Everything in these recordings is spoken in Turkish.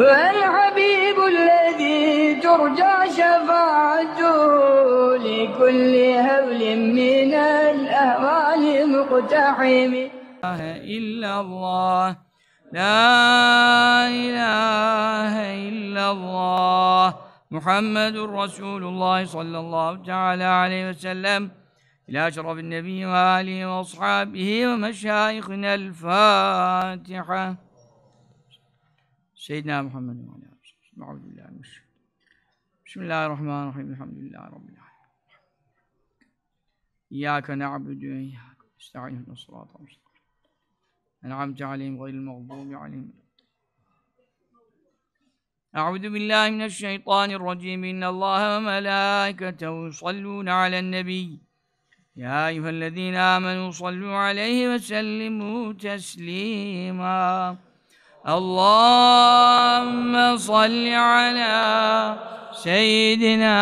الحبيب الذي ترجى شفاعته لكل هول من الأهوال مقتحم إلا الله لا إله إلا الله محمد رسول الله صلى الله تعالى عليه وسلم إلى أشرف النبي وآله وأصحابه ومشايخنا الفاتحة سيدنا محمد وعلى آله وصحبه أعوذ بالله من الشيطان بسم الله الرحمن الرحيم الحمد لله رب العالمين إياك نعبد وإياك نستعين اهدنا الصراط المستقيم أنعمت عليهم غير المغضوب عليهم أعوذ بالله من الشيطان الرجيم إن الله وملائكته يصلون على النبي يا أيها الذين آمنوا صلوا عليه وسلموا تسليماً اللهم صل على سيدنا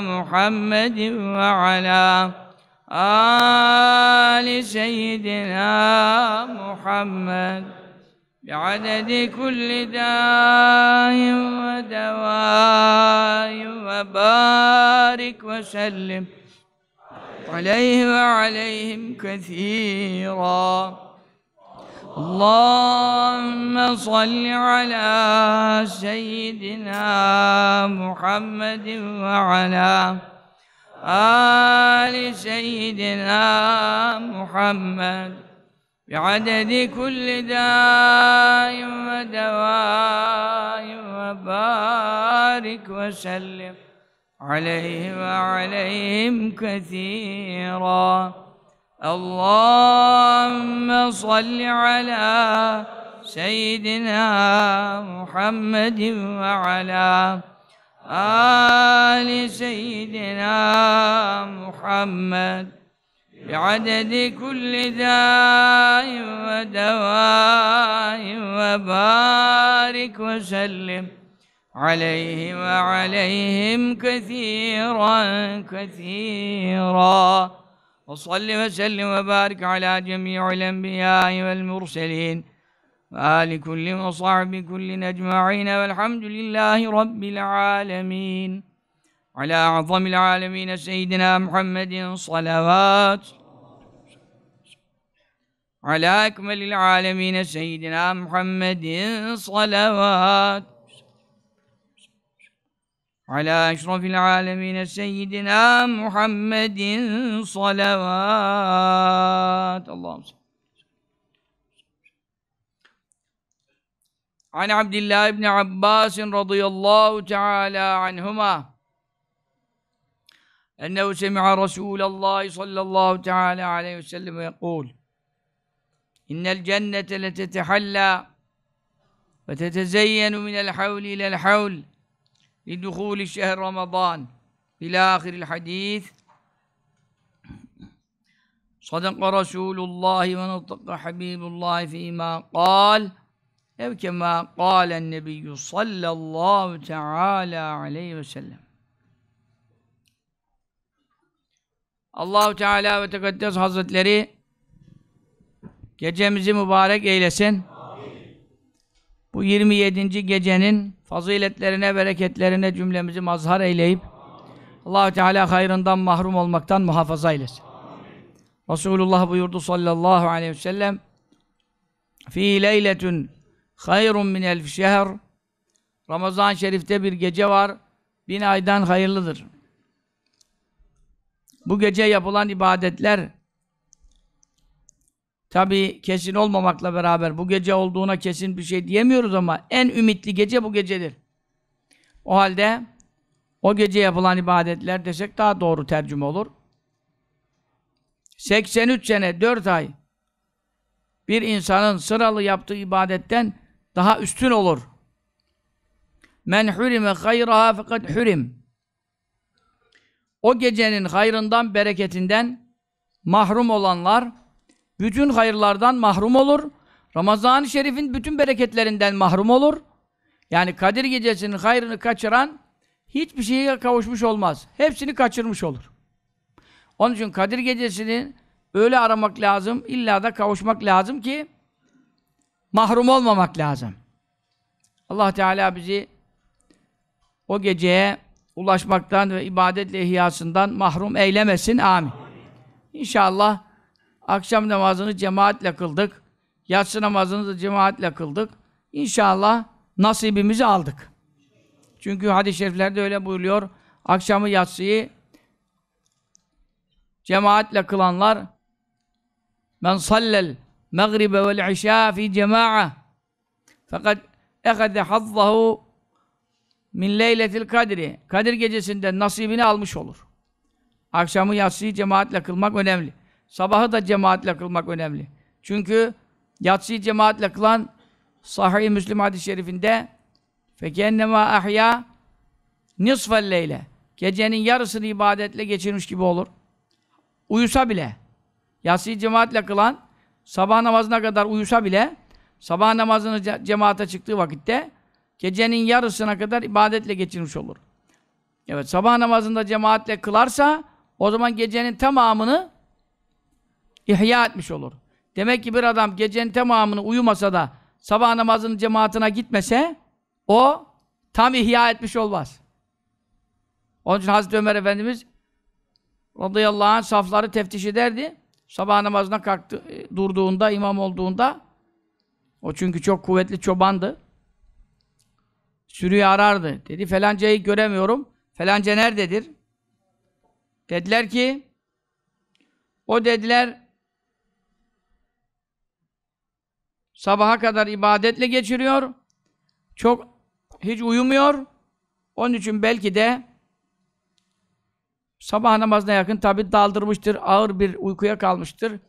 محمد وعلى آل سيدنا محمد بعدد كل داء ودواء وبارك وسلم عليه وعليهم كثيراً اللهم صل على سيدنا محمد وعلى آل سيدنا محمد بعدد كل داء ودواء وبارك وسلم عليه وعليهم كثيراً اللهم صل على سيدنا محمد وعلى آل سيدنا محمد بعدد كل داء ودواء وبارك وسلم عليه وعليهم كثيرا كثيرا وصل وسلم وبارك على جميع الأنبياء والمرسلين وآل كل وصحب كل أجمعين والحمد لله رب العالمين على أعظم العالمين سيدنا محمد صلوات على أكمل العالمين سيدنا محمد صلوات على أشرف العالمين سيدنا محمد صلوات اللهم صل عن عبد الله بن عباس رضي الله تعالى عنهما أنه سمع رسول الله صلى الله تعالى عليه وسلم يقول إن الجنة لتتحلى وتتزين من الحول إلى الحول لِدُخُولِ شَهْرِ رَمَضَانِ İlâ ahiril hadîs Sadaka Resulullahi ve nattaka Habibullahi fîmâ kâl ev kemâ kâlen nebiyyü sallallahu teâlâ aleyhi ve sellem Allahu Teala ve Tekaddes Hazretleri gecemizi mübarek eylesin bu 27. gecenin faziletlerine, bereketlerine cümlemizi mazhar eyleyip allah Teala hayrından mahrum olmaktan muhafaza eylesin. Resulullah buyurdu sallallahu aleyhi ve sellem Fî leyletün hayrun min elf şehr ramazan Şerif'te bir gece var, bin aydan hayırlıdır. Bu gece yapılan ibadetler Tabii kesin olmamakla beraber bu gece olduğuna kesin bir şey diyemiyoruz ama en ümitli gece bu gecedir. O halde o gece yapılan ibadetler desek daha doğru tercüme olur. 83 sene 4 ay bir insanın sıralı yaptığı ibadetten daha üstün olur. Men hurime hayraha fakat hurim. O gecenin hayrından, bereketinden mahrum olanlar bütün hayırlardan mahrum olur. Ramazan-ı Şerif'in bütün bereketlerinden mahrum olur. Yani Kadir Gecesi'nin hayrını kaçıran hiçbir şeye kavuşmuş olmaz. Hepsini kaçırmış olur. Onun için Kadir Gecesi'ni öyle aramak lazım, illa da kavuşmak lazım ki mahrum olmamak lazım. Allah Teala bizi o geceye ulaşmaktan ve ibadetle ihyasından mahrum eylemesin. Amin. İnşallah Akşam namazını cemaatle kıldık. Yatsı namazını da cemaatle kıldık. İnşallah nasibimizi aldık. Çünkü hadis-i şeriflerde öyle buyuruyor. Akşamı yatsıyı cemaatle kılanlar men sallel mağribe vel işâ fi cema'a fakat ehade hazzahu min leyletil kadri kadir gecesinde nasibini almış olur. Akşamı yatsıyı cemaatle kılmak önemli. Sabahı da cemaatle kılmak önemli. Çünkü yatsıyı cemaatle kılan Sahih-i Müslim hadis-i şerifinde fekennema ahya nisfel leyle gecenin yarısını ibadetle geçirmiş gibi olur. Uyusa bile yatsıyı cemaatle kılan sabah namazına kadar uyusa bile sabah namazını cemaate çıktığı vakitte gecenin yarısına kadar ibadetle geçirmiş olur. Evet sabah namazında cemaatle kılarsa o zaman gecenin tamamını ihya etmiş olur. Demek ki bir adam gecenin tamamını uyumasa da sabah namazının cemaatine gitmese o tam ihya etmiş olmaz. Onun için Hazreti Ömer Efendimiz radıyallahu anh safları teftiş ederdi. Sabah namazına kalktı, e, durduğunda, imam olduğunda o çünkü çok kuvvetli çobandı. Sürüyü arardı. Dedi felancayı göremiyorum. Felanca nerededir? Dediler ki o dediler Sabaha kadar ibadetle geçiriyor. Çok hiç uyumuyor. Onun için belki de sabah namazına yakın tabi daldırmıştır. Ağır bir uykuya kalmıştır.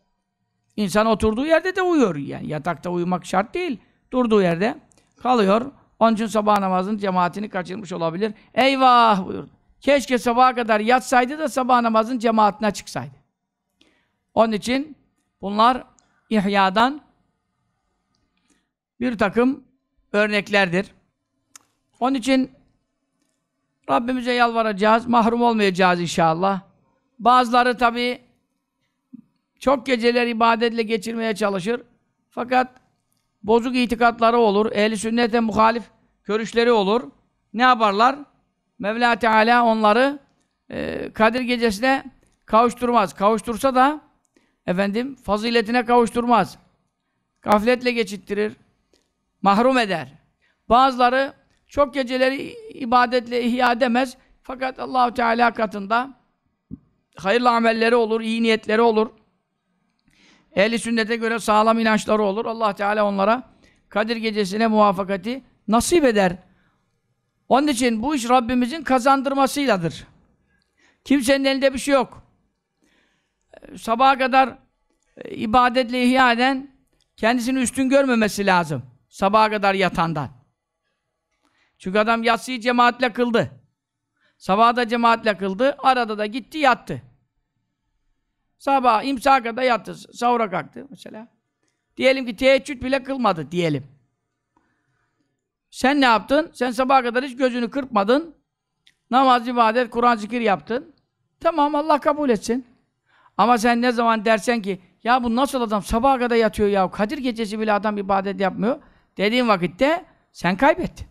İnsan oturduğu yerde de uyuyor. Yani yatakta uyumak şart değil. Durduğu yerde kalıyor. Onun için sabah namazının cemaatini kaçırmış olabilir. Eyvah buyurdu. Keşke sabaha kadar yatsaydı da sabah namazının cemaatine çıksaydı. Onun için bunlar ihyadan bir takım örneklerdir. Onun için Rabbimize yalvaracağız, mahrum olmayacağız inşallah. Bazıları tabi çok geceler ibadetle geçirmeye çalışır. Fakat bozuk itikatları olur, ehli sünnete muhalif görüşleri olur. Ne yaparlar? Mevla Teala onları e, Kadir gecesine kavuşturmaz. Kavuştursa da efendim faziletine kavuşturmaz. Gafletle geçittirir mahrum eder. Bazıları çok geceleri ibadetle ihya edemez. Fakat Allah Teala katında hayırlı amelleri olur, iyi niyetleri olur. Ehli sünnete göre sağlam inançları olur. Allah Teala onlara Kadir gecesine muvafakati nasip eder. Onun için bu iş Rabbimizin kazandırmasıyladır. Kimsenin elinde bir şey yok. Sabaha kadar ibadetle ihya eden kendisini üstün görmemesi lazım. Sabaha kadar yatandan. Çünkü adam yatsıyı cemaatle kıldı. Sabaha da cemaatle kıldı. Arada da gitti yattı. Sabah imsaka da yattı. Sahura kalktı mesela. Diyelim ki teheccüd bile kılmadı diyelim. Sen ne yaptın? Sen sabaha kadar hiç gözünü kırpmadın. Namaz, ibadet, Kur'an, zikir yaptın. Tamam Allah kabul etsin. Ama sen ne zaman dersen ki ya bu nasıl adam sabaha kadar yatıyor ya Kadir gecesi bile adam ibadet yapmıyor dediğin vakitte sen kaybettin.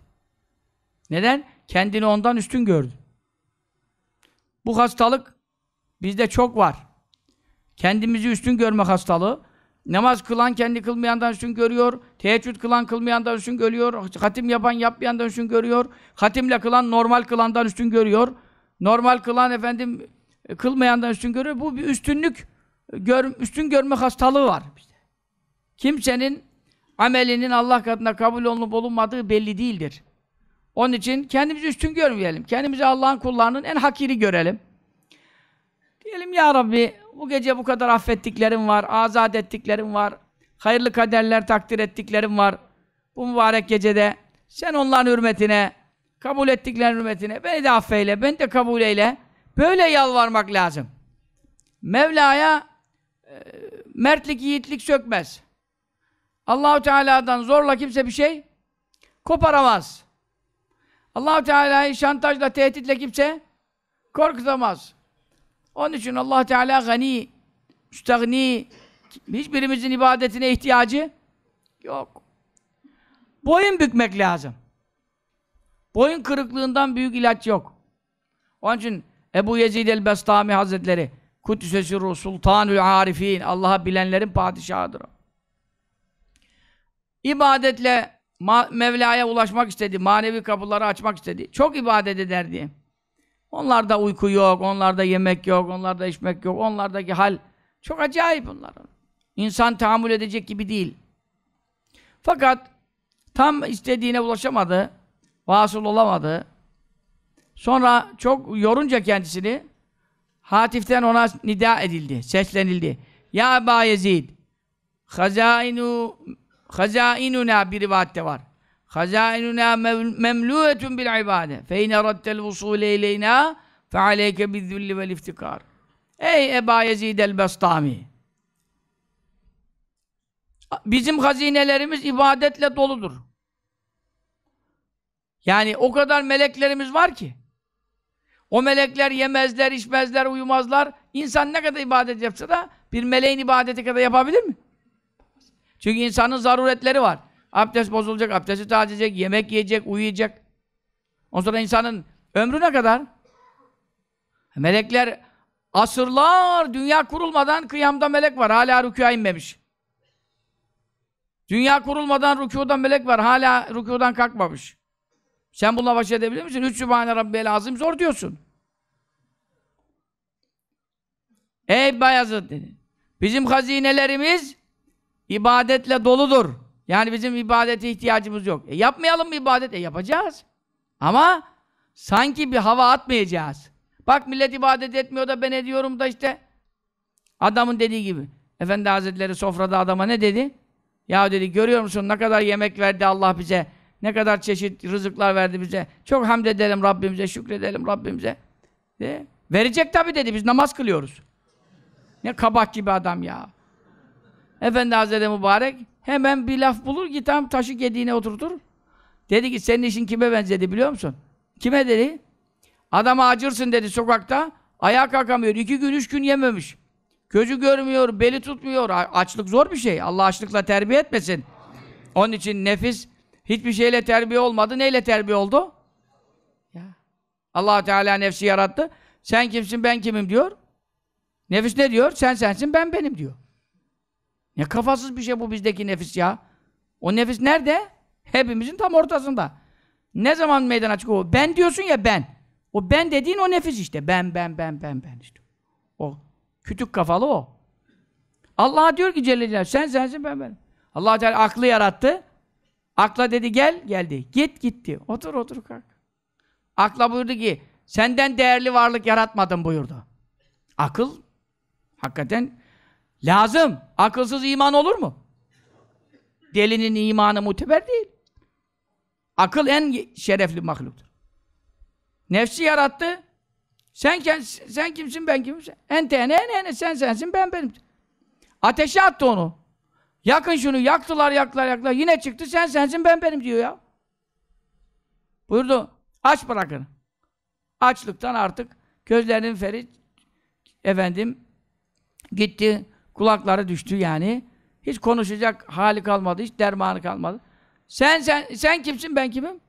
Neden? Kendini ondan üstün gördün. Bu hastalık bizde çok var. Kendimizi üstün görme hastalığı. Namaz kılan kendi kılmayandan üstün görüyor. Teheccüd kılan kılmayandan üstün görüyor. Hatim yapan yapmayandan üstün görüyor. Hatimle kılan normal kılandan üstün görüyor. Normal kılan efendim e, kılmayandan üstün görüyor. Bu bir üstünlük e, gör, üstün görme hastalığı var. bizde. Kimsenin amelinin Allah katında kabul olunup olunmadığı belli değildir. Onun için kendimizi üstün görmeyelim. Kendimizi Allah'ın kullarının en hakiri görelim. Diyelim ya Rabbi bu gece bu kadar affettiklerim var, azat ettiklerim var, hayırlı kaderler takdir ettiklerim var. Bu mübarek gecede sen onların hürmetine, kabul ettiklerin hürmetine beni de affeyle, beni de kabul eyle. Böyle yalvarmak lazım. Mevla'ya e, mertlik, yiğitlik sökmez. Allahu Teala'dan zorla kimse bir şey koparamaz. Allahu Teala'yı şantajla, tehditle kimse korkutamaz. Onun için Allah Teala gani, müstagni, hiçbirimizin ibadetine ihtiyacı yok. Boyun bükmek lazım. Boyun kırıklığından büyük ilaç yok. Onun için Ebu Yezid el-Bestami Hazretleri Kudüs'e Sultanül Arifin Allah'a bilenlerin padişahıdır o. İbadetle Mevla'ya ulaşmak istedi, manevi kapıları açmak istedi. Çok ibadet ederdi. Onlarda uyku yok, onlarda yemek yok, onlarda içmek yok, onlardaki hal çok acayip bunların. İnsan tahammül edecek gibi değil. Fakat tam istediğine ulaşamadı, vasıl olamadı. Sonra çok yorunca kendisini Hatif'ten ona nida edildi, seslenildi. Ya Ebu Yezid, hazainu Hazainuna bir rivayette var. Hazainuna memluetun bil ibade. Fe in eradtel vusule ileyna fe aleyke bizzulli vel iftikar. Ey Eba Yezid el-Bestami! Bizim hazinelerimiz ibadetle doludur. Yani o kadar meleklerimiz var ki. O melekler yemezler, içmezler, uyumazlar. İnsan ne kadar ibadet yapsa da bir meleğin ibadeti kadar yapabilir mi? Çünkü insanın zaruretleri var. Abdest bozulacak, abdesti taciz yemek yiyecek, uyuyacak. Ondan sonra insanın ömrü ne kadar? Melekler asırlar dünya kurulmadan kıyamda melek var. Hala rükûa inmemiş. Dünya kurulmadan rükuda melek var. Hala rükudan kalkmamış. Sen bununla baş edebilir misin? Üç Sübhane Rabbiyel Azim zor diyorsun. Ey Bayazıt dedi. Bizim hazinelerimiz ibadetle doludur. Yani bizim ibadete ihtiyacımız yok. E yapmayalım mı ibadet? E, yapacağız. Ama sanki bir hava atmayacağız. Bak millet ibadet etmiyor da ben ediyorum da işte. Adamın dediği gibi. Efendi Hazretleri sofrada adama ne dedi? Ya dedi görüyor musun ne kadar yemek verdi Allah bize. Ne kadar çeşit rızıklar verdi bize. Çok hamd edelim Rabbimize, şükredelim Rabbimize. De. Verecek tabii dedi biz namaz kılıyoruz. Ne kabak gibi adam ya. Efendi Hazreti Mübarek hemen bir laf bulur ki tam taşı gediğine oturtur. Dedi ki senin işin kime benzedi biliyor musun? Kime dedi? Adama acırsın dedi sokakta. Ayağa kalkamıyor. iki gün, üç gün yememiş. Gözü görmüyor, beli tutmuyor. Açlık zor bir şey. Allah açlıkla terbiye etmesin. Onun için nefis hiçbir şeyle terbiye olmadı. Neyle terbiye oldu? allah Teala nefsi yarattı. Sen kimsin, ben kimim diyor. Nefis ne diyor? Sen sensin, ben benim diyor. Ne kafasız bir şey bu bizdeki nefis ya. O nefis nerede? Hepimizin tam ortasında. Ne zaman meydana çıkıyor? O ben diyorsun ya ben. O ben dediğin o nefis işte. Ben, ben, ben, ben, ben işte. O kütük kafalı o. Allah diyor ki Celle Celaluhu, sen sensin ben ben. Allah Teala aklı yarattı. Akla dedi gel, geldi. Git gitti. Otur otur kalk. Akla buyurdu ki senden değerli varlık yaratmadım buyurdu. Akıl hakikaten Lazım. Akılsız iman olur mu? Delinin imanı muteber değil. Akıl en şerefli mahluktur. Nefsi yarattı. Sen sen kimsin ben kimim? En ene en ene sen sensin ben benim. Ateşe attı onu. Yakın şunu yaktılar yaktılar yaktılar. Yine çıktı sen sensin ben benim diyor ya. Buyurdu. Aç bırakın. Açlıktan artık gözlerinin feri efendim gitti. Kulakları düştü yani. Hiç konuşacak hali kalmadı, hiç dermanı kalmadı. Sen sen sen kimsin ben kimim?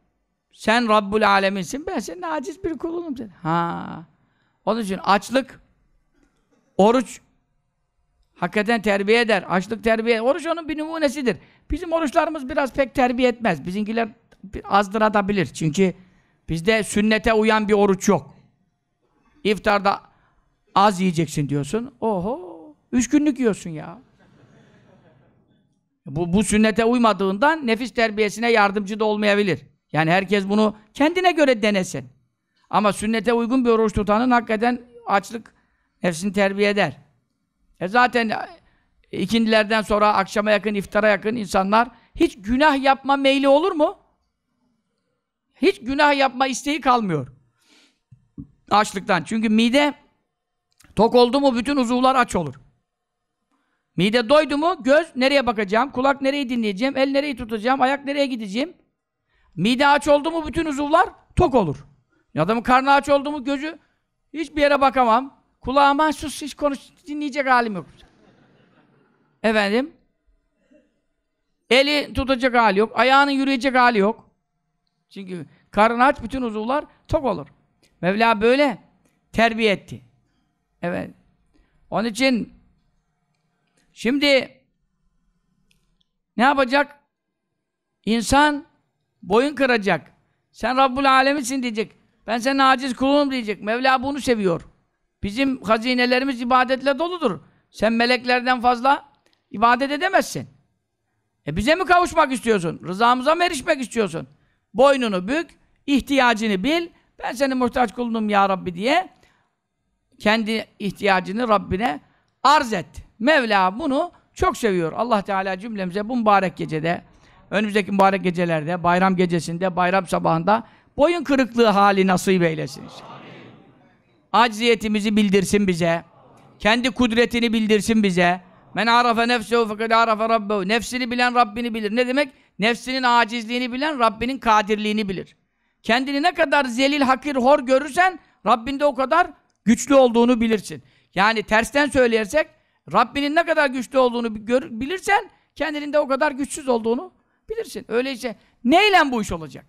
Sen Rabbul Aleminsin. Ben senin aciz bir kulunum dedi. Ha. Onun için açlık oruç hakikaten terbiye eder. Açlık terbiye. Oruç onun bir numunesidir. Bizim oruçlarımız biraz pek terbiye etmez. Bizimkiler azdır atabilir. Çünkü bizde sünnete uyan bir oruç yok. İftarda az yiyeceksin diyorsun. Oho Üç günlük yiyorsun ya. Bu, bu sünnete uymadığından nefis terbiyesine yardımcı da olmayabilir. Yani herkes bunu kendine göre denesin. Ama sünnete uygun bir oruç tutanın hakikaten açlık nefsini terbiye eder. E zaten e, ikindilerden sonra akşama yakın, iftara yakın insanlar hiç günah yapma meyli olur mu? Hiç günah yapma isteği kalmıyor. Açlıktan. Çünkü mide tok oldu mu bütün uzuvlar aç olur. Mide doydu mu göz nereye bakacağım, kulak nereyi dinleyeceğim, el nereyi tutacağım, ayak nereye gideceğim. Mide aç oldu mu bütün uzuvlar tok olur. Adamın karnı aç oldu mu gözü hiçbir yere bakamam. Kulağıma sus hiç konuş dinleyecek halim yok. Efendim? Eli tutacak hali yok, ayağının yürüyecek hali yok. Çünkü karnı aç bütün uzuvlar tok olur. Mevla böyle terbiye etti. Evet. Onun için Şimdi ne yapacak? İnsan boyun kıracak. Sen Rabbul Alemisin diyecek. Ben senin aciz kulunum diyecek. Mevla bunu seviyor. Bizim hazinelerimiz ibadetle doludur. Sen meleklerden fazla ibadet edemezsin. E bize mi kavuşmak istiyorsun? Rızamıza mı erişmek istiyorsun? Boynunu bük, ihtiyacını bil. Ben senin muhtaç kulunum ya Rabbi diye kendi ihtiyacını Rabbine arz et. Mevla bunu çok seviyor. Allah Teala cümlemize bu mübarek gecede, önümüzdeki mübarek gecelerde, bayram gecesinde, bayram sabahında boyun kırıklığı hali nasip eylesin. Acziyetimizi bildirsin bize. Kendi kudretini bildirsin bize. Men arafe nefsehu fekad arafe rabbehu. Nefsini bilen Rabbini bilir. Ne demek? Nefsinin acizliğini bilen Rabbinin kadirliğini bilir. Kendini ne kadar zelil, hakir, hor görürsen Rabbinde o kadar güçlü olduğunu bilirsin. Yani tersten söylersek Rabbinin ne kadar güçlü olduğunu gör, bilirsen kendinin de o kadar güçsüz olduğunu bilirsin. Öyleyse neyle bu iş olacak?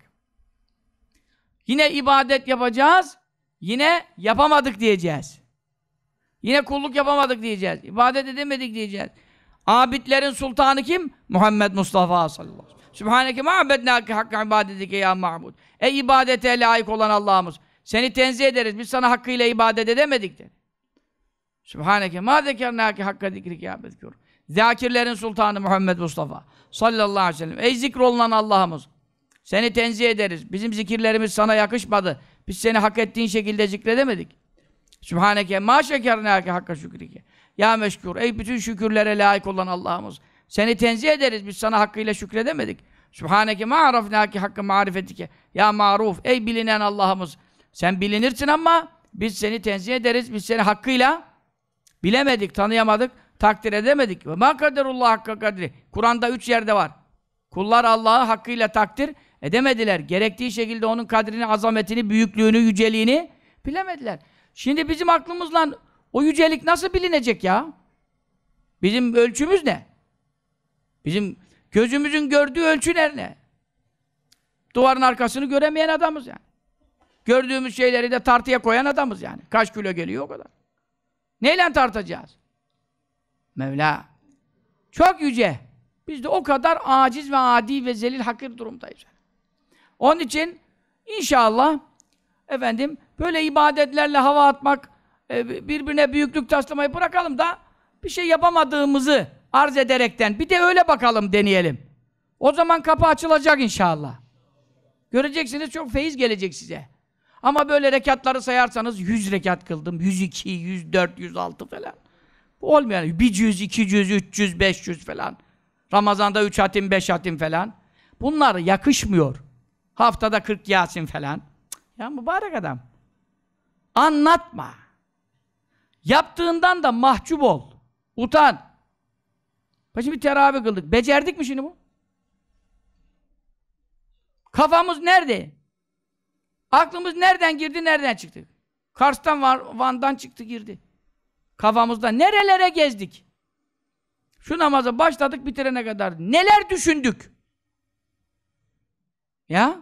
Yine ibadet yapacağız, yine yapamadık diyeceğiz. Yine kulluk yapamadık diyeceğiz. İbadet edemedik diyeceğiz. Abidlerin sultanı kim? Muhammed Mustafa sallallahu aleyhi ve sellem. Sübhaneke ma'abednâke hakka ibadetike ya ma'bud. Ey ibadete layık olan Allah'ımız. Seni tenzih ederiz. Biz sana hakkıyla ibadet edemedik dedi. Sübhaneke ma zekernâke hakka zikrike ya bezkûr. Zakirlerin sultanı Muhammed Mustafa sallallahu aleyhi ve sellem. Ey zikrolunan Allah'ımız. Seni tenzih ederiz. Bizim zikirlerimiz sana yakışmadı. Biz seni hak ettiğin şekilde zikredemedik. Sübhaneke ma şekernâke hakka şükrike. Ya meşkûr. Ey bütün şükürlere layık olan Allah'ımız. Seni tenzih ederiz. Biz sana hakkıyla şükredemedik. Sübhaneke ma arafnâke hakkı marifetike. Ya maruf. Ey bilinen Allah'ımız. Sen bilinirsin ama biz seni tenzih ederiz. Biz seni hakkıyla Bilemedik, tanıyamadık, takdir edemedik. Ve ma kaderullah hakka kadri. Kur'an'da üç yerde var. Kullar Allah'ı hakkıyla takdir edemediler. Gerektiği şekilde onun kadrini, azametini, büyüklüğünü, yüceliğini bilemediler. Şimdi bizim aklımızla o yücelik nasıl bilinecek ya? Bizim ölçümüz ne? Bizim gözümüzün gördüğü ölçü ne? Duvarın arkasını göremeyen adamız yani. Gördüğümüz şeyleri de tartıya koyan adamız yani. Kaç kilo geliyor o kadar. Neyle tartacağız? Mevla çok yüce. Biz de o kadar aciz ve adi ve zelil hakir durumdayız. Onun için inşallah efendim böyle ibadetlerle hava atmak, e, birbirine büyüklük taslamayı bırakalım da bir şey yapamadığımızı arz ederekten bir de öyle bakalım deneyelim. O zaman kapı açılacak inşallah. Göreceksiniz çok feyiz gelecek size. Ama böyle rekatları sayarsanız 100 rekat kıldım, 102, 104, 106 falan. Olmuyor. Yani. 1 cüz, 2 cüz, falan. Ramazan'da 3 hatim, 5 hatim falan. Bunlar yakışmıyor. Haftada 40 Yasin falan. Ya mübarek adam. Anlatma. Yaptığından da mahcup ol. Utan. Bak şimdi teravih kıldık. Becerdik mi şimdi bu? Kafamız nerede? Aklımız nereden girdi, nereden çıktı? Kars'tan, Van, Van'dan çıktı girdi. Kafamızda nerelere gezdik? Şu namaza başladık bitirene kadar neler düşündük? Ya?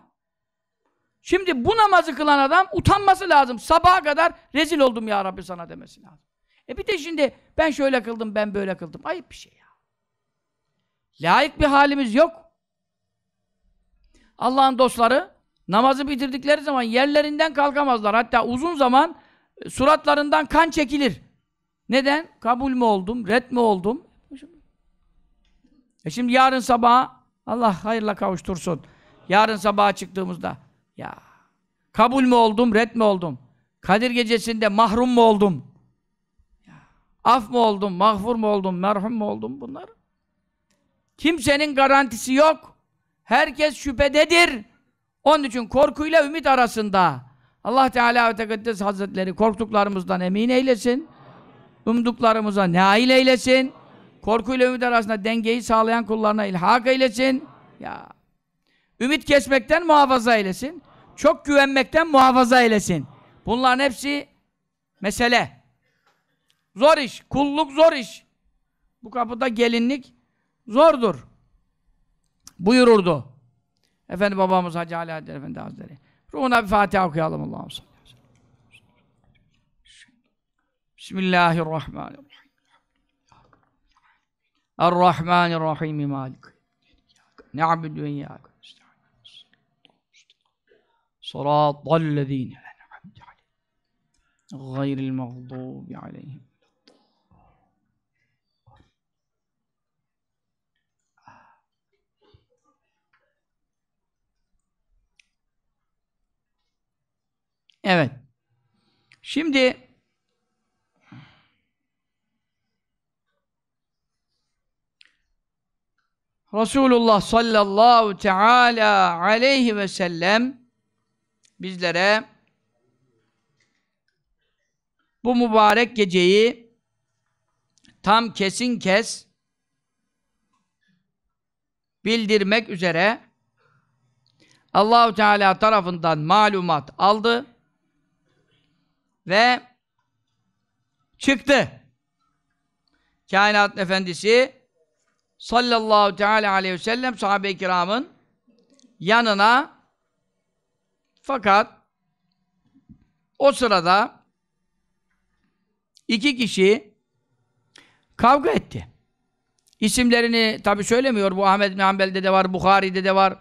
Şimdi bu namazı kılan adam utanması lazım. Sabaha kadar rezil oldum ya Rabbi sana demesi lazım. E bir de şimdi ben şöyle kıldım, ben böyle kıldım. Ayıp bir şey ya. Layık bir halimiz yok. Allah'ın dostları Namazı bitirdikleri zaman yerlerinden kalkamazlar. Hatta uzun zaman e, suratlarından kan çekilir. Neden? Kabul mü oldum? Red mi oldum? E şimdi yarın sabah Allah hayırla kavuştursun. Yarın sabah çıktığımızda ya kabul mü oldum, red mi oldum? Kadir gecesinde mahrum mu oldum? af mı oldum, mağfur mu oldum, merhum mu oldum bunlar? Kimsenin garantisi yok. Herkes şüphededir. Onun için korkuyla ümit arasında Allah Teala ve Tekaddes Hazretleri korktuklarımızdan emin eylesin. Umduklarımıza nail eylesin. Korkuyla ümit arasında dengeyi sağlayan kullarına ilhak eylesin. Ya. Ümit kesmekten muhafaza eylesin. Çok güvenmekten muhafaza eylesin. Bunların hepsi mesele. Zor iş. Kulluk zor iş. Bu kapıda gelinlik zordur. Buyururdu. Efendi babamız Hacı Ali Hacı Efendi Hazretleri. Ruhuna bir Fatiha okuyalım Allah'ım sallallahu aleyhi ve sellem. Bismillahirrahmanirrahim. Errahmanirrahim Malik. Ne'abudu ve iyyâke Sırâtallezîne غير المغضوب عليهم Evet. Şimdi Resulullah sallallahu teala aleyhi ve sellem bizlere bu mübarek geceyi tam kesin kes bildirmek üzere Allahu Teala tarafından malumat aldı ve çıktı. Kainat efendisi sallallahu teala aleyhi ve sellem sahabe-i kiramın yanına fakat o sırada iki kişi kavga etti. İsimlerini tabi söylemiyor. Bu Ahmet bin Hanbel'de de var, Bukhari'de de var,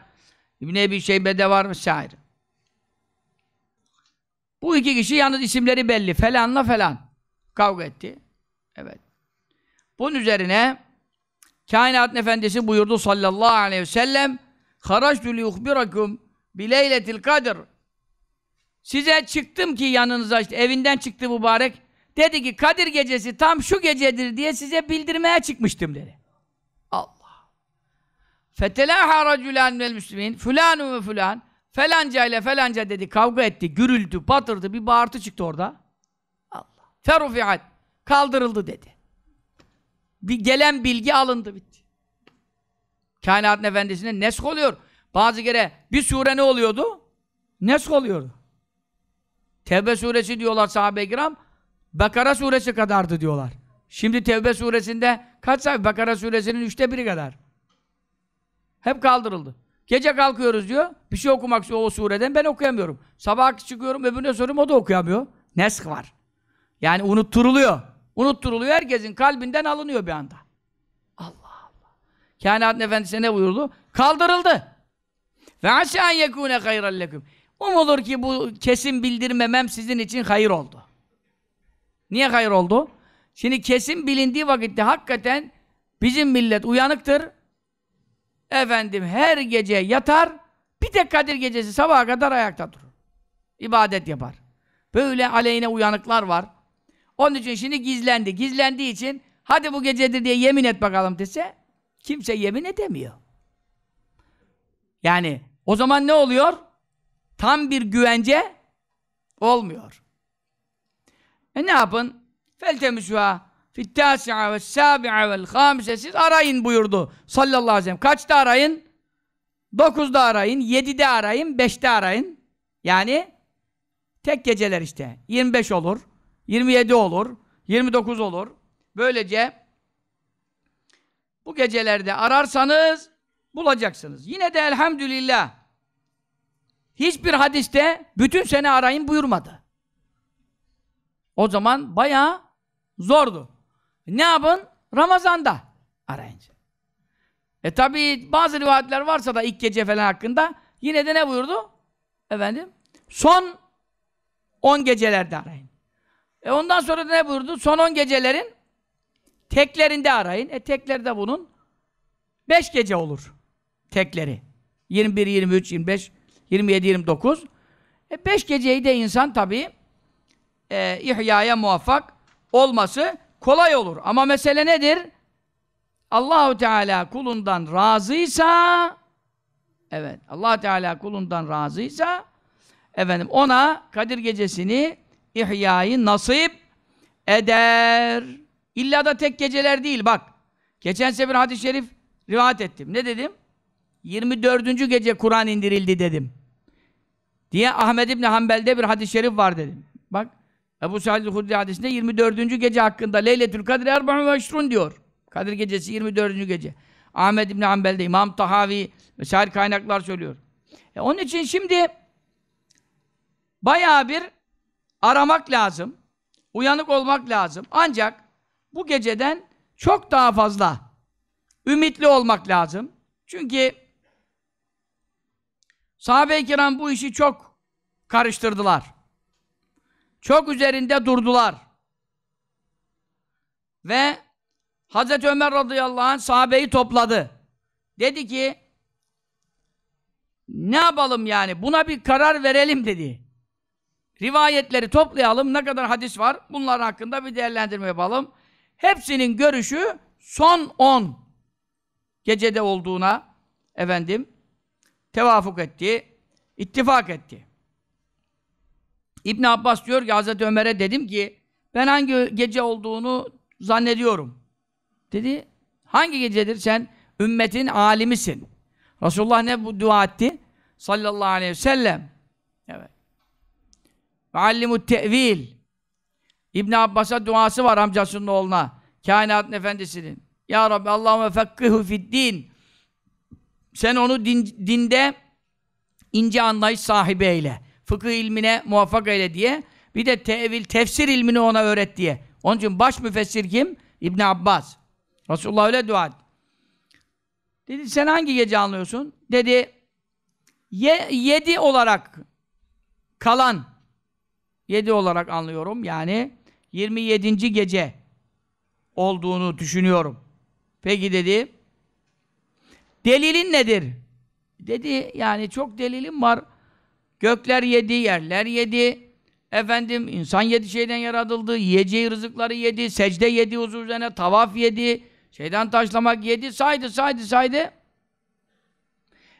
İbn-i Ebi Şeybe'de var vesaire. Bu iki kişi yalnız isimleri belli. falanla falan Kavga etti. Evet. Bunun üzerine Kainat Efendisi buyurdu sallallahu aleyhi ve sellem Haraçtu liyuhbirakum bileyletil kadir Size çıktım ki yanınıza işte evinden çıktı mübarek. Dedi ki Kadir gecesi tam şu gecedir diye size bildirmeye çıkmıştım dedi. Allah. Fetelaha racülen vel müslümin fulanu ve fulan Felanca ile felanca dedi, kavga etti, gürüldü, batırdı, bir bağırtı çıktı orada. Allah. Ferufiat. Kaldırıldı dedi. Bir gelen bilgi alındı bitti. Kainatın efendisine nesk oluyor. Bazı kere bir sure ne oluyordu? Nesk oluyordu. Tevbe suresi diyorlar sahabe-i kiram. Bakara suresi kadardı diyorlar. Şimdi Tevbe suresinde kaç sayfa? Bakara suresinin üçte biri kadar. Hep kaldırıldı. Gece kalkıyoruz diyor. Bir şey okumak o sureden ben okuyamıyorum. Sabah çıkıyorum öbürüne soruyorum o da okuyamıyor. Nesk var. Yani unutturuluyor. Unutturuluyor herkesin kalbinden alınıyor bir anda. Allah Allah. Kainatın Efendisi ne buyurdu? Kaldırıldı. Ve aşağı yekûne hayralleküm. Umulur ki bu kesin bildirmemem sizin için hayır oldu. Niye hayır oldu? Şimdi kesin bilindiği vakitte hakikaten bizim millet uyanıktır efendim her gece yatar, bir tek Kadir gecesi sabaha kadar ayakta durur. İbadet yapar. Böyle aleyhine uyanıklar var. Onun için şimdi gizlendi. Gizlendiği için hadi bu gecedir diye yemin et bakalım dese kimse yemin edemiyor. Yani o zaman ne oluyor? Tam bir güvence olmuyor. E ne yapın? Feltemüsüha fittâsi'a ve sâbi'a vel hâmise siz arayın buyurdu sallallahu aleyhi ve sellem. Kaçta arayın? Dokuzda arayın, yedide arayın, beşte arayın. Yani tek geceler işte. 25 olur, 27 olur, 29 olur. Böylece bu gecelerde ararsanız bulacaksınız. Yine de elhamdülillah hiçbir hadiste bütün sene arayın buyurmadı. O zaman bayağı zordu. E, ne yapın? Ramazan'da arayınca. E tabi bazı rivayetler varsa da ilk gece falan hakkında yine de ne buyurdu? Efendim? Son 10 gecelerde arayın. E ondan sonra da ne buyurdu? Son 10 gecelerin teklerinde arayın. E teklerde bunun 5 gece olur. Tekleri. 21, 23, 25, 27, 29. E 5 geceyi de insan tabi e, ihyaya muvaffak olması kolay olur. Ama mesele nedir? Allahu Teala kulundan razıysa evet Allah Teala kulundan razıysa efendim ona Kadir gecesini ihyayı nasip eder. İlla da tek geceler değil bak. Geçen sefer hadis-i şerif rivayet ettim. Ne dedim? 24. gece Kur'an indirildi dedim. Diye Ahmed İbni Hanbel'de bir hadis-i şerif var dedim. Bak Ebu Said Hudri hadisinde 24. gece hakkında Leyletül Kadir Erba'u Veşrun diyor. Kadir gecesi 24. gece. Ahmed İbni Hanbel'de İmam Tahavi vesaire kaynaklar söylüyor. E onun için şimdi bayağı bir aramak lazım. Uyanık olmak lazım. Ancak bu geceden çok daha fazla ümitli olmak lazım. Çünkü sahabe-i kiram bu işi çok karıştırdılar çok üzerinde durdular. Ve Hazreti Ömer radıyallahu anh sahabeyi topladı. Dedi ki ne yapalım yani buna bir karar verelim dedi. Rivayetleri toplayalım ne kadar hadis var bunlar hakkında bir değerlendirme yapalım. Hepsinin görüşü son 10 gecede olduğuna efendim tevafuk etti, ittifak etti. İbn Abbas diyor ki Hazreti Ömer'e dedim ki ben hangi gece olduğunu zannediyorum. Dedi hangi gecedir sen ümmetin alimisin. Resulullah ne bu dua etti? Sallallahu aleyhi ve sellem. Evet. Meallimut tevil. İbn Abbas'a duası var amcasının oğluna. Kainatın efendisinin. Ya Rabbi Allahümme fekkihu fid din. Sen onu din, dinde ince anlayış sahibi eyle fıkıh ilmine muvaffak eyle diye. Bir de tevil, tefsir ilmini ona öğret diye. Onun için baş müfessir kim? İbn Abbas. Resulullah öyle dua etti. Dedi sen hangi gece anlıyorsun? Dedi ye, yedi olarak kalan yedi olarak anlıyorum. Yani 27. gece olduğunu düşünüyorum. Peki dedi delilin nedir? Dedi yani çok delilim var. Gökler yedi, yerler yedi. Efendim insan yedi şeyden yaratıldı. Yiyeceği rızıkları yedi. Secde yedi huzur üzerine. Tavaf yedi. Şeyden taşlamak yedi. Saydı, saydı, saydı.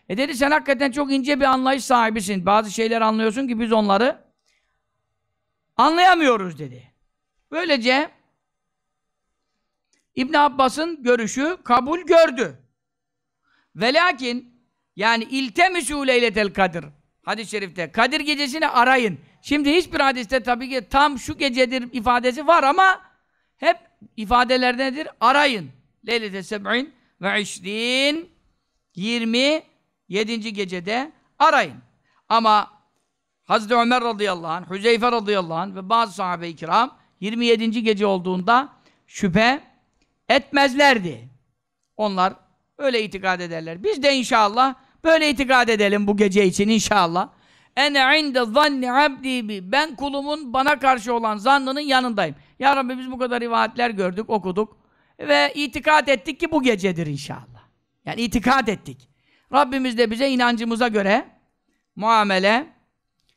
E dedi sen hakikaten çok ince bir anlayış sahibisin. Bazı şeyler anlıyorsun ki biz onları anlayamıyoruz dedi. Böylece İbn Abbas'ın görüşü kabul gördü. Ve lakin yani iltemisu leyletel kadir. Hadis-i şerifte. Kadir gecesini arayın. Şimdi hiçbir hadiste tabii ki tam şu gecedir ifadesi var ama hep ifadelerde nedir? Arayın. Leylete seb'in ve işrin 27. gecede arayın. Ama Hazreti Ömer radıyallahu anh, Hüzeyfe radıyallahu anh ve bazı sahabe-i kiram 27. gece olduğunda şüphe etmezlerdi. Onlar öyle itikad ederler. Biz de inşallah Böyle itikad edelim bu gece için inşallah. Ene inde zanni abdi Ben kulumun bana karşı olan zannının yanındayım. Ya Rabbi biz bu kadar rivayetler gördük, okuduk. Ve itikad ettik ki bu gecedir inşallah. Yani itikad ettik. Rabbimiz de bize inancımıza göre muamele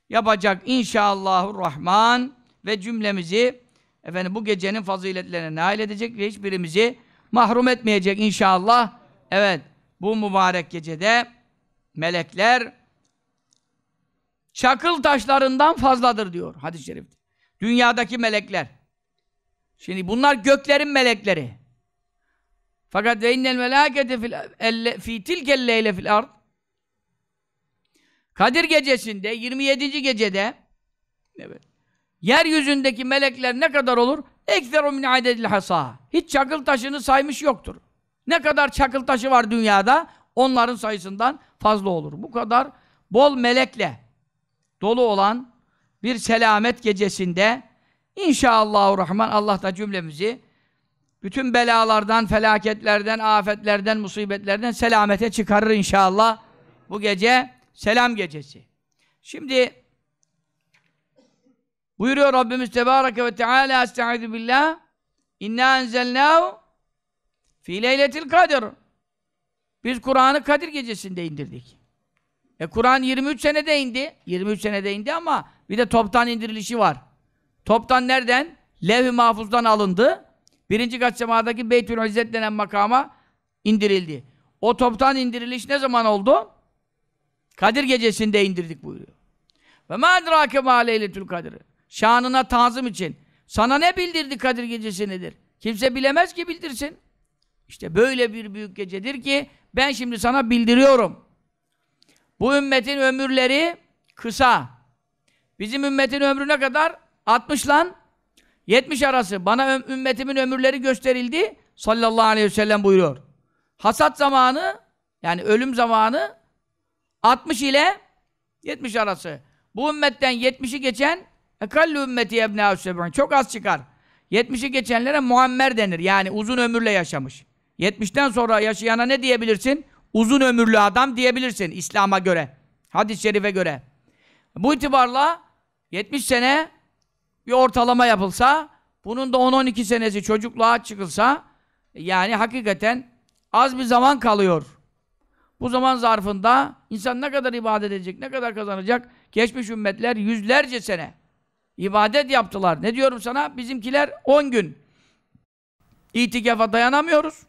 yapacak inşallahurrahman ve cümlemizi efendim bu gecenin faziletlerine nail edecek ve hiçbirimizi mahrum etmeyecek inşallah. Evet bu mübarek gecede melekler çakıl taşlarından fazladır diyor hadis-i şerifte. Dünyadaki melekler. Şimdi bunlar göklerin melekleri. Fakat ve innel melâkete fil tilkel leyle fil ard Kadir gecesinde 27. gecede evet, yeryüzündeki melekler ne kadar olur? Ekseru min adedil hasa. Hiç çakıl taşını saymış yoktur. Ne kadar çakıl taşı var dünyada? Onların sayısından fazla olur. Bu kadar bol melekle dolu olan bir selamet gecesinde inşallahü rahman Allah da cümlemizi bütün belalardan, felaketlerden, afetlerden, musibetlerden selamete çıkarır inşallah. Bu gece selam gecesi. Şimdi buyuruyor Rabbimiz Tebareke ve Teala Estaizu Billah İnna enzelnâhu fi leyletil kadir biz Kur'an'ı Kadir gecesinde indirdik. E Kur'an 23 senede indi. 23 senede indi ama bir de toptan indirilişi var. Toptan nereden? Levh-i Mahfuz'dan alındı. Birinci kat semadaki Beytül İzzet denen makama indirildi. O toptan indiriliş ne zaman oldu? Kadir gecesinde indirdik buyuruyor. Ve ma edrake ma leyletül kadir. Şanına tazım için. Sana ne bildirdi Kadir gecesi nedir? Kimse bilemez ki bildirsin. İşte böyle bir büyük gecedir ki ben şimdi sana bildiriyorum. Bu ümmetin ömürleri kısa. Bizim ümmetin ömrü ne kadar? 60 lan 70 arası. Bana ümmetimin ömürleri gösterildi. Sallallahu aleyhi ve sellem buyuruyor. Hasat zamanı yani ölüm zamanı 60 ile 70 arası. Bu ümmetten 70'i geçen ekallu ümmeti ebnâ Çok az çıkar. 70'i geçenlere muammer denir. Yani uzun ömürle yaşamış. 70'ten sonra yaşayana ne diyebilirsin? Uzun ömürlü adam diyebilirsin İslam'a göre. Hadis-i şerife göre. Bu itibarla 70 sene bir ortalama yapılsa, bunun da 10-12 senesi çocukluğa çıkılsa, yani hakikaten az bir zaman kalıyor. Bu zaman zarfında insan ne kadar ibadet edecek, ne kadar kazanacak? Geçmiş ümmetler yüzlerce sene ibadet yaptılar. Ne diyorum sana? Bizimkiler 10 gün. İtikafa dayanamıyoruz.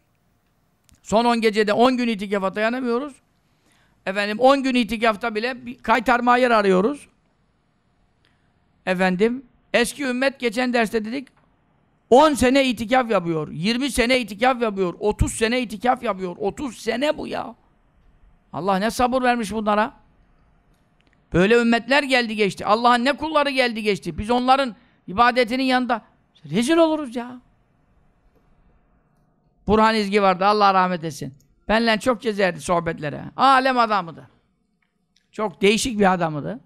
Son 10 gecede 10 gün itikafa dayanamıyoruz. Efendim 10 gün itikafta bile bir kaytarma yer arıyoruz. Efendim eski ümmet geçen derste dedik 10 sene itikaf yapıyor, 20 sene itikaf yapıyor, 30 sene itikaf yapıyor. 30 sene bu ya. Allah ne sabır vermiş bunlara. Böyle ümmetler geldi geçti. Allah'ın ne kulları geldi geçti. Biz onların ibadetinin yanında rezil oluruz ya. Burhan İzgi vardı. Allah rahmet etsin. Benle çok gezerdi sohbetlere. Alem adamıdır. Çok değişik bir adamıdı.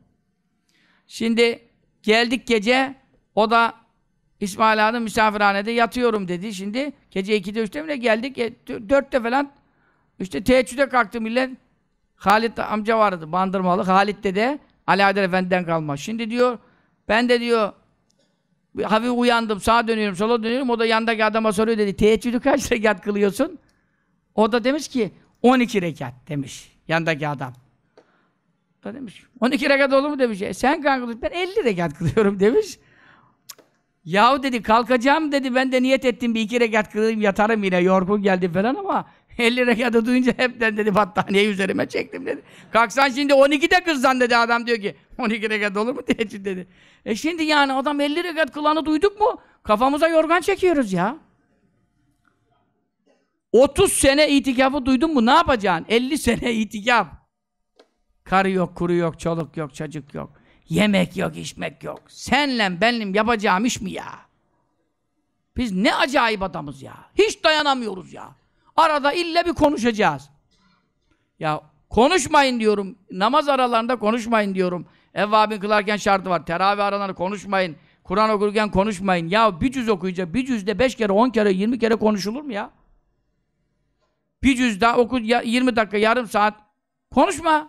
Şimdi geldik gece o da İsmail Ağa'nın misafirhanede yatıyorum dedi. Şimdi gece 2'de 3'te mi geldik? 4'te e, falan işte teheccüde kalktım millet. Halit amca vardı bandırmalı. Halit de de Alaeddin Efendi'den kalma. Şimdi diyor ben de diyor hafif uyandım, sağa dönüyorum, sola dönüyorum. O da yandaki adama soruyor dedi. Teheccüdü kaç rekat kılıyorsun? O da demiş ki 12 rekat demiş yandaki adam. O da demiş 12 rekat olur mu demiş. E, sen kanka ben 50 rekat kılıyorum demiş. Yahu dedi kalkacağım dedi ben de niyet ettim bir iki rekat kılayım yatarım yine yorgun geldi falan ama 50 rekatı duyunca hepten dedi battaniyeyi üzerime çektim dedi. Kalksan şimdi 12'de kızsan dedi adam diyor ki 12 rekat olur mu teheccüd dedi. E şimdi yani adam 50 rekat kılanı duyduk mu kafamıza yorgan çekiyoruz ya. 30 sene itikafı duydun mu ne yapacaksın? 50 sene itikaf. Karı yok, kuru yok, çoluk yok, çocuk yok. Yemek yok, içmek yok. Senle benim yapacağım iş mi ya? Biz ne acayip adamız ya. Hiç dayanamıyoruz ya. Arada illa bir konuşacağız. Ya konuşmayın diyorum. Namaz aralarında konuşmayın diyorum. Evvabin kılarken şartı var. Teravih araları konuşmayın. Kur'an okurken konuşmayın. Ya bir cüz okuyunca bir cüzde beş kere, on kere, yirmi kere konuşulur mu ya? Bir cüzde oku ya, 20 dakika, yarım saat. Konuşma.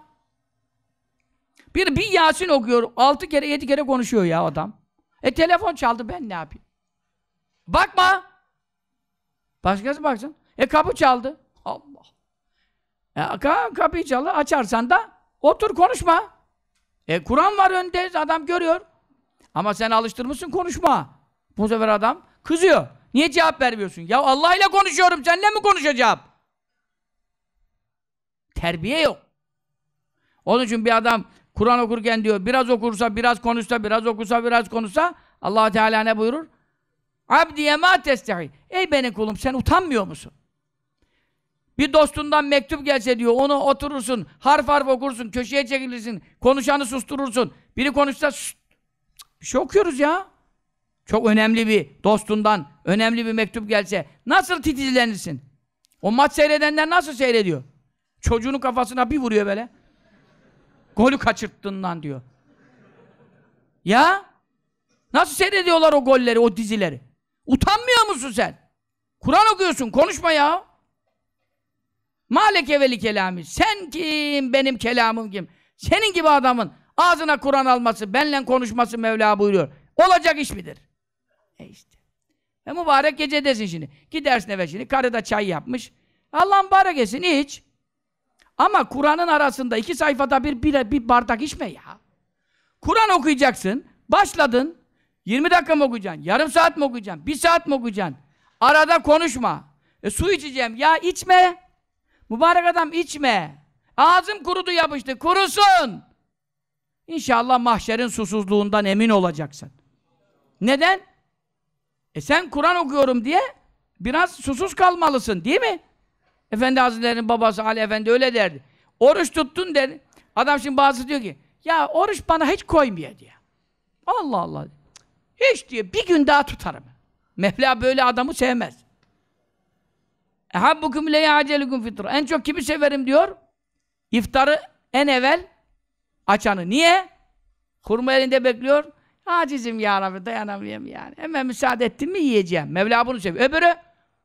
Bir, bir Yasin okuyor. Altı kere, yedi kere konuşuyor ya adam. E telefon çaldı ben ne yapayım? Bakma. Başkası baksın. E kapı çaldı. Allah. E, kapıyı çaldı. Açarsan da otur konuşma. E Kur'an var önde, adam görüyor. Ama sen alıştırmışsın konuşma. Bu sefer adam kızıyor. Niye cevap vermiyorsun? Ya Allah ile konuşuyorum, senle mi konuşacağım? Terbiye yok. Onun için bir adam Kur'an okurken diyor, biraz okursa, biraz konuşsa, biraz okursa, biraz konuşsa, Allah Teala ne buyurur? Abdiye ma testehi. Ey benim kulum, sen utanmıyor musun? Bir dostundan mektup gelse diyor, onu oturursun, harf harf okursun, köşeye çekilirsin, konuşanı susturursun. Biri konuşsa, Sst! bir şey okuyoruz ya. Çok önemli bir dostundan, önemli bir mektup gelse nasıl titizlenirsin? O maç seyredenler nasıl seyrediyor? Çocuğunun kafasına bir vuruyor böyle. Golü kaçırttın diyor. Ya? Nasıl seyrediyorlar o golleri, o dizileri? Utanmıyor musun sen? Kur'an okuyorsun, konuşma ya. Maleke veli kelami. Sen kim? Benim kelamım kim? Senin gibi adamın ağzına Kur'an alması, benle konuşması Mevla buyuruyor. Olacak iş midir? E işte. E mübarek gecedesin şimdi. Gidersin eve şimdi. Karı da çay yapmış. Allah mübarek etsin iç. Ama Kur'an'ın arasında iki sayfada bir, bir, bir bardak içme ya. Kur'an okuyacaksın. Başladın. 20 dakika mı okuyacaksın? Yarım saat mi okuyacaksın? Bir saat mi okuyacaksın? Arada konuşma. E, su içeceğim. Ya içme. Mübarek adam içme. Ağzım kurudu yapıştı. Kurusun. İnşallah mahşerin susuzluğundan emin olacaksın. Neden? E sen Kur'an okuyorum diye biraz susuz kalmalısın değil mi? Efendi Hazretleri'nin babası Ali Efendi öyle derdi. Oruç tuttun dedi. Adam şimdi bazı diyor ki ya oruç bana hiç koymuyor diye. Allah Allah. Hiç diyor bir gün daha tutarım. Mevla böyle adamı sevmez. Ehabbukum leye acelukum fitr. En çok kimi severim diyor? İftarı en evvel açanı. Niye? Kurma elinde bekliyor. Acizim ya Rabbi dayanamıyorum yani. Hemen müsaade ettin mi yiyeceğim. Mevla bunu seviyor. Öbürü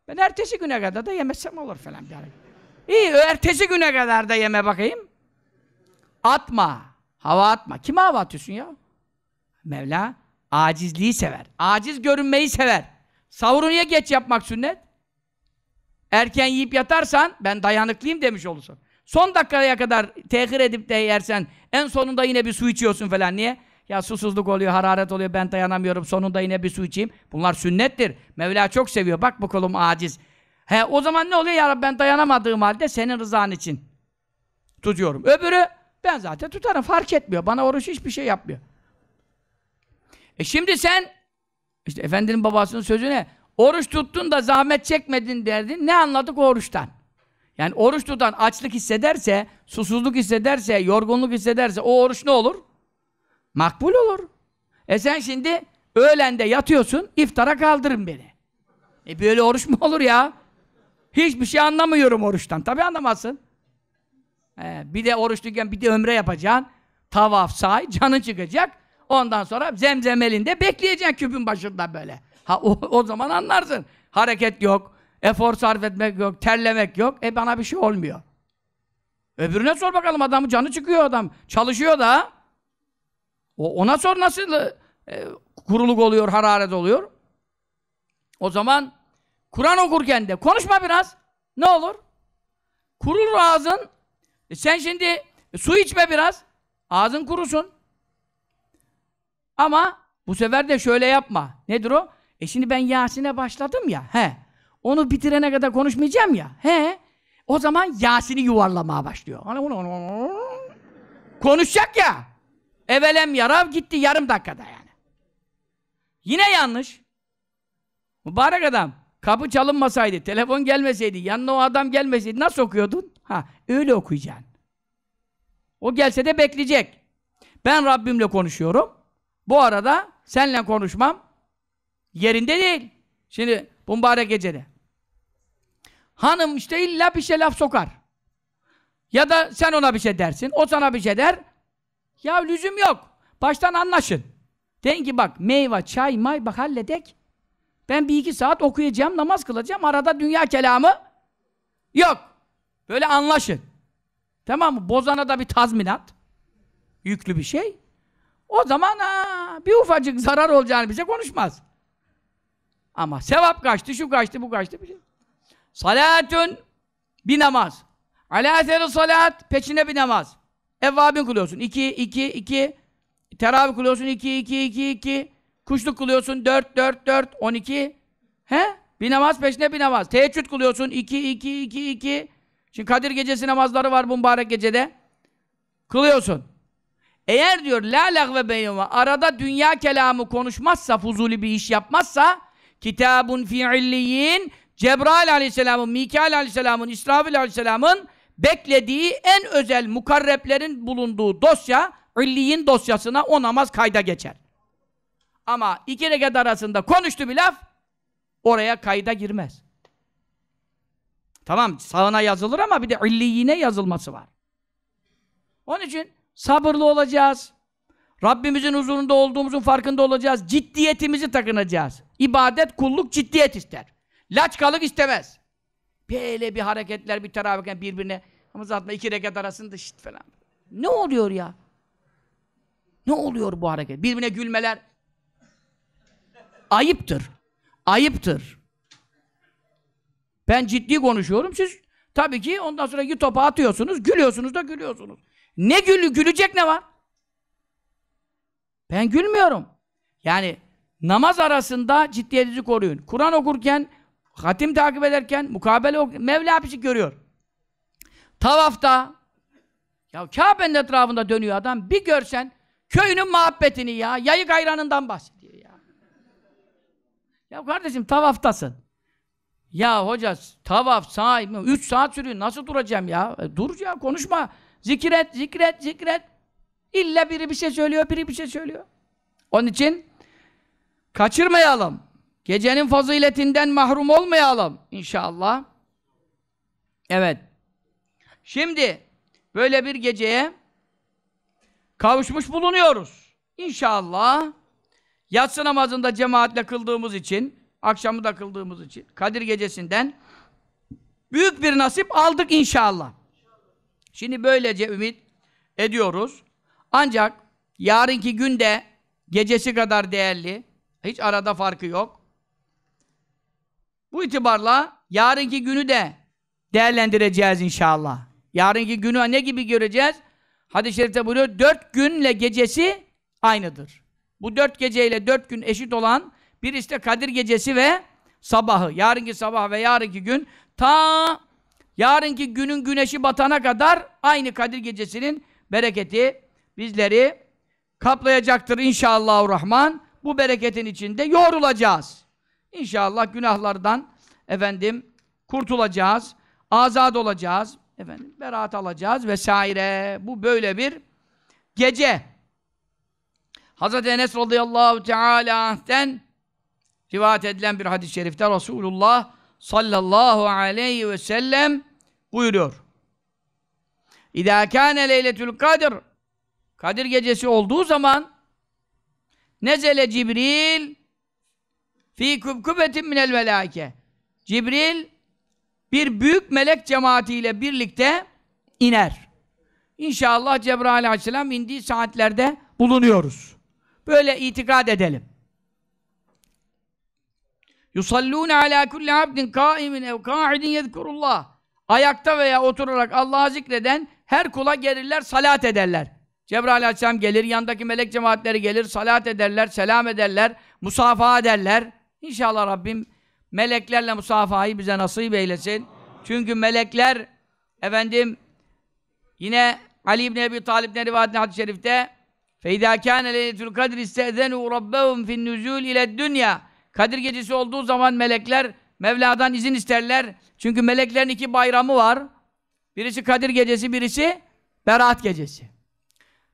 ben ertesi güne kadar da yemezsem olur falan. Der. İyi ertesi güne kadar da yeme bakayım. Atma. Hava atma. Kime hava atıyorsun ya? Mevla acizliği sever. Aciz görünmeyi sever. Savrunuya geç yapmak sünnet. Erken yiyip yatarsan ben dayanıklıyım demiş olursun. Son dakikaya kadar tehir edip de yersen en sonunda yine bir su içiyorsun falan. Niye? Ya susuzluk oluyor, hararet oluyor, ben dayanamıyorum, sonunda yine bir su içeyim. Bunlar sünnettir. Mevla çok seviyor. Bak bu kolum aciz. He o zaman ne oluyor ya Rabbi ben dayanamadığım halde senin rızan için tutuyorum. Öbürü ben zaten tutarım fark etmiyor. Bana oruç hiçbir şey yapmıyor. E şimdi sen işte efendinin babasının sözüne Oruç tuttun da zahmet çekmedin derdin. Ne anladık oruçtan? Yani oruç tutan açlık hissederse, susuzluk hissederse, yorgunluk hissederse o oruç ne olur? Makbul olur. E sen şimdi öğlende yatıyorsun, iftara kaldırın beni. E böyle oruç mu olur ya? Hiçbir şey anlamıyorum oruçtan. Tabii anlamazsın. Ee, bir de oruçluyken bir de ömre yapacaksın. Tavaf, say, canın çıkacak. Ondan sonra zemzem bekleyeceksin küpün başında böyle. Ha, o, o zaman anlarsın. Hareket yok, efor sarf etmek yok, terlemek yok. E bana bir şey olmuyor. Öbürüne sor bakalım adamı canı çıkıyor adam. Çalışıyor da. O, ona sor nasıl e, kuruluk oluyor, hararet oluyor. O zaman Kur'an okurken de konuşma biraz. Ne olur? Kurulur ağzın. E sen şimdi su içme biraz. Ağzın kurusun. Ama bu sefer de şöyle yapma. Nedir o? E şimdi ben Yasin'e başladım ya. He. Onu bitirene kadar konuşmayacağım ya. He. O zaman Yasin'i yuvarlamaya başlıyor. Hani Konuşacak ya. Evelem yarav gitti yarım dakikada yani. Yine yanlış. Mübarek adam. Kapı çalınmasaydı, telefon gelmeseydi, yanına o adam gelmeseydi nasıl okuyordun? Ha, öyle okuyacaksın. O gelse de bekleyecek. Ben Rabbimle konuşuyorum. Bu arada senle konuşmam Yerinde değil. Şimdi bu gecede. Hanım işte illa bir şey laf sokar. Ya da sen ona bir şey dersin, o sana bir şey der. Ya lüzum yok. Baştan anlaşın. Deyin ki bak meyve, çay, may bak halledek. Ben bir iki saat okuyacağım, namaz kılacağım. Arada dünya kelamı yok. Böyle anlaşın. Tamam mı? Bozana da bir tazminat. Yüklü bir şey. O zaman aa, bir ufacık zarar olacağını bize konuşmaz. Ama sevap kaçtı, şu kaçtı, bu kaçtı. Bir şey. Salatün bir namaz. Alâ salat, peçine bir namaz. Evvabin kılıyorsun. 2, 2, 2. Teravih kılıyorsun. 2, 2, 2, 2. Kuşluk kılıyorsun. 4, 4, 4, 12. He? Bir namaz peşine bir namaz. Teheccüd kılıyorsun. 2, 2, 2, 2. Şimdi Kadir gecesi namazları var bu mübarek gecede. Kılıyorsun. Eğer diyor la lagve beynuma arada dünya kelamı konuşmazsa, fuzuli bir iş yapmazsa Kitabun fi illiyin Cebrail aleyhisselamın, Mikail aleyhisselamın, İsrafil aleyhisselamın beklediği en özel mukarreplerin bulunduğu dosya illiyin dosyasına o namaz kayda geçer. Ama iki rekat arasında konuştu bir laf oraya kayda girmez. Tamam sağına yazılır ama bir de illiyine yazılması var. Onun için sabırlı olacağız. Rabbimizin huzurunda olduğumuzun farkında olacağız. Ciddiyetimizi takınacağız. İbadet, kulluk ciddiyet ister. Laçkalık istemez. Böyle bir hareketler bir teravihken birbirine ama zaten iki rekat arasında şit falan. Ne oluyor ya? Ne oluyor bu hareket? Birbirine gülmeler. Ayıptır. Ayıptır. Ben ciddi konuşuyorum. Siz tabii ki ondan sonra topa atıyorsunuz, gülüyorsunuz da gülüyorsunuz. Ne gülü, gülecek ne var? Ben gülmüyorum. Yani namaz arasında ciddiyetinizi koruyun. Kur'an okurken, hatim takip ederken, mukabele ok Mevla bizi görüyor. Tavafta, ya Kabe'nin etrafında dönüyor adam. Bir görsen köyünün muhabbetini ya, yayık ayranından bahsediyor ya. Ya kardeşim tavaftasın. Ya hoca tavaf, sahip. 3 saat sürüyor. Nasıl duracağım ya? E, dur ya konuşma. Zikret, zikret, zikret. İlla biri bir şey söylüyor, biri bir şey söylüyor. Onun için kaçırmayalım. Gecenin faziletinden mahrum olmayalım inşallah. Evet. Şimdi böyle bir geceye kavuşmuş bulunuyoruz. İnşallah yatsı namazında cemaatle kıldığımız için, akşamı da kıldığımız için Kadir gecesinden büyük bir nasip aldık inşallah. Şimdi böylece ümit ediyoruz. Ancak yarınki günde gecesi kadar değerli. Hiç arada farkı yok. Bu itibarla yarınki günü de değerlendireceğiz inşallah. Yarınki günü ne gibi göreceğiz? Hadis-i şerifte buyuruyor, dört günle gecesi aynıdır. Bu dört geceyle dört gün eşit olan bir işte Kadir gecesi ve sabahı. Yarınki sabah ve yarınki gün ta yarınki günün güneşi batana kadar aynı Kadir gecesinin bereketi bizleri kaplayacaktır inşallah Rahman. Bu bereketin içinde yoğrulacağız. İnşallah günahlardan efendim kurtulacağız, azad olacağız, efendim beraat alacağız vesaire. Bu böyle bir gece. Hazreti Enes radıyallahu teala'den rivayet edilen bir hadis-i şerifte Resulullah sallallahu aleyhi ve sellem buyuruyor. İdâ kâne leyletül kadir Kadir gecesi olduğu zaman Nezele Cibril fi kubkubetin minel melâike Cibril bir büyük melek cemaatiyle birlikte iner. İnşallah Cebrail aleyhisselam indiği saatlerde bulunuyoruz. Böyle itikad edelim. Yusallûne alâ kulli abdin kâimin ev kâidin yedkurullah. Ayakta veya oturarak Allah'ı zikreden her kula gelirler, salat ederler. Cebrail aleyhisselam gelir, yandaki melek cemaatleri gelir, salat ederler, selam ederler, musafaha ederler. İnşallah Rabbim meleklerle musafahayı bize nasip eylesin. Çünkü melekler efendim yine Ali İbni Ebi Talib'in rivayetinde hadis-i şerifte فَاِذَا كَانَ لَيْلَةُ الْقَدْرِ اسْتَأْذَنُوا رَبَّهُمْ فِي النُّزُولِ اِلَى الدُّنْيَا Kadir gecesi olduğu zaman melekler Mevla'dan izin isterler. Çünkü meleklerin iki bayramı var. Birisi Kadir gecesi, birisi Berat gecesi.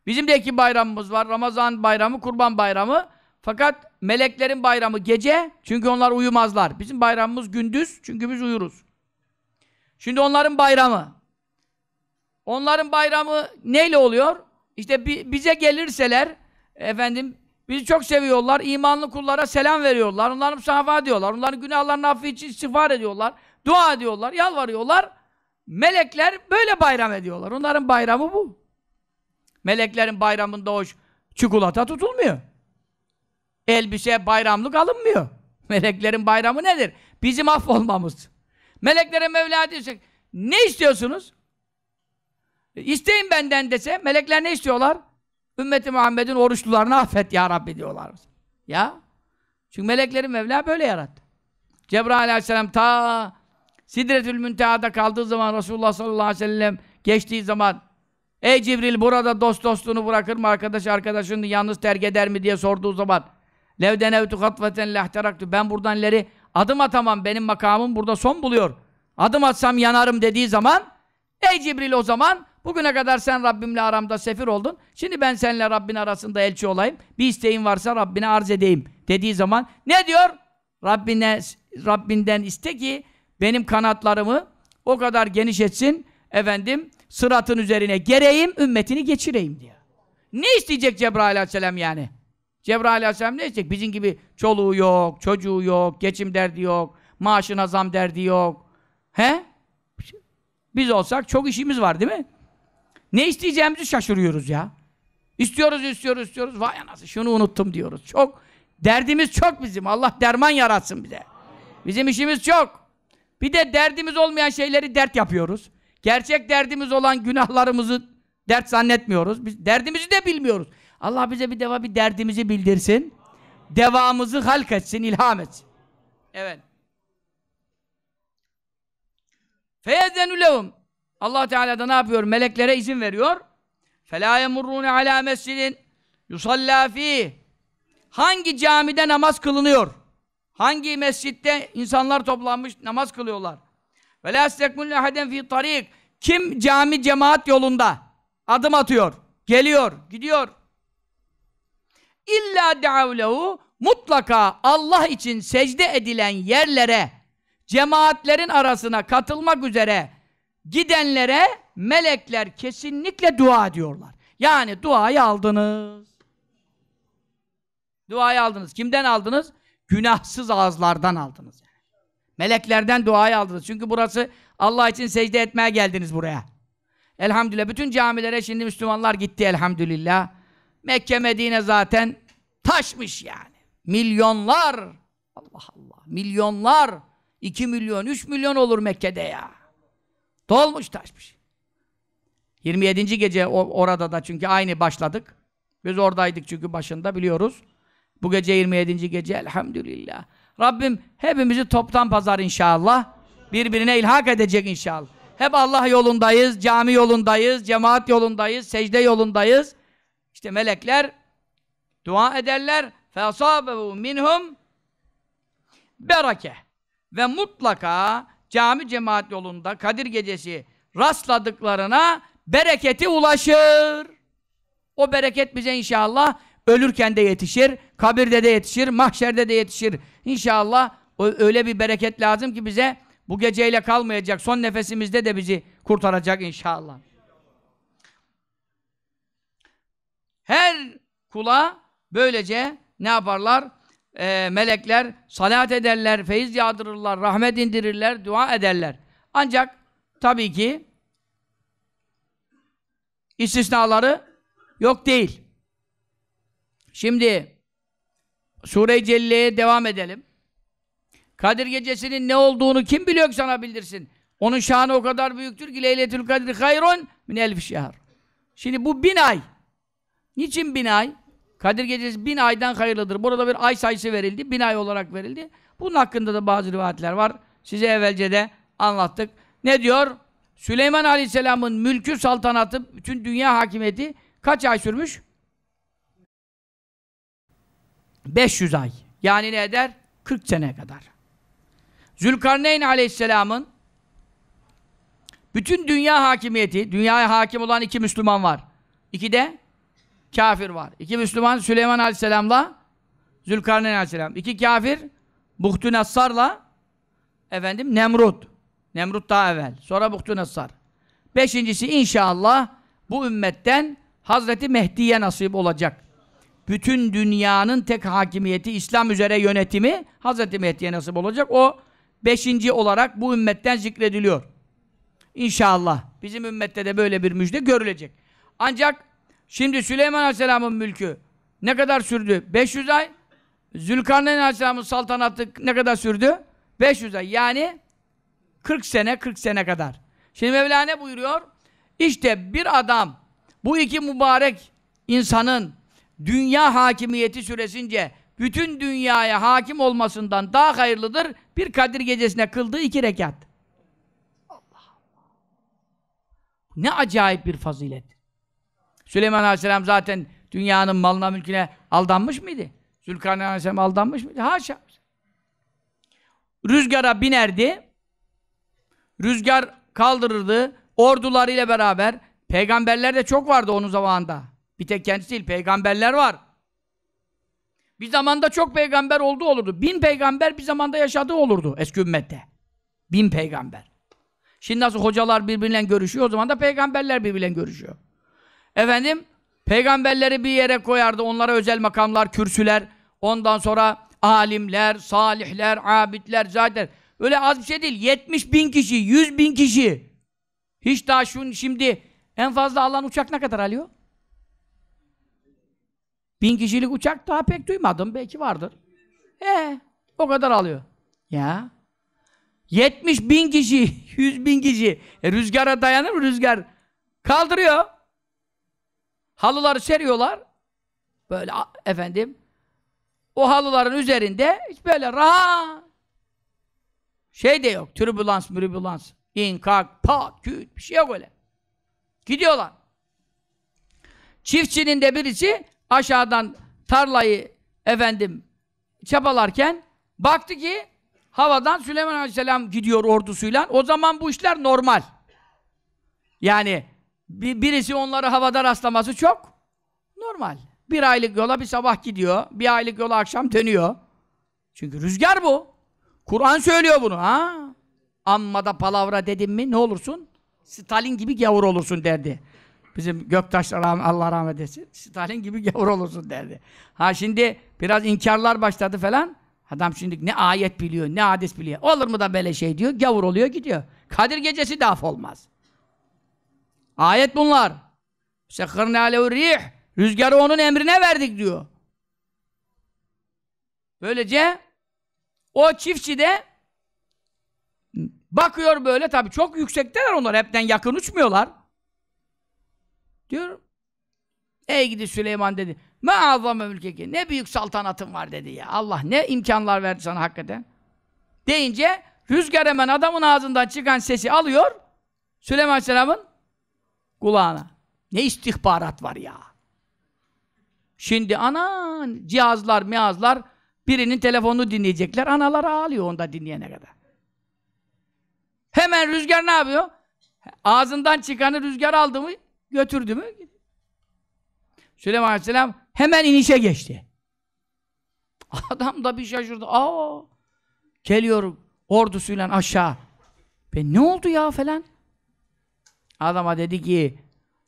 Bizim de iki bayramımız var. Ramazan bayramı, kurban bayramı. Fakat meleklerin bayramı gece. Çünkü onlar uyumazlar. Bizim bayramımız gündüz. Çünkü biz uyuruz. Şimdi onların bayramı. Onların bayramı neyle oluyor? İşte bize gelirseler efendim bizi çok seviyorlar. İmanlı kullara selam veriyorlar. Onların sahafa diyorlar. Onların günahlarını affı için istiğfar ediyorlar. Dua ediyorlar. Yalvarıyorlar. Melekler böyle bayram ediyorlar. Onların bayramı bu. Meleklerin bayramında hoş çikolata tutulmuyor. Elbise bayramlık alınmıyor. Meleklerin bayramı nedir? Bizim affolmamız. Meleklere Mevla diyecek. Ne istiyorsunuz? İsteyin benden dese melekler ne istiyorlar? Ümmeti Muhammed'in oruçlularını affet ya Rabbi diyorlar. Ya. Çünkü meleklerin Mevla böyle yarattı. Cebrail aleyhisselam ta Sidretül Münteha'da kaldığı zaman Resulullah sallallahu aleyhi ve sellem geçtiği zaman Ey Cibril burada dost dostunu bırakır mı? Arkadaş arkadaşını yalnız terk eder mi diye sorduğu zaman Levdenevtu katveten lehteraktu ben buradan ileri adım atamam benim makamım burada son buluyor. Adım atsam yanarım dediği zaman Ey Cibril o zaman bugüne kadar sen Rabbimle aramda sefir oldun. Şimdi ben seninle Rabbin arasında elçi olayım. Bir isteğin varsa Rabbine arz edeyim dediği zaman ne diyor? Rabbine Rabbinden iste ki benim kanatlarımı o kadar geniş etsin efendim sıratın üzerine gereyim, ümmetini geçireyim diyor. Ne isteyecek Cebrail aleyhisselam yani? Cebrail aleyhisselam ne isteyecek? Bizim gibi çoluğu yok, çocuğu yok, geçim derdi yok, maaşına zam derdi yok. He? Biz olsak çok işimiz var değil mi? Ne isteyeceğimizi şaşırıyoruz ya. İstiyoruz, istiyoruz, istiyoruz. Vay anası şunu unuttum diyoruz. Çok derdimiz çok bizim. Allah derman yaratsın bize. Bizim işimiz çok. Bir de derdimiz olmayan şeyleri dert yapıyoruz. Gerçek derdimiz olan günahlarımızı dert zannetmiyoruz. Biz derdimizi de bilmiyoruz. Allah bize bir deva bir derdimizi bildirsin. Devamızı halk etsin, ilham etsin. Evet. Feyezenü lehum. Allah Teala da ne yapıyor? Meleklere izin veriyor. Fela yemurrune ala mescidin yusalla fi. Hangi camide namaz kılınıyor? Hangi mescitte insanlar toplanmış namaz kılıyorlar? Ve la istekmül ehaden fi tarik. Kim cami cemaat yolunda adım atıyor, geliyor, gidiyor. İlla deavlehu mutlaka Allah için secde edilen yerlere, cemaatlerin arasına katılmak üzere gidenlere melekler kesinlikle dua ediyorlar. Yani duayı aldınız. Duayı aldınız. Kimden aldınız? Günahsız ağızlardan aldınız. Meleklerden duayı aldınız. Çünkü burası Allah için secde etmeye geldiniz buraya. Elhamdülillah. Bütün camilere şimdi Müslümanlar gitti elhamdülillah. Mekke, Medine zaten taşmış yani. Milyonlar. Allah Allah. Milyonlar. 2 milyon, 3 milyon olur Mekke'de ya. Dolmuş taşmış. 27. gece orada da çünkü aynı başladık. Biz oradaydık çünkü başında biliyoruz. Bu gece 27. gece elhamdülillah. Rabbim hepimizi toptan pazar inşallah. Birbirine ilhak edecek inşallah. Hep Allah yolundayız, cami yolundayız, cemaat yolundayız, secde yolundayız. İşte melekler dua ederler. فَاصَابَهُ minhum berake. Ve mutlaka cami cemaat yolunda Kadir Gecesi rastladıklarına bereketi ulaşır. O bereket bize inşallah ölürken de yetişir, kabirde de yetişir, mahşerde de yetişir. İnşallah öyle bir bereket lazım ki bize bu geceyle kalmayacak. Son nefesimizde de bizi kurtaracak inşallah. Her kula böylece ne yaparlar? Ee, melekler salat ederler, feyiz yağdırırlar, rahmet indirirler, dua ederler. Ancak tabii ki istisnaları yok değil. Şimdi Sure-i Celle'ye devam edelim. Kadir gecesinin ne olduğunu kim biliyor sana bildirsin. Onun şanı o kadar büyüktür ki Leyletül Kadir hayrun min elf şehr. Şimdi bu bin ay. Niçin bin ay? Kadir gecesi bin aydan hayırlıdır. Burada bir ay sayısı verildi. Bin ay olarak verildi. Bunun hakkında da bazı rivayetler var. Size evvelce de anlattık. Ne diyor? Süleyman Aleyhisselam'ın mülkü saltanatı, bütün dünya hakimiyeti kaç ay sürmüş? 500 ay. Yani ne eder? 40 sene kadar. Zülkarneyn aleyhisselamın bütün dünya hakimiyeti, dünyaya hakim olan iki Müslüman var. İki de kafir var. İki Müslüman Süleyman aleyhisselamla Zülkarneyn aleyhisselam. İki kafir Buhtunassar'la efendim Nemrut. Nemrut daha evvel. Sonra Buhtunassar. Beşincisi inşallah bu ümmetten Hazreti Mehdi'ye nasip olacak bütün dünyanın tek hakimiyeti, İslam üzere yönetimi Hz. Mehdi'ye nasip olacak. O beşinci olarak bu ümmetten zikrediliyor. İnşallah. Bizim ümmette de böyle bir müjde görülecek. Ancak şimdi Süleyman Aleyhisselam'ın mülkü ne kadar sürdü? 500 ay. Zülkarneyn Aleyhisselam'ın saltanatı ne kadar sürdü? 500 ay. Yani 40 sene, 40 sene kadar. Şimdi Mevla ne buyuruyor? İşte bir adam bu iki mübarek insanın dünya hakimiyeti süresince bütün dünyaya hakim olmasından daha hayırlıdır bir Kadir gecesine kıldığı iki rekat. Allah Allah. Ne acayip bir fazilet. Süleyman Aleyhisselam zaten dünyanın malına mülküne aldanmış mıydı? Zülkarneyn Aleyhisselam aldanmış mıydı? Haşa. Rüzgara binerdi. Rüzgar kaldırırdı. Ordularıyla beraber. Peygamberler de çok vardı onun zamanında. Bir tek kendisi değil, peygamberler var. Bir zamanda çok peygamber oldu olurdu. Bin peygamber bir zamanda yaşadığı olurdu eski ümmette. Bin peygamber. Şimdi nasıl hocalar birbiriyle görüşüyor, o zaman da peygamberler birbiriyle görüşüyor. Efendim, peygamberleri bir yere koyardı, onlara özel makamlar, kürsüler, ondan sonra alimler, salihler, abidler, zaten öyle az bir şey değil. 70 bin kişi, 100 bin kişi. Hiç daha şun, şimdi en fazla Allah'ın uçak ne kadar alıyor? Bin kişilik uçak daha pek duymadım. Belki vardır. E o kadar alıyor. Ya. 70 bin kişi, 100 bin kişi. E, rüzgara dayanır mı rüzgar? Kaldırıyor. Halıları seriyorlar. Böyle efendim. O halıların üzerinde hiç böyle rahat. Şey de yok. Türbülans, mürübülans. İn, kalk, pat, küt. Bir şey yok öyle. Gidiyorlar. Çiftçinin de birisi aşağıdan tarlayı efendim çabalarken baktı ki havadan Süleyman Aleyhisselam gidiyor ordusuyla. O zaman bu işler normal. Yani bir, birisi onları havada rastlaması çok normal. Bir aylık yola bir sabah gidiyor, bir aylık yola akşam dönüyor. Çünkü rüzgar bu. Kur'an söylüyor bunu. Ha? Amma da palavra dedim mi ne olursun? Stalin gibi gavur olursun derdi. Bizim Göktaş Allah rahmet etsin. Stalin gibi gavur olursun derdi. Ha şimdi biraz inkarlar başladı falan. Adam şimdi ne ayet biliyor, ne hadis biliyor. Olur mu da böyle şey diyor, gavur oluyor gidiyor. Kadir gecesi de af olmaz. Ayet bunlar. Sekhirne alev rih. Rüzgarı onun emrine verdik diyor. Böylece o çiftçi de bakıyor böyle tabii çok yüksekteler onlar hepten yakın uçmuyorlar. Diyor. Ey gidi Süleyman dedi. Me azam mülkeki. Ne büyük saltanatın var dedi ya. Allah ne imkanlar verdi sana hakikaten. Deyince rüzgar hemen adamın ağzından çıkan sesi alıyor. Süleyman Aleyhisselam'ın kulağına. Ne istihbarat var ya. Şimdi ana cihazlar, mihazlar birinin telefonunu dinleyecekler. Analar ağlıyor onda dinleyene kadar. Hemen rüzgar ne yapıyor? Ağzından çıkanı rüzgar aldı mı Götürdü mü? Süleyman Aleyhisselam hemen inişe geçti. Adam da bir şaşırdı. Aa! Geliyor ordusuyla aşağı. Ben ne oldu ya falan? Adama dedi ki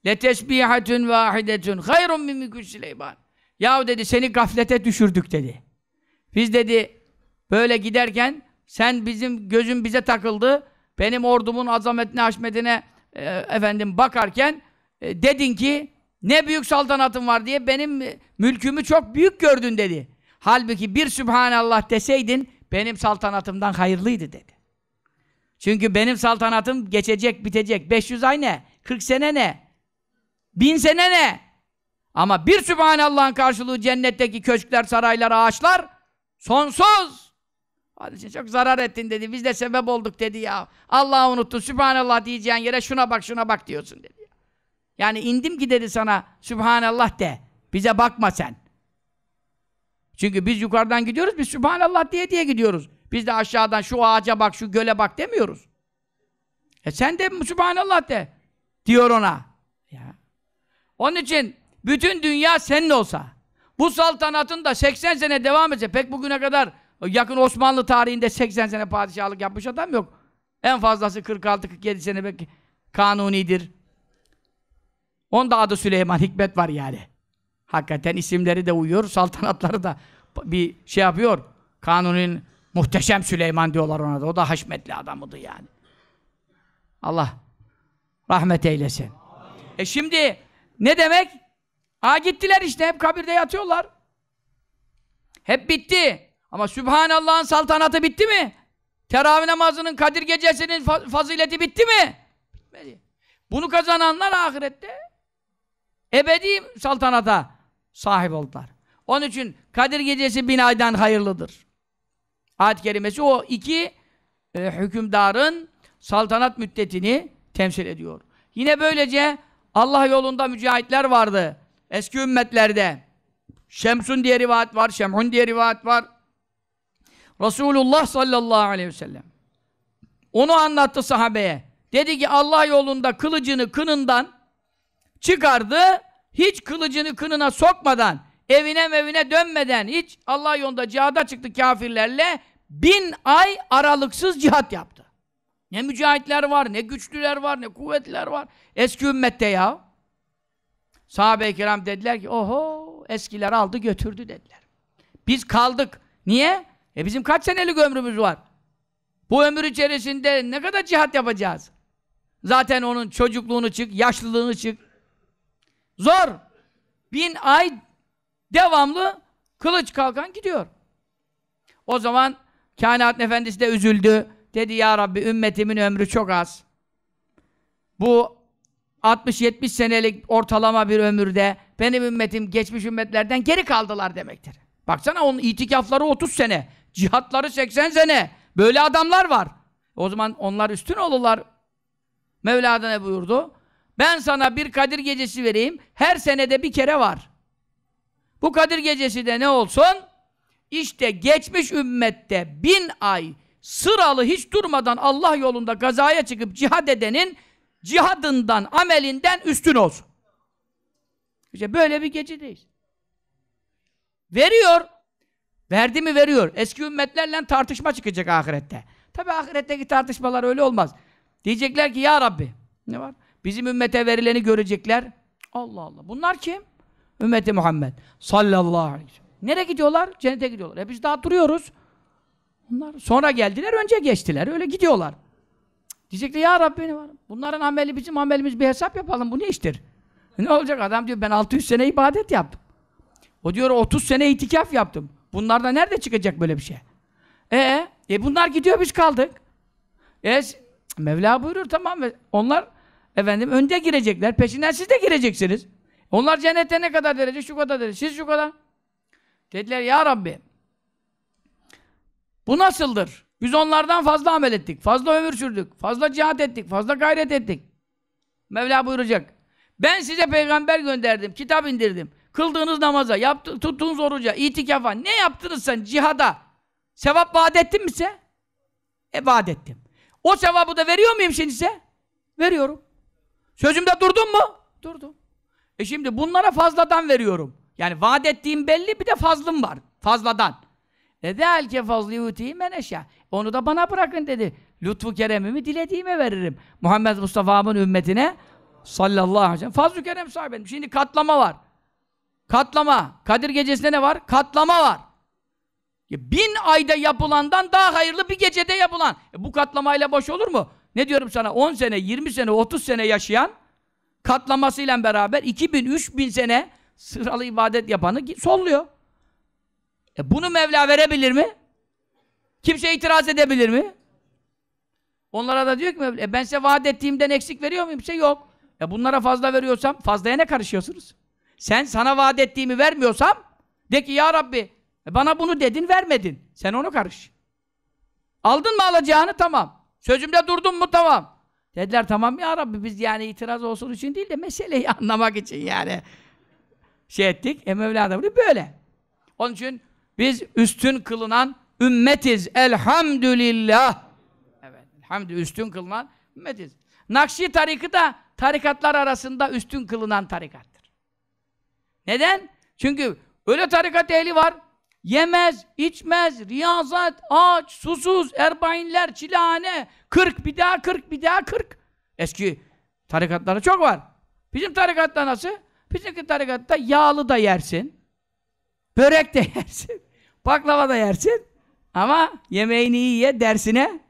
Le tesbihatun vahidetun hayrun min mülkü Süleyman. Ya dedi seni gaflete düşürdük dedi. Biz dedi böyle giderken sen bizim gözün bize takıldı. Benim ordumun azametine, haşmetine e, efendim bakarken e, dedin ki ne büyük saltanatım var diye benim e, mülkümü çok büyük gördün dedi. Halbuki bir Sübhanallah deseydin benim saltanatımdan hayırlıydı dedi. Çünkü benim saltanatım geçecek bitecek. 500 ay ne? 40 sene ne? 1000 sene ne? Ama bir Sübhanallah'ın karşılığı cennetteki köşkler, saraylar, ağaçlar sonsuz. Onun için çok zarar ettin dedi. Biz de sebep olduk dedi ya. Allah'ı unuttu Sübhanallah diyeceğin yere şuna bak şuna bak diyorsun dedi. Yani indim ki dedi sana Sübhanallah de. Bize bakma sen. Çünkü biz yukarıdan gidiyoruz, biz Sübhanallah diye diye gidiyoruz. Biz de aşağıdan şu ağaca bak, şu göle bak demiyoruz. E sen de Sübhanallah de. Diyor ona. Ya. Onun için bütün dünya senin olsa, bu saltanatın da 80 sene devam etse, pek bugüne kadar yakın Osmanlı tarihinde 80 sene padişahlık yapmış adam yok. En fazlası 46-47 sene belki kanunidir. On da adı Süleyman Hikmet var yani. Hakikaten isimleri de uyuyor, saltanatları da bir şey yapıyor. Kanun'un muhteşem Süleyman diyorlar ona da. O da haşmetli adamıdı yani. Allah rahmet eylesin. E şimdi ne demek? Ha gittiler işte hep kabirde yatıyorlar. Hep bitti. Ama Sübhanallah'ın saltanatı bitti mi? Teravih namazının Kadir gecesinin fazileti bitti mi? Bitmedi. Bunu kazananlar ahirette ebedi saltanata sahip oldular. Onun için Kadir Gecesi bin aydan hayırlıdır. Ayet-i o iki e, hükümdarın saltanat müddetini temsil ediyor. Yine böylece Allah yolunda mücahitler vardı. Eski ümmetlerde. Şemsun diye rivayet var, Şemhun diye rivayet var. Resulullah sallallahu aleyhi ve sellem. Onu anlattı sahabeye. Dedi ki Allah yolunda kılıcını kınından çıkardı. Hiç kılıcını kınına sokmadan, evine evine dönmeden, hiç Allah yolunda cihada çıktı kafirlerle. Bin ay aralıksız cihat yaptı. Ne mücahitler var, ne güçlüler var, ne kuvvetliler var. Eski ümmette ya. Sahabe-i kiram dediler ki, oho eskiler aldı götürdü dediler. Biz kaldık. Niye? E bizim kaç senelik ömrümüz var? Bu ömür içerisinde ne kadar cihat yapacağız? Zaten onun çocukluğunu çık, yaşlılığını çık, Zor. Bin ay devamlı kılıç kalkan gidiyor. O zaman kainat efendisi de üzüldü. Dedi ya Rabbi ümmetimin ömrü çok az. Bu 60-70 senelik ortalama bir ömürde benim ümmetim geçmiş ümmetlerden geri kaldılar demektir. Baksana onun itikafları 30 sene, cihatları 80 sene. Böyle adamlar var. O zaman onlar üstün olurlar. Mevla ne buyurdu? Ben sana bir Kadir gecesi vereyim. Her senede bir kere var. Bu Kadir gecesi de ne olsun? İşte geçmiş ümmette bin ay sıralı hiç durmadan Allah yolunda gazaya çıkıp cihad edenin cihadından, amelinden üstün olsun. İşte böyle bir gecedeyiz. Veriyor. Verdi mi veriyor. Eski ümmetlerle tartışma çıkacak ahirette. Tabi ahiretteki tartışmalar öyle olmaz. Diyecekler ki ya Rabbi ne var? Bizim ümmete verileni görecekler. Allah Allah. Bunlar kim? Ümmeti Muhammed. Sallallahu aleyhi ve sellem. Nereye gidiyorlar? Cennete gidiyorlar. E biz daha duruyoruz. Bunlar sonra geldiler, önce geçtiler. Öyle gidiyorlar. Diyecek ya Rabbi var? Bunların ameli bizim amelimiz bir hesap yapalım. Bu ne iştir? E ne olacak? Adam diyor ben 600 sene ibadet yaptım. O diyor 30 sene itikaf yaptım. Bunlarda nerede çıkacak böyle bir şey? Ee, e bunlar gidiyor biz kaldık. E, Mevla buyurur tamam ve onlar efendim önde girecekler. Peşinden siz de gireceksiniz. Onlar cennete ne kadar derece? Şu kadar derece. Siz şu kadar. Dediler ya Rabbi bu nasıldır? Biz onlardan fazla amel ettik. Fazla ömür sürdük. Fazla cihat ettik. Fazla gayret ettik. Mevla buyuracak. Ben size peygamber gönderdim. Kitap indirdim. Kıldığınız namaza, yaptı, tuttuğunuz oruca, itikafa. Ne yaptınız sen cihada? Sevap vaat ettin mi size? E vaat ettim. O sevabı da veriyor muyum şimdi size? Veriyorum. Sözümde durdun mu? Durdum. E şimdi bunlara fazladan veriyorum. Yani vaat ettiğim belli bir de fazlım var. Fazladan. E zelke fazlı yutiyi meneşe. Onu da bana bırakın dedi. Lütfu keremimi dilediğime veririm. Muhammed Mustafa'mın ümmetine sallallahu aleyhi ve sellem. Fazlı kerem sahibim. Şimdi katlama var. Katlama. Kadir gecesinde ne var? Katlama var. E bin ayda yapılandan daha hayırlı bir gecede yapılan. E bu katlamayla boş olur mu? ne diyorum sana 10 sene, 20 sene, 30 sene yaşayan katlamasıyla beraber 2000, 3000 sene sıralı ibadet yapanı solluyor. E bunu Mevla verebilir mi? Kimse itiraz edebilir mi? Onlara da diyor ki Mevla, e ben size vaat ettiğimden eksik veriyor muyum? Bir şey yok. E bunlara fazla veriyorsam fazlaya ne karışıyorsunuz? Sen sana vaat ettiğimi vermiyorsam de ki ya Rabbi e bana bunu dedin vermedin. Sen onu karış. Aldın mı alacağını? Tamam. Sözümde durdum mu tamam. Dediler tamam ya Rabbi biz yani itiraz olsun için değil de meseleyi anlamak için yani. Şey ettik. E Mevla da böyle. Onun için biz üstün kılınan ümmetiz. Elhamdülillah. Evet. Elhamdülillah. Üstün kılınan ümmetiz. Nakşi tarikı da tarikatlar arasında üstün kılınan tarikattır. Neden? Çünkü öyle tarikat ehli var. Yemez, içmez, riyazat, aç, susuz, erbainler, çilehane, kırk bir daha kırk bir daha kırk. Eski tarikatlarda çok var. Bizim tarikatta nasıl? Bizimki tarikatta yağlı da yersin, börek de yersin, baklava da yersin. Ama yemeğini iyi ye, dersine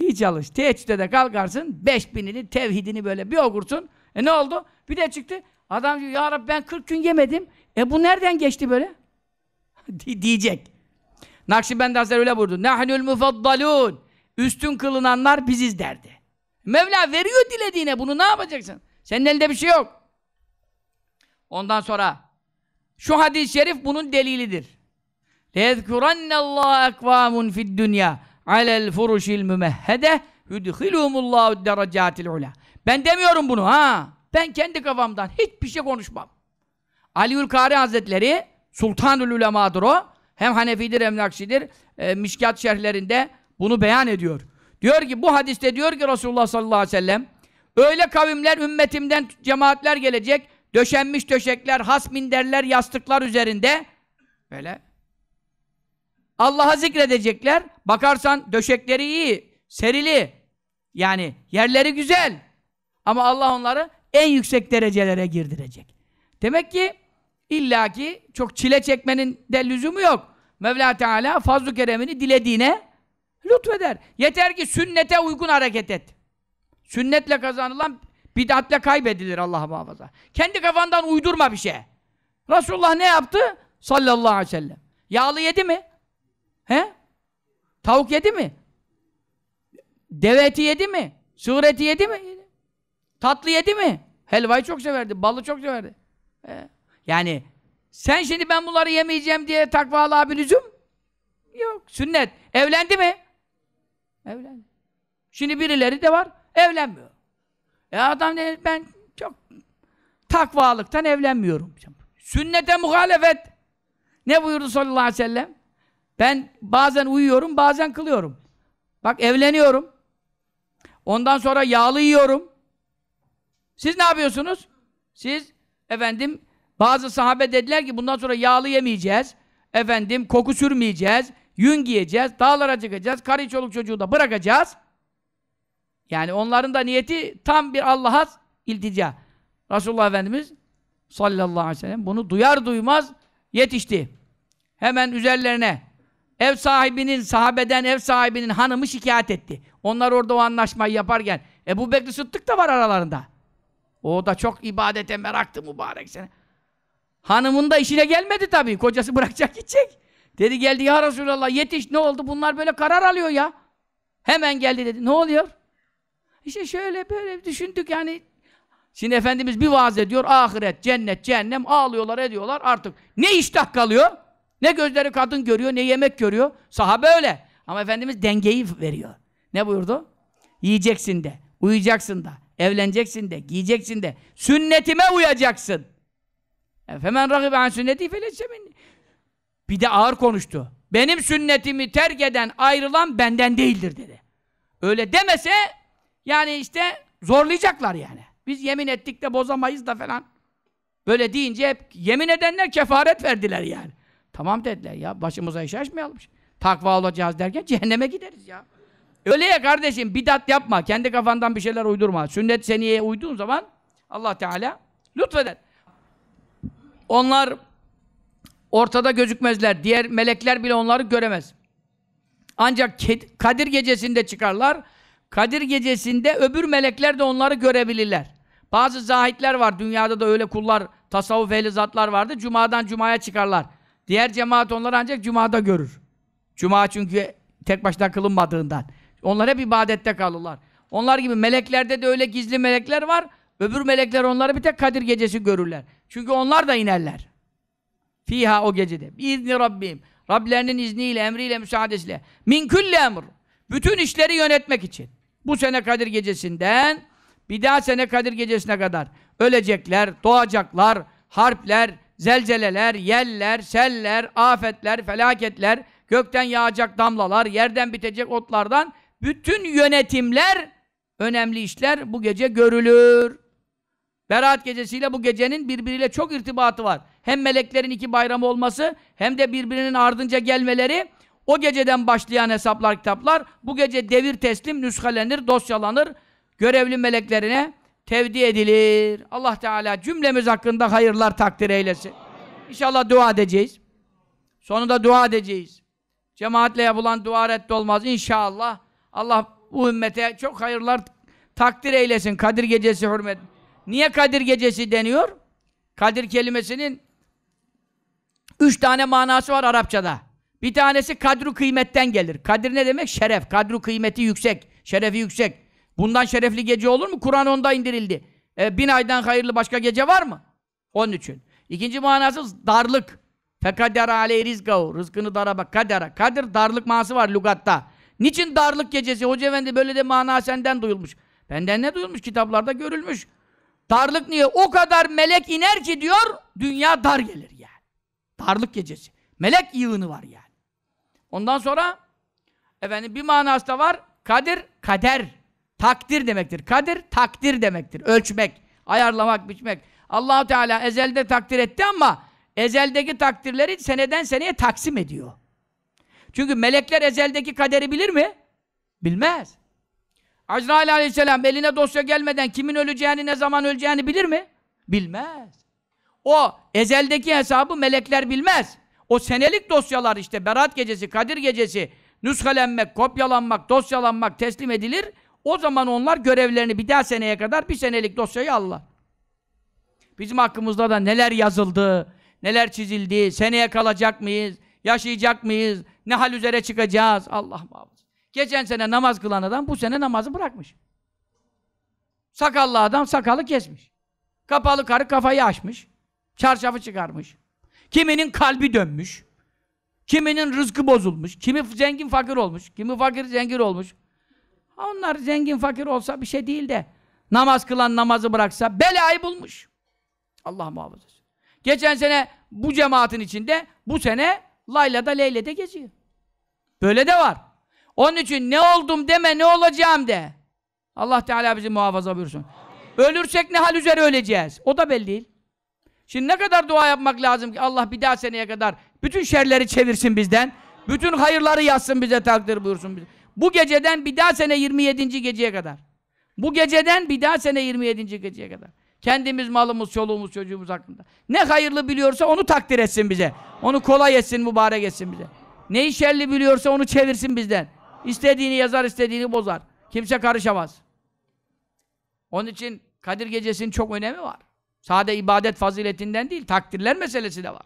iyi çalış. Teheccüde de kalkarsın, beş binini, tevhidini böyle bir okursun. E ne oldu? Bir de çıktı, adam diyor, Ya Rabbi ben kırk gün yemedim. E bu nereden geçti böyle? diyecek. Nakşibendi Hazretleri öyle buyurdu. Nahnül mufaddalun. Üstün kılınanlar biziz derdi. Mevla veriyor dilediğine bunu ne yapacaksın? Senin elinde bir şey yok. Ondan sonra şu hadis-i şerif bunun delilidir. لَيَذْكُرَنَّ اللّٰهَ اَكْوَامٌ فِي الدُّنْيَا عَلَى الْفُرُشِ الْمُمَهَّدَةِ يُدْخِلُهُمُ اللّٰهُ الدَّرَجَاتِ الْعُلَى Ben demiyorum bunu ha. Ben kendi kafamdan hiçbir şey konuşmam. Aliül Kari Hazretleri Sultanül Ulema'dır o. Hem Hanefidir hem Naksidir. E, ee, Mişkat şerhlerinde bunu beyan ediyor. Diyor ki bu hadiste diyor ki Resulullah sallallahu aleyhi ve sellem öyle kavimler ümmetimden cemaatler gelecek. Döşenmiş döşekler, has minderler, yastıklar üzerinde böyle Allah'a zikredecekler. Bakarsan döşekleri iyi, serili. Yani yerleri güzel. Ama Allah onları en yüksek derecelere girdirecek. Demek ki İlla ki çok çile çekmenin de lüzumu yok. Mevla Teala fazlu keremini dilediğine lütfeder. Yeter ki sünnete uygun hareket et. Sünnetle kazanılan bidatle kaybedilir Allah muhafaza. Kendi kafandan uydurma bir şey. Resulullah ne yaptı? Sallallahu aleyhi ve sellem. Yağlı yedi mi? He? Tavuk yedi mi? Deveti yedi mi? Sığır eti yedi mi? Tatlı yedi mi? Helvayı çok severdi, balı çok severdi. He. Yani sen şimdi ben bunları yemeyeceğim diye takvalı bir lüzum? Yok. Sünnet. Evlendi mi? Evlendi. Şimdi birileri de var. Evlenmiyor. E adam dedi ben çok takvalıktan evlenmiyorum. Sünnete muhalefet. Ne buyurdu sallallahu aleyhi ve sellem? Ben bazen uyuyorum, bazen kılıyorum. Bak evleniyorum. Ondan sonra yağlı yiyorum. Siz ne yapıyorsunuz? Siz efendim bazı sahabe dediler ki bundan sonra yağlı yemeyeceğiz. Efendim koku sürmeyeceğiz. Yün giyeceğiz. Dağlara çıkacağız. Karı çoluk çocuğu da bırakacağız. Yani onların da niyeti tam bir Allah'a iltica. Resulullah Efendimiz sallallahu aleyhi ve sellem bunu duyar duymaz yetişti. Hemen üzerlerine ev sahibinin, sahabeden ev sahibinin hanımı şikayet etti. Onlar orada o anlaşmayı yaparken Ebu Bekir Sıddık da var aralarında. O da çok ibadete meraktı mübarek sene. Hanımın da işine gelmedi tabii. Kocası bırakacak gidecek. Dedi geldi ya Resulallah yetiş ne oldu? Bunlar böyle karar alıyor ya. Hemen geldi dedi. Ne oluyor? İşte şöyle böyle düşündük yani. Şimdi Efendimiz bir vaaz ediyor. Ahiret, cennet, cehennem ağlıyorlar ediyorlar artık. Ne iştah kalıyor? Ne gözleri kadın görüyor, ne yemek görüyor. Sahabe öyle. Ama Efendimiz dengeyi veriyor. Ne buyurdu? Yiyeceksin de, uyuyacaksın da, evleneceksin de, giyeceksin de, sünnetime uyacaksın. Femen rakibe an sünneti feleyse Bir de ağır konuştu. Benim sünnetimi terk eden, ayrılan benden değildir dedi. Öyle demese yani işte zorlayacaklar yani. Biz yemin ettik de bozamayız da falan. Böyle deyince hep yemin edenler kefaret verdiler yani. Tamam dediler ya başımıza iş açmayalım. Takva olacağız derken cehenneme gideriz ya. Öyle ya kardeşim bidat yapma. Kendi kafandan bir şeyler uydurma. Sünnet seniyeye uyduğun zaman Allah Teala lütfeder. Onlar ortada gözükmezler. Diğer melekler bile onları göremez. Ancak Kadir gecesinde çıkarlar. Kadir gecesinde öbür melekler de onları görebilirler. Bazı zahitler var. Dünyada da öyle kullar, tasavvuf ehli zatlar vardı. Cuma'dan cumaya çıkarlar. Diğer cemaat onları ancak cumada görür. Cuma çünkü tek başına kılınmadığından. Onlar hep ibadette kalırlar. Onlar gibi meleklerde de öyle gizli melekler var. Öbür melekler onları bir tek Kadir gecesi görürler. Çünkü onlar da inerler. Fiha o gecede. İzni Rabbim. Rablerinin izniyle, emriyle, müsaadesiyle. Min külli emr. Bütün işleri yönetmek için. Bu sene Kadir gecesinden bir daha sene Kadir gecesine kadar ölecekler, doğacaklar, harpler, zelzeleler, yeller, seller, afetler, felaketler, gökten yağacak damlalar, yerden bitecek otlardan bütün yönetimler, önemli işler bu gece görülür. Berat gecesiyle bu gecenin birbiriyle çok irtibatı var. Hem meleklerin iki bayramı olması hem de birbirinin ardınca gelmeleri o geceden başlayan hesaplar kitaplar bu gece devir teslim nüskalenir, dosyalanır. Görevli meleklerine tevdi edilir. Allah Teala cümlemiz hakkında hayırlar takdir eylesin. İnşallah dua edeceğiz. Sonunda dua edeceğiz. Cemaatle yapılan dua reddi olmaz. İnşallah Allah bu ümmete çok hayırlar takdir eylesin. Kadir gecesi hürmet. Niye Kadir Gecesi deniyor? Kadir kelimesinin üç tane manası var Arapçada. Bir tanesi kadru kıymetten gelir. Kadir ne demek? Şeref. Kadru kıymeti yüksek. Şerefi yüksek. Bundan şerefli gece olur mu? Kur'an onda indirildi. E, bin aydan hayırlı başka gece var mı? Onun için. İkinci manası darlık. Fekadera aleyh rizgahu. Rızkını dara bak. Kadera. Kadir darlık manası var lugatta. Niçin darlık gecesi? Hoca efendi böyle de mana senden duyulmuş. Benden ne duyulmuş? Kitaplarda görülmüş. Darlık niye? O kadar melek iner ki diyor, dünya dar gelir yani. Darlık gecesi. Melek yığını var yani. Ondan sonra efendim bir manası da var. Kadir, kader. Takdir demektir. Kadir, takdir demektir. Ölçmek, ayarlamak, biçmek. allah Teala ezelde takdir etti ama ezeldeki takdirleri seneden seneye taksim ediyor. Çünkü melekler ezeldeki kaderi bilir mi? Bilmez. Azrail aleyhisselam eline dosya gelmeden kimin öleceğini, ne zaman öleceğini bilir mi? Bilmez. O ezeldeki hesabı melekler bilmez. O senelik dosyalar işte Berat gecesi, Kadir gecesi, nüshelenmek, kopyalanmak, dosyalanmak teslim edilir. O zaman onlar görevlerini bir daha seneye kadar bir senelik dosyayı alırlar. Bizim hakkımızda da neler yazıldı, neler çizildi, seneye kalacak mıyız, yaşayacak mıyız, ne hal üzere çıkacağız Allah muhafaza. Geçen sene namaz kılan adam bu sene namazı bırakmış. Sakallı adam sakalı kesmiş. Kapalı karı kafayı açmış. Çarşafı çıkarmış. Kiminin kalbi dönmüş. Kiminin rızkı bozulmuş. Kimi zengin fakir olmuş. Kimi fakir zengin olmuş. Onlar zengin fakir olsa bir şey değil de namaz kılan namazı bıraksa belayı bulmuş. Allah muhafaza Geçen sene bu cemaatin içinde bu sene Layla'da Leyle'de geziyor. Böyle de var. Onun için ne oldum deme, ne olacağım de. Allah Teala bizi muhafaza buyursun. Ölürsek ne hal üzere öleceğiz? O da belli değil. Şimdi ne kadar dua yapmak lazım ki Allah bir daha seneye kadar bütün şerleri çevirsin bizden. Bütün hayırları yazsın bize, takdir buyursun bize. Bu geceden bir daha sene 27. geceye kadar. Bu geceden bir daha sene 27. geceye kadar. Kendimiz, malımız, çoluğumuz, çocuğumuz hakkında. Ne hayırlı biliyorsa onu takdir etsin bize. Onu kolay etsin, mübarek etsin bize. Neyi şerli biliyorsa onu çevirsin bizden. İstediğini yazar, istediğini bozar. Kimse karışamaz. Onun için Kadir Gecesi'nin çok önemi var. Sade ibadet faziletinden değil, takdirler meselesi de var.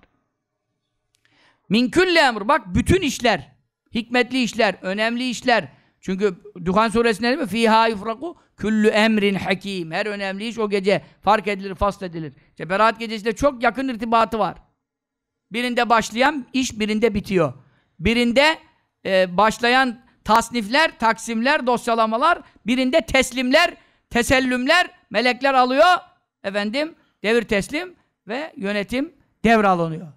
Min külli emr. Bak bütün işler, hikmetli işler, önemli işler. Çünkü Duhan suresinde değil mi? Fiha yufraku küllü emrin hakim. Her önemli iş o gece fark edilir, fasledilir. İşte Berat gecesinde çok yakın irtibatı var. Birinde başlayan iş birinde bitiyor. Birinde e, başlayan tasnifler, taksimler, dosyalamalar, birinde teslimler, tesellümler, melekler alıyor, efendim, devir teslim ve yönetim devralanıyor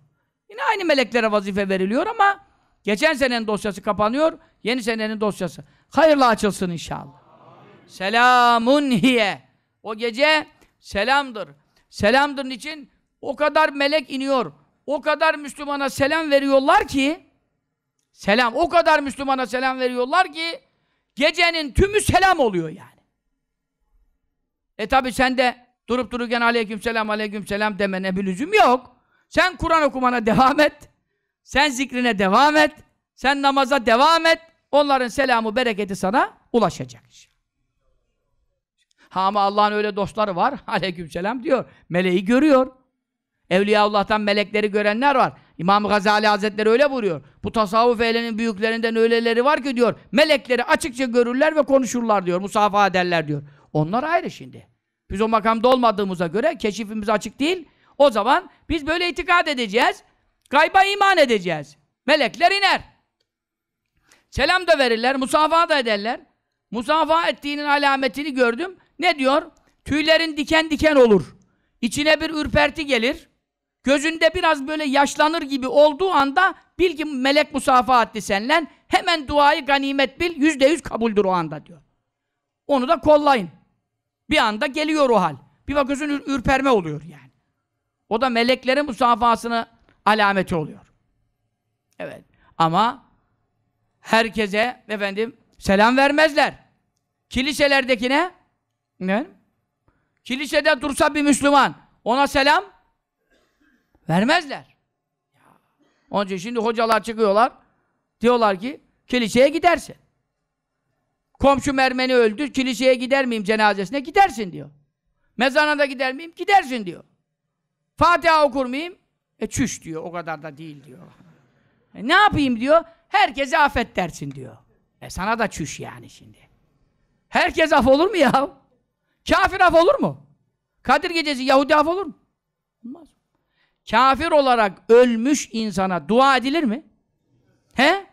Yine aynı meleklere vazife veriliyor ama geçen senenin dosyası kapanıyor, yeni senenin dosyası. Hayırlı açılsın inşallah. Selamun hiye. O gece selamdır. Selamdır için o kadar melek iniyor. O kadar Müslümana selam veriyorlar ki Selam. O kadar Müslümana selam veriyorlar ki gecenin tümü selam oluyor yani. E tabi sen de durup dururken aleyküm selam aleyküm selam demene bir lüzum yok. Sen Kur'an okumana devam et. Sen zikrine devam et. Sen namaza devam et. Onların selamı, bereketi sana ulaşacak. Ha ama Allah'ın öyle dostları var. Aleyküm selam diyor. Meleği görüyor. Evliya Allah'tan melekleri görenler var. İmam Gazali Hazretleri öyle vuruyor. Bu tasavvuf ehlinin büyüklerinden öyleleri var ki diyor. Melekleri açıkça görürler ve konuşurlar diyor. Musafaha ederler diyor. Onlar ayrı şimdi. Biz o makamda olmadığımıza göre keşifimiz açık değil. O zaman biz böyle itikad edeceğiz. kayba iman edeceğiz. Melekler iner. Selam da verirler, musafaha da ederler. Musafaha ettiğinin alametini gördüm. Ne diyor? Tüylerin diken diken olur. İçine bir ürperti gelir gözünde biraz böyle yaşlanır gibi olduğu anda bil ki melek musafa etti senle hemen duayı ganimet bil yüzde yüz kabuldür o anda diyor. Onu da kollayın. Bir anda geliyor o hal. Bir bakıyorsun ür ürperme oluyor yani. O da meleklerin musafasını alameti oluyor. Evet. Ama herkese efendim selam vermezler. Kiliselerdekine ne? Kilisede dursa bir Müslüman ona selam Vermezler. Onun için şimdi hocalar çıkıyorlar. Diyorlar ki kiliseye gidersin. Komşu mermeni öldü. Kiliseye gider miyim cenazesine? Gidersin diyor. Mezana da gider miyim? Gidersin diyor. Fatiha okur muyum? E çüş diyor. O kadar da değil diyor. E, ne yapayım diyor. Herkese afet dersin diyor. E sana da çüş yani şimdi. Herkes af olur mu ya? Kafir af olur mu? Kadir gecesi Yahudi af olur mu? Olmaz kafir olarak ölmüş insana dua edilir mi? He?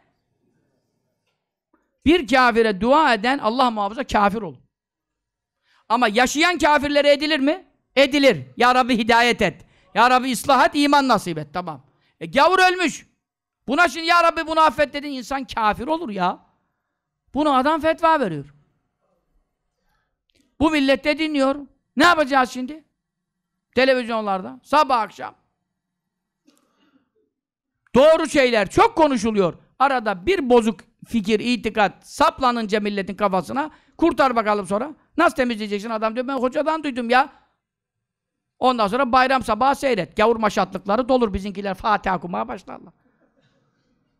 Bir kafire dua eden Allah muhafaza kafir olur. Ama yaşayan kafirlere edilir mi? Edilir. Ya Rabbi hidayet et. Ya Rabbi ıslah et, iman nasip et. Tamam. E gavur ölmüş. Buna şimdi Ya Rabbi bunu affet dedin insan kafir olur ya. Bunu adam fetva veriyor. Bu millette dinliyor. Ne yapacağız şimdi? Televizyonlarda. Sabah akşam. Doğru şeyler çok konuşuluyor. Arada bir bozuk fikir, itikat saplanınca milletin kafasına kurtar bakalım sonra. Nasıl temizleyeceksin? Adam diyor ben hocadan duydum ya. Ondan sonra bayram sabahı seyret. Gavur maşatlıkları dolur bizimkiler Fatiha okumaya başlarlar.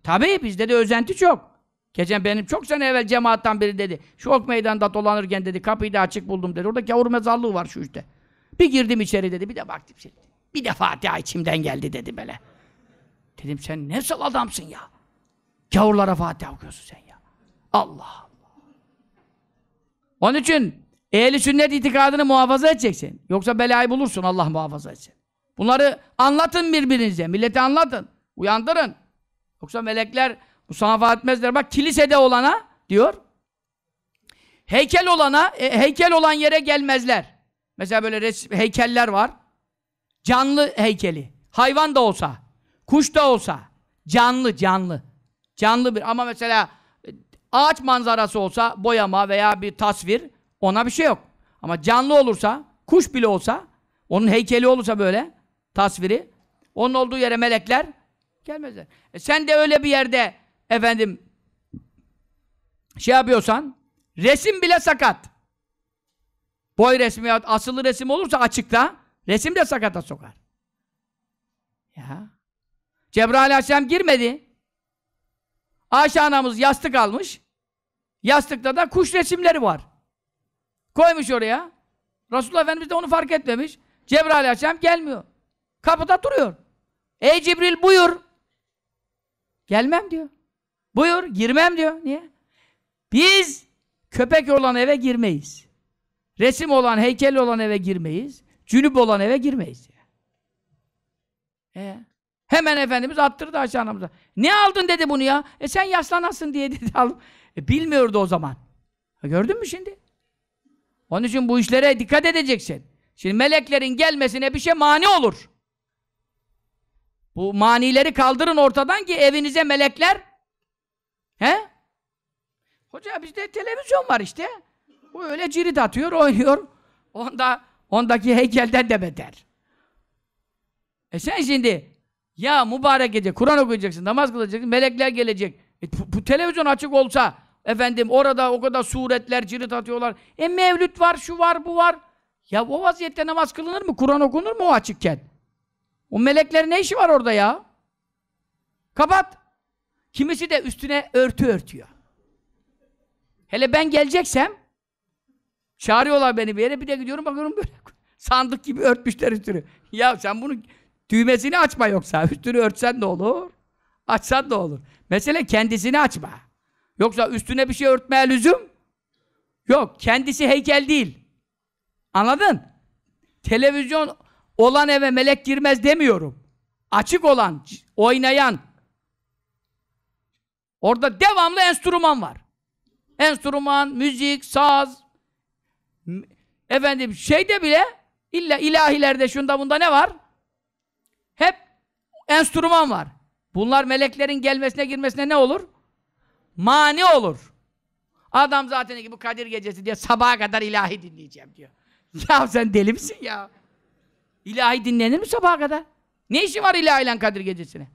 Tabii bizde de özenti çok. Geçen benim çok sene evvel cemaatten biri dedi. Şu ok meydanda dolanırken dedi kapıyı da açık buldum dedi. Orada gavur mezarlığı var şu işte. Bir girdim içeri dedi. Bir de baktım. Şey. Bir de Fatiha içimden geldi dedi böyle. Dedim sen nasıl adamsın ya? Gavurlara Fatiha okuyorsun sen ya. Allah Allah. Onun için ehli sünnet itikadını muhafaza edeceksin. Yoksa belayı bulursun Allah muhafaza etsin. Bunları anlatın birbirinize. Millete anlatın. Uyandırın. Yoksa melekler musahafa etmezler. Bak kilisede olana diyor. Heykel olana, e, heykel olan yere gelmezler. Mesela böyle resim, heykeller var. Canlı heykeli. Hayvan da olsa. Kuş da olsa. Canlı, canlı. Canlı bir ama mesela e, ağaç manzarası olsa boyama veya bir tasvir ona bir şey yok. Ama canlı olursa, kuş bile olsa, onun heykeli olursa böyle tasviri, onun olduğu yere melekler gelmezler. E sen de öyle bir yerde efendim şey yapıyorsan resim bile sakat. Boy resmi asılı resim olursa açıkta resim de sakata sokar. Ya Cebrail Aleyhisselam girmedi. Ayşe anamız yastık almış. Yastıkta da kuş resimleri var. Koymuş oraya. Resulullah Efendimiz de onu fark etmemiş. Cebrail Aleyhisselam gelmiyor. Kapıda duruyor. Ey Cibril buyur. Gelmem diyor. Buyur, girmem diyor. Niye? Biz köpek olan eve girmeyiz. Resim olan, heykel olan eve girmeyiz. Cünüp olan eve girmeyiz. Diyor. E, Hemen Efendimiz attırdı aşağı anamıza. Ne aldın dedi bunu ya. E sen yaslanasın diye dedi aldım. E bilmiyordu o zaman. E gördün mü şimdi? Onun için bu işlere dikkat edeceksin. Şimdi meleklerin gelmesine bir şey mani olur. Bu manileri kaldırın ortadan ki evinize melekler he? Hoca bizde televizyon var işte. Bu öyle cirit atıyor, oynuyor. Onda ondaki heykelden de beter. E sen şimdi ya mübarek gece Kur'an okuyacaksın, namaz kılacaksın, melekler gelecek. E, bu, bu televizyon açık olsa efendim orada o kadar suretler cirit atıyorlar. E mevlüt var, şu var, bu var. Ya o vaziyette namaz kılınır mı? Kur'an okunur mu o açıkken? O meleklerin ne işi var orada ya? Kapat. Kimisi de üstüne örtü örtüyor. Hele ben geleceksem çağırıyorlar beni bir yere bir de gidiyorum bakıyorum böyle sandık gibi örtmüşler üstünü. Ya sen bunu Düğmesini açma yoksa. Üstünü örtsen de olur. Açsan da olur. Mesele kendisini açma. Yoksa üstüne bir şey örtmeye lüzum yok. Kendisi heykel değil. Anladın? Televizyon olan eve melek girmez demiyorum. Açık olan, oynayan. Orada devamlı enstrüman var. Enstrüman, müzik, saz. Efendim şeyde bile illa ilahilerde şunda bunda ne var? Hep enstrüman var. Bunlar meleklerin gelmesine girmesine ne olur? Mani olur. Adam zaten ki bu Kadir gecesi diye sabaha kadar ilahi dinleyeceğim diyor. Ya sen deli misin ya? İlahi dinlenir mi sabaha kadar? Ne işi var ilahiyle Kadir gecesine?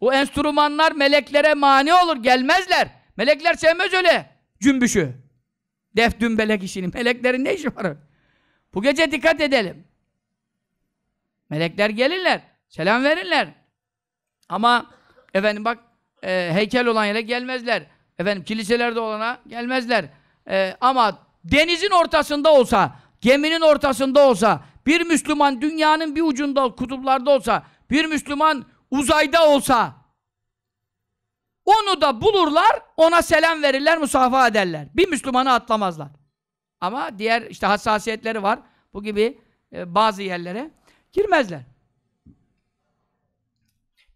O enstrümanlar meleklere mani olur, gelmezler. Melekler sevmez öyle cümbüşü. Def dümbelek işini. Meleklerin ne işi var? Bu gece dikkat edelim. Melekler gelirler, selam verirler. Ama efendim bak e, heykel olan yere gelmezler. Efendim kiliselerde olana gelmezler. E, ama denizin ortasında olsa, geminin ortasında olsa, bir Müslüman dünyanın bir ucunda, kutuplarda olsa, bir Müslüman uzayda olsa, onu da bulurlar, ona selam verirler, musafaha ederler. Bir Müslümanı atlamazlar. Ama diğer işte hassasiyetleri var. Bu gibi e, bazı yerlere Girmezler.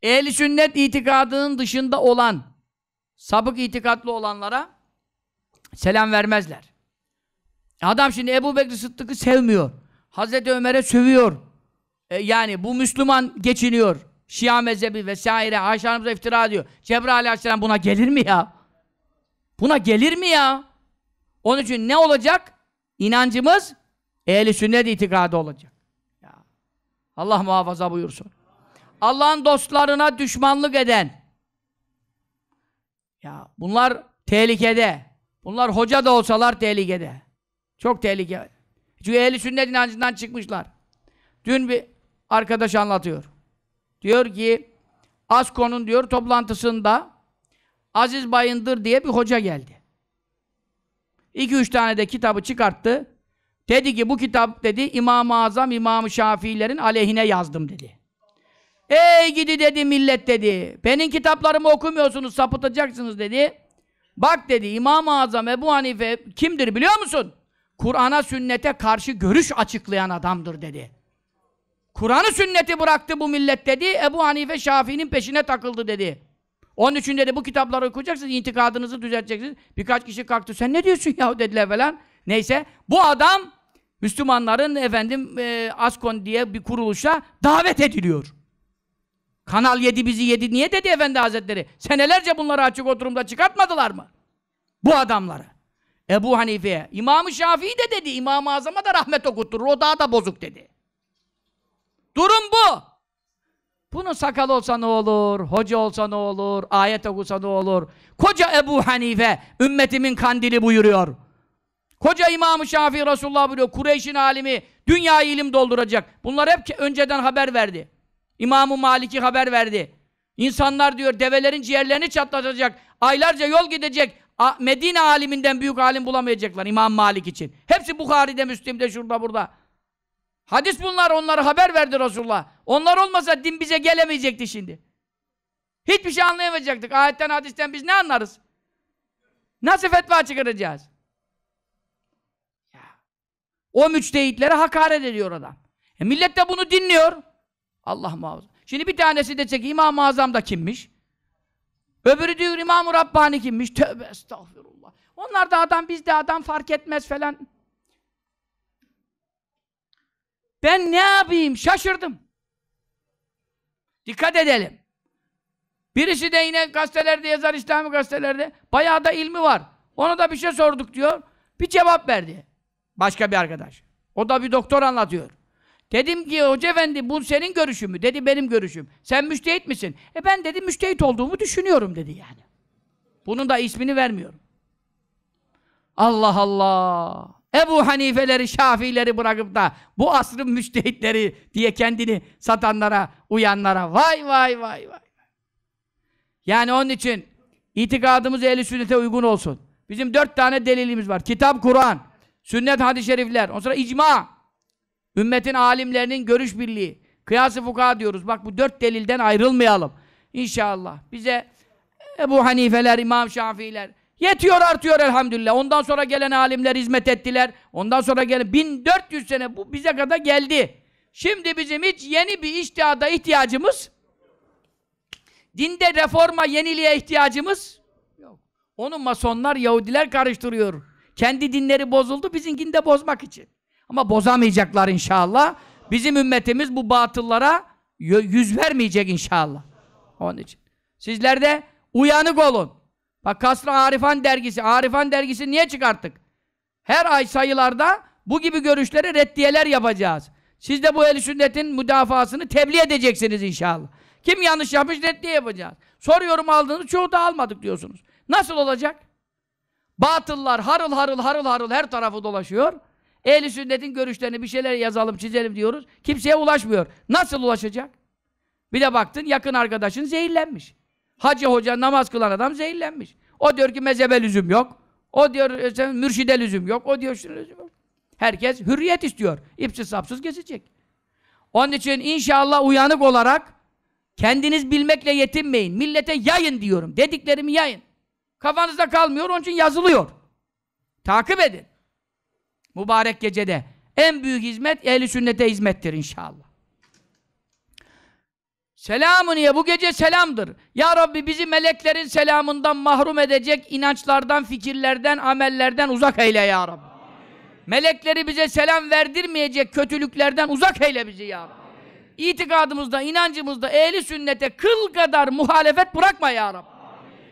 Ehli sünnet itikadının dışında olan sabık itikatlı olanlara selam vermezler. Adam şimdi Ebu Bekir Sıddık'ı sevmiyor. Hazreti Ömer'e sövüyor. E, yani bu Müslüman geçiniyor. Şia mezhebi vesaire Ayşe Hanım'da iftira ediyor. Cebrail Aleyhisselam buna gelir mi ya? Buna gelir mi ya? Onun için ne olacak? İnancımız ehli sünnet itikadı olacak. Allah muhafaza buyursun. Allah'ın dostlarına düşmanlık eden. Ya bunlar tehlikede. Bunlar hoca da olsalar tehlikede. Çok tehlike. Çünkü ehli sünnet inancından çıkmışlar. Dün bir arkadaş anlatıyor. Diyor ki Asko'nun diyor toplantısında Aziz Bayındır diye bir hoca geldi. İki üç tane de kitabı çıkarttı. Dedi ki bu kitap dedi İmam-ı Azam İmam-ı Şafiilerin aleyhine yazdım dedi. Ey gidi dedi millet dedi. Benim kitaplarımı okumuyorsunuz sapıtacaksınız dedi. Bak dedi İmam-ı Azam Ebu Hanife kimdir biliyor musun? Kur'an'a sünnete karşı görüş açıklayan adamdır dedi. Kur'an'ı sünneti bıraktı bu millet dedi. Ebu Hanife Şafii'nin peşine takıldı dedi. Onun için dedi bu kitapları okuyacaksınız, intikadınızı düzelteceksiniz. Birkaç kişi kalktı. Sen ne diyorsun yahu dediler falan. Neyse bu adam Müslümanların efendim e, Askon diye bir kuruluşa davet ediliyor. Kanal 7 bizi yedi. Niye dedi Efendi Hazretleri? Senelerce bunları açık oturumda çıkartmadılar mı? Bu adamları. Ebu Hanife'ye. İmam-ı Şafii de dedi. İmam-ı Azam'a da rahmet okutturur. O daha da bozuk dedi. Durum bu. Bunu sakal olsa ne olur? Hoca olsa ne olur? Ayet okusa ne olur? Koca Ebu Hanife ümmetimin kandili buyuruyor. Koca İmam-ı Şafii Resulullah buyuruyor. Kureyş'in alimi dünyayı ilim dolduracak. Bunlar hep önceden haber verdi. İmam-ı Maliki haber verdi. İnsanlar diyor develerin ciğerlerini çatlatacak. Aylarca yol gidecek. Medine aliminden büyük alim bulamayacaklar İmam Malik için. Hepsi Bukhari'de, Müslim'de, şurada, burada. Hadis bunlar onlara haber verdi Resulullah. Onlar olmasa din bize gelemeyecekti şimdi. Hiçbir şey anlayamayacaktık. Ayetten, hadisten biz ne anlarız? Nasıl fetva çıkaracağız? O müçtehitlere hakaret ediyor adam. E millet de bunu dinliyor. Allah muhafaza. Şimdi bir tanesi de çek İmam-ı Azam da kimmiş? Öbürü diyor İmam-ı Rabbani kimmiş? Tövbe estağfirullah. Onlar da adam, biz de adam fark etmez falan. Ben ne yapayım? Şaşırdım. Dikkat edelim. Birisi de yine gazetelerde yazar, İslami gazetelerde. Bayağı da ilmi var. Ona da bir şey sorduk diyor. Bir cevap verdi. Başka bir arkadaş. O da bir doktor anlatıyor. Dedim ki hoca efendi bu senin görüşün mü? Dedi benim görüşüm. Sen müştehit misin? E ben dedi müştehit olduğumu düşünüyorum dedi yani. Bunun da ismini vermiyorum. Allah Allah. Ebu Hanifeleri, Şafileri bırakıp da bu asrın müştehitleri diye kendini satanlara, uyanlara vay vay vay vay. Yani onun için itikadımız ehli sünnete uygun olsun. Bizim dört tane delilimiz var. Kitap, Kur'an sünnet hadis-i şerifler, ondan sonra icma. Ümmetin alimlerinin görüş birliği. Kıyas-ı fukaha diyoruz. Bak bu dört delilden ayrılmayalım. İnşallah. Bize Ebu Hanifeler, İmam Şafiiler yetiyor artıyor elhamdülillah. Ondan sonra gelen alimler hizmet ettiler. Ondan sonra gelen 1400 sene bu bize kadar geldi. Şimdi bizim hiç yeni bir iştihada ihtiyacımız dinde reforma, yeniliğe ihtiyacımız yok. Onu masonlar, Yahudiler karıştırıyor. Kendi dinleri bozuldu, bizimkini de bozmak için. Ama bozamayacaklar inşallah. Bizim ümmetimiz bu batıllara yüz vermeyecek inşallah. Onun için. Sizler de uyanık olun. Bak Kasr Arifan dergisi, Arifan dergisi niye çıkarttık? Her ay sayılarda bu gibi görüşlere reddiyeler yapacağız. Siz de bu el sünnetin müdafasını tebliğ edeceksiniz inşallah. Kim yanlış yapmış reddiye yapacağız. Soruyorum aldığınız çoğu da almadık diyorsunuz. Nasıl olacak? Batıllar harıl harıl harıl harıl her tarafı dolaşıyor. Ehli sünnetin görüşlerini bir şeyler yazalım, çizelim diyoruz. Kimseye ulaşmıyor. Nasıl ulaşacak? Bir de baktın yakın arkadaşın zehirlenmiş. Hacı hoca namaz kılan adam zehirlenmiş. O diyor ki mezhebe lüzum yok. O diyor e, sen mürşide lüzum yok. O diyor şunu lüzum yok. Herkes hürriyet istiyor. İpsiz sapsız gezecek. Onun için inşallah uyanık olarak kendiniz bilmekle yetinmeyin. Millete yayın diyorum. Dediklerimi yayın. Kafanızda kalmıyor, onun için yazılıyor. Takip edin. Mübarek gecede. En büyük hizmet ehli sünnete hizmettir inşallah. Selamı niye? Bu gece selamdır. Ya Rabbi bizi meleklerin selamından mahrum edecek inançlardan, fikirlerden, amellerden uzak eyle ya Rabbi. Melekleri bize selam verdirmeyecek kötülüklerden uzak eyle bizi ya Rabbi. İtikadımızda, inancımızda ehli sünnete kıl kadar muhalefet bırakma ya Rabbi.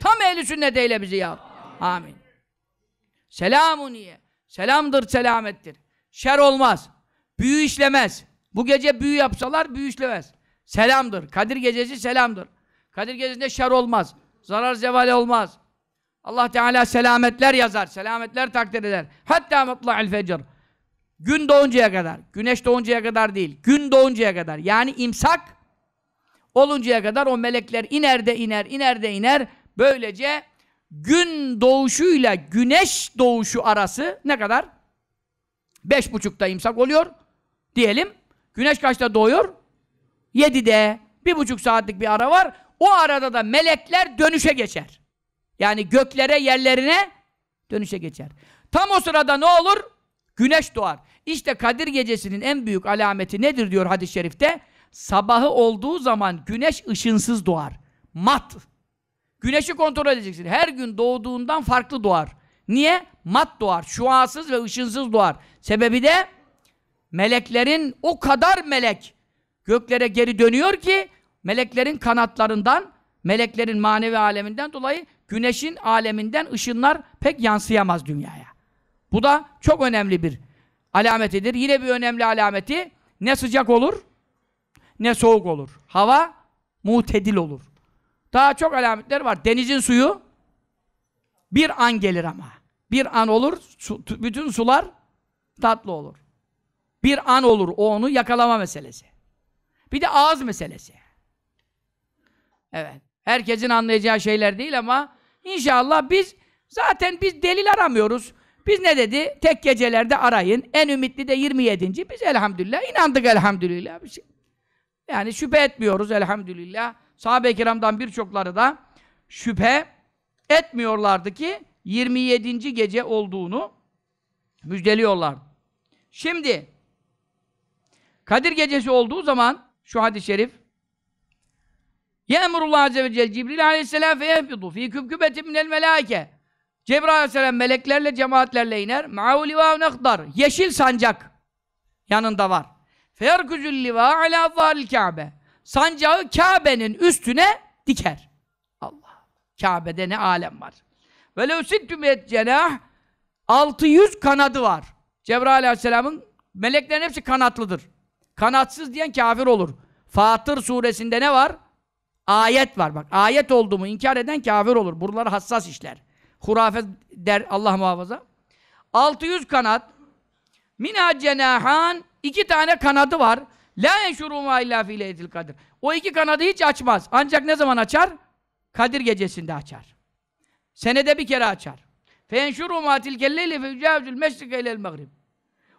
Tam ehli sünnet eyle bizi ya. Amin. Selamuniye. Selamdır, selamettir. Şer olmaz. Büyü işlemez. Bu gece büyü yapsalar büyü işlemez. Selamdır. Kadir gecesi selamdır. Kadir gecesinde şer olmaz. Zarar zevale olmaz. Allah Teala selametler yazar. Selametler takdir eder. Hatta matla'il fecr. Gün doğuncaya kadar. Güneş doğuncaya kadar değil. Gün doğuncaya kadar. Yani imsak oluncaya kadar o melekler iner de iner, iner de iner. Böylece gün doğuşuyla güneş doğuşu arası ne kadar? Beş buçukta imsak oluyor. Diyelim. Güneş kaçta doğuyor? Yedide. Bir buçuk saatlik bir ara var. O arada da melekler dönüşe geçer. Yani göklere, yerlerine dönüşe geçer. Tam o sırada ne olur? Güneş doğar. İşte Kadir gecesinin en büyük alameti nedir diyor hadis-i şerifte? Sabahı olduğu zaman güneş ışınsız doğar. Mat Güneşi kontrol edeceksin. Her gün doğduğundan farklı doğar. Niye? Mat doğar. Şuasız ve ışınsız doğar. Sebebi de meleklerin o kadar melek göklere geri dönüyor ki meleklerin kanatlarından, meleklerin manevi aleminden dolayı güneşin aleminden ışınlar pek yansıyamaz dünyaya. Bu da çok önemli bir alametidir. Yine bir önemli alameti ne sıcak olur ne soğuk olur. Hava mutedil olur. Daha çok alametler var. Denizin suyu bir an gelir ama. Bir an olur, su, bütün sular tatlı olur. Bir an olur o onu yakalama meselesi. Bir de ağız meselesi. Evet. Herkesin anlayacağı şeyler değil ama inşallah biz zaten biz delil aramıyoruz. Biz ne dedi? Tek gecelerde arayın. En ümitli de 27. Biz elhamdülillah inandık elhamdülillah. Şey- yani şüphe etmiyoruz elhamdülillah. Sahabe-i kiramdan birçokları da şüphe etmiyorlardı ki 27. gece olduğunu müjdeliyorlar. Şimdi Kadir gecesi olduğu zaman şu hadis-i şerif Yemrullah Azze ve Celle Cibril Aleyhisselam feyehbidu fi kübkübeti minel melâike Cebrail Aleyhisselam meleklerle, cemaatlerle iner. Ma'u livâun akdar. Yeşil sancak yanında var. Feyerküzül livâ alâ zâhil Kâbe sancağı Kabe'nin üstüne diker. Allah. Kabe'de ne alem var. Ve levsittümiyet cenah 600 kanadı var. Cebrail aleyhisselamın meleklerin hepsi kanatlıdır. Kanatsız diyen kafir olur. Fatır suresinde ne var? Ayet var bak. Ayet oldu mu inkar eden kafir olur. Buralar hassas işler. Hurafe der Allah muhafaza. 600 kanat. Mina cenahan iki tane kanadı var. La yeşuruma illa fi leyletil kadir. O iki kanadı hiç açmaz. Ancak ne zaman açar? Kadir gecesinde açar. Senede bir kere açar. Fe Fenşuruma tilkelleyle fevcavzül meşrike ilel magrib.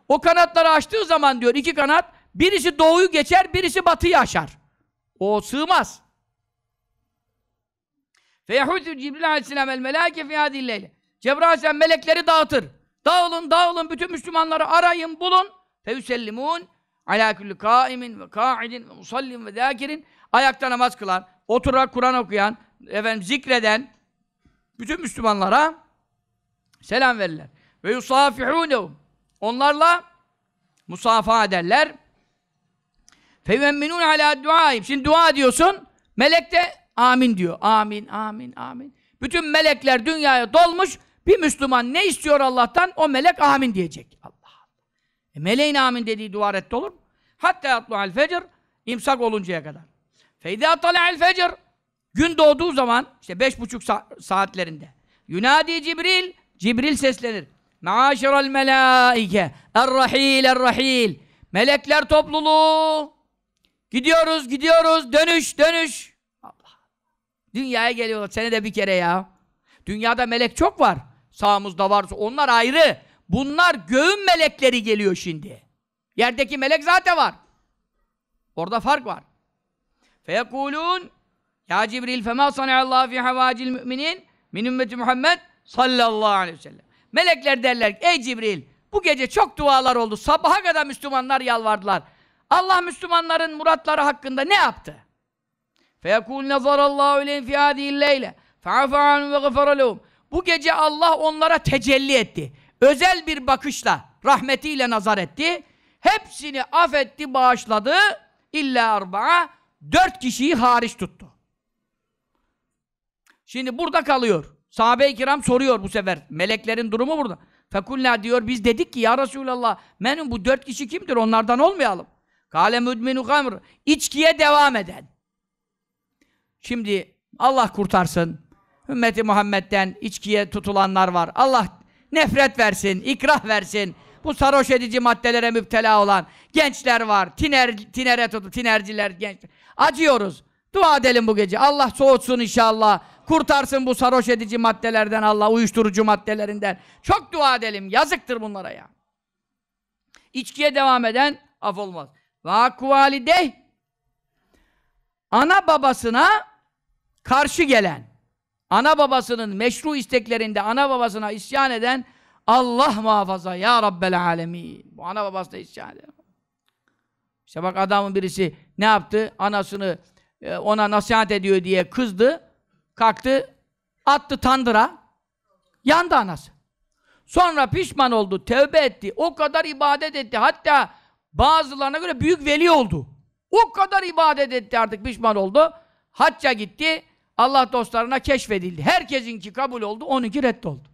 O kanatları açtığı zaman diyor iki kanat birisi doğuyu geçer birisi batıyı aşar. O sığmaz. Feyahudü Cibril aleyhisselam el melâke fi hadihi Cebrail aleyhisselam melekleri dağıtır. Dağılın dağılın bütün Müslümanları arayın bulun. Fe Feyüsellimun Alâ küllü kaimin ve kâidin, ve musallin ve zâkirin ayakta namaz kılan, oturarak Kur'an okuyan, efendim zikreden bütün Müslümanlara selam verirler. Ve yusafihûnehum. Onlarla musafa ederler. Feyvemminun alâ duaim. Şimdi dua diyorsun, melek de amin diyor. Amin, amin, amin. Bütün melekler dünyaya dolmuş, bir Müslüman ne istiyor Allah'tan? O melek amin diyecek. Allah. E, meleğin amin dediği dua reddi olur mu? Hatta yatlu'al fecr imsak oluncaya kadar. Feyda tala'al fecr gün doğduğu zaman işte beş buçuk saatlerinde yunadi Cibril Cibril seslenir. Maaşeral melaike errahil errahil melekler topluluğu gidiyoruz gidiyoruz dönüş dönüş Allah. Dünyaya geliyorlar senede bir kere ya. Dünyada melek çok var. Sağımızda var. Onlar ayrı. Bunlar göğün melekleri geliyor şimdi. Yerdeki melek zaten var. Orada fark var. Feyekulun Ya Cibril fema sanallahu fi havacil müminin min ümmeti Muhammed sallallahu aleyhi ve sellem. Melekler derler ey Cibril bu gece çok dualar oldu. Sabaha kadar Müslümanlar yalvardılar. Allah Müslümanların muratları hakkında ne yaptı? Feyekul nazarallahu ileyhim fi hadihi leyle. Fe'afa ve gafara Bu gece Allah onlara tecelli etti özel bir bakışla, rahmetiyle nazar etti. Hepsini affetti, bağışladı. İlla arba'a, dört kişiyi hariç tuttu. Şimdi burada kalıyor. Sahabe-i kiram soruyor bu sefer. Meleklerin durumu burada. Fekulna diyor, biz dedik ki ya Resulallah, menüm bu dört kişi kimdir, onlardan olmayalım. Kale müdminu gamr, içkiye devam eden. Şimdi Allah kurtarsın. Ümmeti Muhammed'den içkiye tutulanlar var. Allah nefret versin, ikrah versin. Bu sarhoş edici maddelere müptela olan gençler var. Tiner, tinere tutup, tinerciler, genç. Acıyoruz. Dua edelim bu gece. Allah soğutsun inşallah. Kurtarsın bu sarhoş edici maddelerden Allah, uyuşturucu maddelerinden. Çok dua edelim. Yazıktır bunlara ya. İçkiye devam eden af olmaz. Vakvalideh ana babasına karşı gelen ana babasının meşru isteklerinde ana babasına isyan eden Allah muhafaza ya Rabbel alemin. Bu ana babasına isyan eden. İşte bak adamın birisi ne yaptı? Anasını e, ona nasihat ediyor diye kızdı. Kalktı, attı tandıra. Yandı anası. Sonra pişman oldu, tevbe etti. O kadar ibadet etti. Hatta bazılarına göre büyük veli oldu. O kadar ibadet etti artık pişman oldu. Hacca gitti. Allah dostlarına keşfedildi. Herkesinki kabul oldu, onunki reddoldu.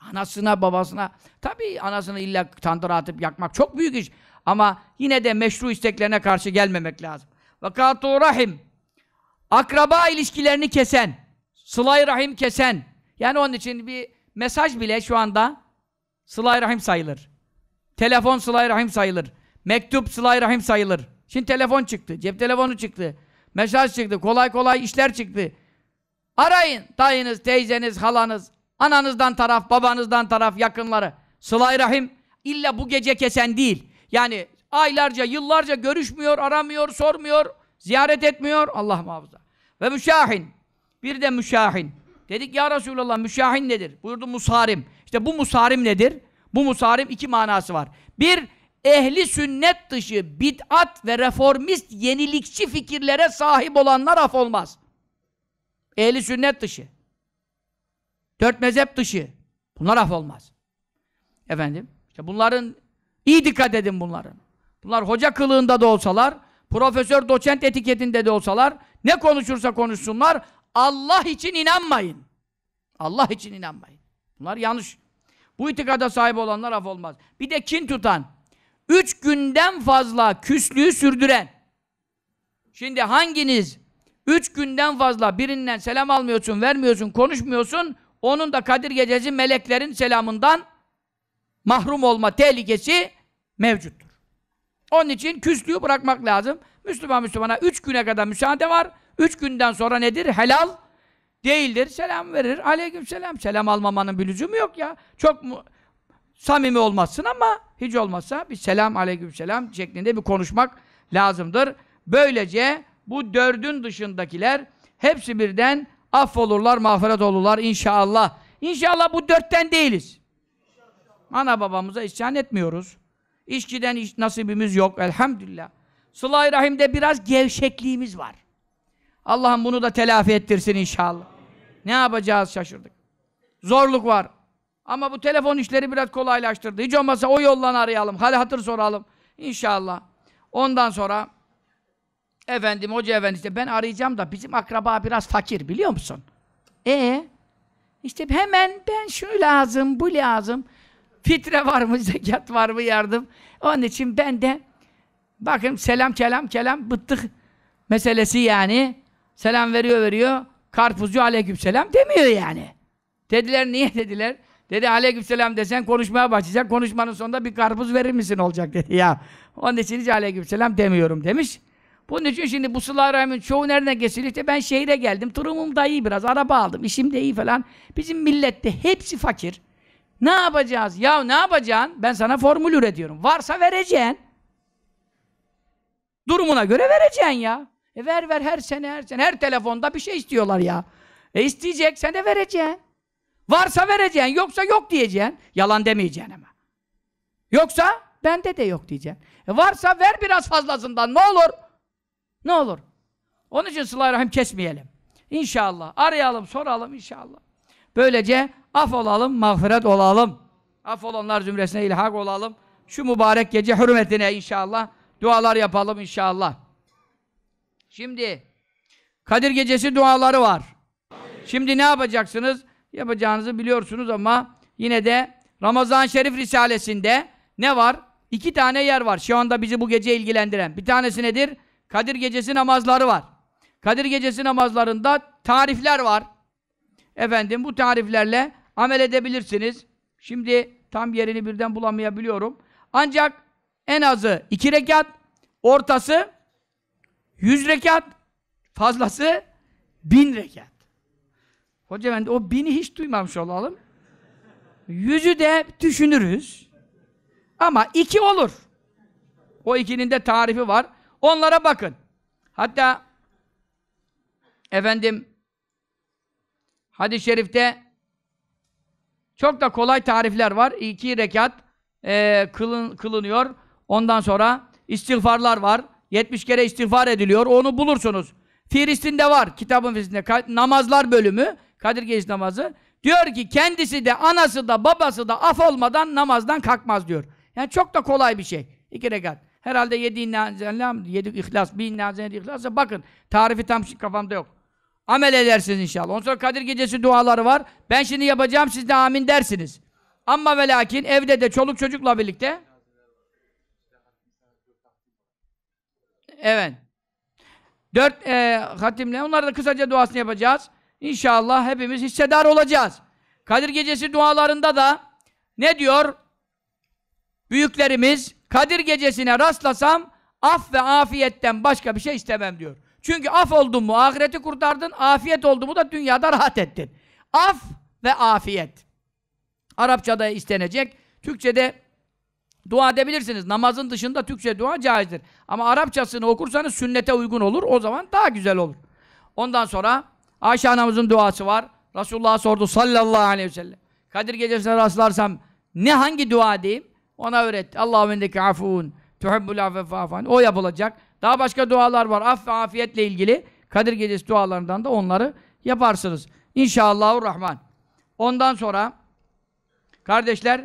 Anasına, babasına, tabii anasını illa tandır atıp yakmak çok büyük iş. Ama yine de meşru isteklerine karşı gelmemek lazım. Vakatu rahim. Akraba ilişkilerini kesen, sılay rahim kesen. Yani onun için bir mesaj bile şu anda sılay rahim sayılır. Telefon sılay rahim sayılır. Mektup sılay rahim sayılır. Şimdi telefon çıktı, cep telefonu çıktı mesaj çıktı, kolay kolay işler çıktı. Arayın dayınız, teyzeniz, halanız, ananızdan taraf, babanızdan taraf, yakınları. Sılay rahim illa bu gece kesen değil. Yani aylarca, yıllarca görüşmüyor, aramıyor, sormuyor, ziyaret etmiyor. Allah muhafaza. Ve müşahin. Bir de müşahin. Dedik ya Resulallah müşahin nedir? Buyurdu musarim. İşte bu musarim nedir? Bu musarim iki manası var. Bir, ehli sünnet dışı bid'at ve reformist yenilikçi fikirlere sahip olanlar af olmaz. Ehli sünnet dışı. Dört mezhep dışı. Bunlar af olmaz. Efendim, işte bunların iyi dikkat edin bunların. Bunlar hoca kılığında da olsalar, profesör doçent etiketinde de olsalar, ne konuşursa konuşsunlar, Allah için inanmayın. Allah için inanmayın. Bunlar yanlış. Bu itikada sahip olanlar af olmaz. Bir de kin tutan, Üç günden fazla küslüğü sürdüren. Şimdi hanginiz üç günden fazla birinden selam almıyorsun, vermiyorsun, konuşmuyorsun, onun da Kadir Gecesi meleklerin selamından mahrum olma tehlikesi mevcuttur. Onun için küslüğü bırakmak lazım. Müslüman Müslümana üç güne kadar müsaade var. Üç günden sonra nedir? Helal değildir. Selam verir. Aleyküm selam. Selam almamanın bir lüzumu yok ya. Çok mu samimi olmazsın ama hiç olmazsa bir selam aleyküm selam şeklinde bir konuşmak lazımdır. Böylece bu dördün dışındakiler hepsi birden affolurlar, mağfiret olurlar inşallah. İnşallah bu dörtten değiliz. Ana babamıza isyan etmiyoruz. İşçiden iş, nasibimiz yok elhamdülillah. Sıla-i Rahim'de biraz gevşekliğimiz var. Allah'ım bunu da telafi ettirsin inşallah. Ne yapacağız şaşırdık. Zorluk var. Ama bu telefon işleri biraz kolaylaştırdı. Hiç olmazsa o yoldan arayalım. Hal hatır soralım. İnşallah. Ondan sonra efendim hoca efendi işte ben arayacağım da bizim akraba biraz fakir biliyor musun? E işte hemen ben şunu lazım, bu lazım. Fitre var mı, zekat var mı yardım? Onun için ben de bakın selam kelam kelam bıttık meselesi yani. Selam veriyor veriyor. Karpuzcu aleyküm selam demiyor yani. Dediler niye dediler? Dedi aleykümselam desen konuşmaya başlayacak. Konuşmanın sonunda bir karpuz verir misin olacak dedi ya. Onun için hiç aleykümselam demiyorum demiş. Bunun için şimdi bu sıla çoğu nereden kesilir? İşte ben şehire geldim. Durumum da iyi biraz. Araba aldım. işim de iyi falan. Bizim millette hepsi fakir. Ne yapacağız? Ya ne yapacaksın? Ben sana formül üretiyorum. Varsa vereceksin. Durumuna göre vereceksin ya. E ver ver her sene her sene. Her telefonda bir şey istiyorlar ya. E isteyecek. Sen de vereceksin. Varsa vereceğin, yoksa yok diyeceğin, Yalan demeyeceksin ama. Yoksa bende de yok diyeceksin. E varsa ver biraz fazlasından ne olur? Ne olur? Onun için sıla rahim kesmeyelim. İnşallah. Arayalım, soralım inşallah. Böylece af olalım, mağfiret olalım. Af olanlar zümresine ilhak olalım. Şu mübarek gece hürmetine inşallah dualar yapalım inşallah. Şimdi Kadir gecesi duaları var. Şimdi ne yapacaksınız? yapacağınızı biliyorsunuz ama yine de Ramazan Şerif Risalesi'nde ne var? İki tane yer var şu anda bizi bu gece ilgilendiren. Bir tanesi nedir? Kadir Gecesi namazları var. Kadir Gecesi namazlarında tarifler var. Efendim bu tariflerle amel edebilirsiniz. Şimdi tam yerini birden bulamayabiliyorum. Ancak en azı iki rekat, ortası yüz rekat, fazlası bin rekat. Hocam ben de o bini hiç duymamış olalım. Yüzü de düşünürüz. Ama iki olur. O ikinin de tarifi var. Onlara bakın. Hatta efendim hadis-i şerifte çok da kolay tarifler var. İki rekat e, kılın, kılınıyor. Ondan sonra istiğfarlar var. 70 kere istiğfar ediliyor. Onu bulursunuz. Firistin'de var. Kitabın Firistin'de. Namazlar bölümü. Kadir gece namazı. Diyor ki kendisi de anası da babası da af olmadan namazdan kalkmaz diyor. Yani çok da kolay bir şey. İki rekat. Herhalde yedi innâzellâm, yedi ihlas, bir innâzellâ ihlasla bakın. Tarifi tam kafamda yok. Amel edersiniz inşallah. Ondan sonra Kadir Gecesi duaları var. Ben şimdi yapacağım siz de amin dersiniz. Ama ve lakin evde de çoluk çocukla birlikte Evet. Dört e, hatimle. Onlara da kısaca duasını yapacağız. İnşallah hepimiz hissedar olacağız. Kadir Gecesi dualarında da ne diyor? Büyüklerimiz Kadir Gecesi'ne rastlasam af ve afiyetten başka bir şey istemem diyor. Çünkü af oldun mu ahireti kurtardın, afiyet oldu mu da dünyada rahat ettin. Af ve afiyet. Arapçada istenecek. Türkçe'de dua edebilirsiniz. Namazın dışında Türkçe dua caizdir. Ama Arapçasını okursanız sünnete uygun olur. O zaman daha güzel olur. Ondan sonra Ayşe anamızın duası var. Resulullah sordu sallallahu aleyhi ve sellem. Kadir gecesine rastlarsam ne hangi dua diyeyim? Ona öğretti. Allahümme endeki afun tuhibbul afefafan. O yapılacak. Daha başka dualar var. Aff ve afiyetle ilgili. Kadir gecesi dualarından da onları yaparsınız. İnşallahü rahman. Ondan sonra kardeşler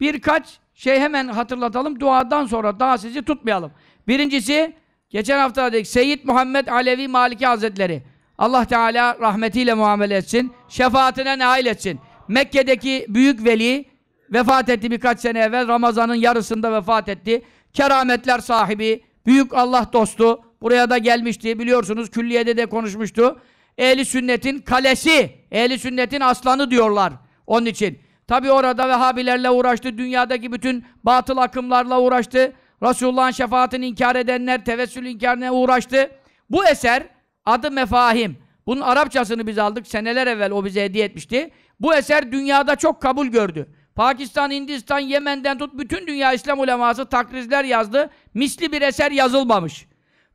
birkaç şey hemen hatırlatalım. Duadan sonra daha sizi tutmayalım. Birincisi geçen hafta dedik Seyyid Muhammed Alevi Maliki Hazretleri Allah Teala rahmetiyle muamele etsin. Şefaatine nail etsin. Mekke'deki büyük veli vefat etti birkaç sene evvel. Ramazan'ın yarısında vefat etti. Kerametler sahibi, büyük Allah dostu. Buraya da gelmişti. Biliyorsunuz külliyede de konuşmuştu. Ehli sünnetin kalesi, ehli sünnetin aslanı diyorlar. Onun için. Tabi orada Vehhabilerle uğraştı. Dünyadaki bütün batıl akımlarla uğraştı. Resulullah'ın şefaatini inkar edenler tevessül inkarına uğraştı. Bu eser Adı Mefahim. Bunun Arapçasını biz aldık. Seneler evvel o bize hediye etmişti. Bu eser dünyada çok kabul gördü. Pakistan, Hindistan, Yemen'den tut bütün dünya İslam uleması takrizler yazdı. Misli bir eser yazılmamış.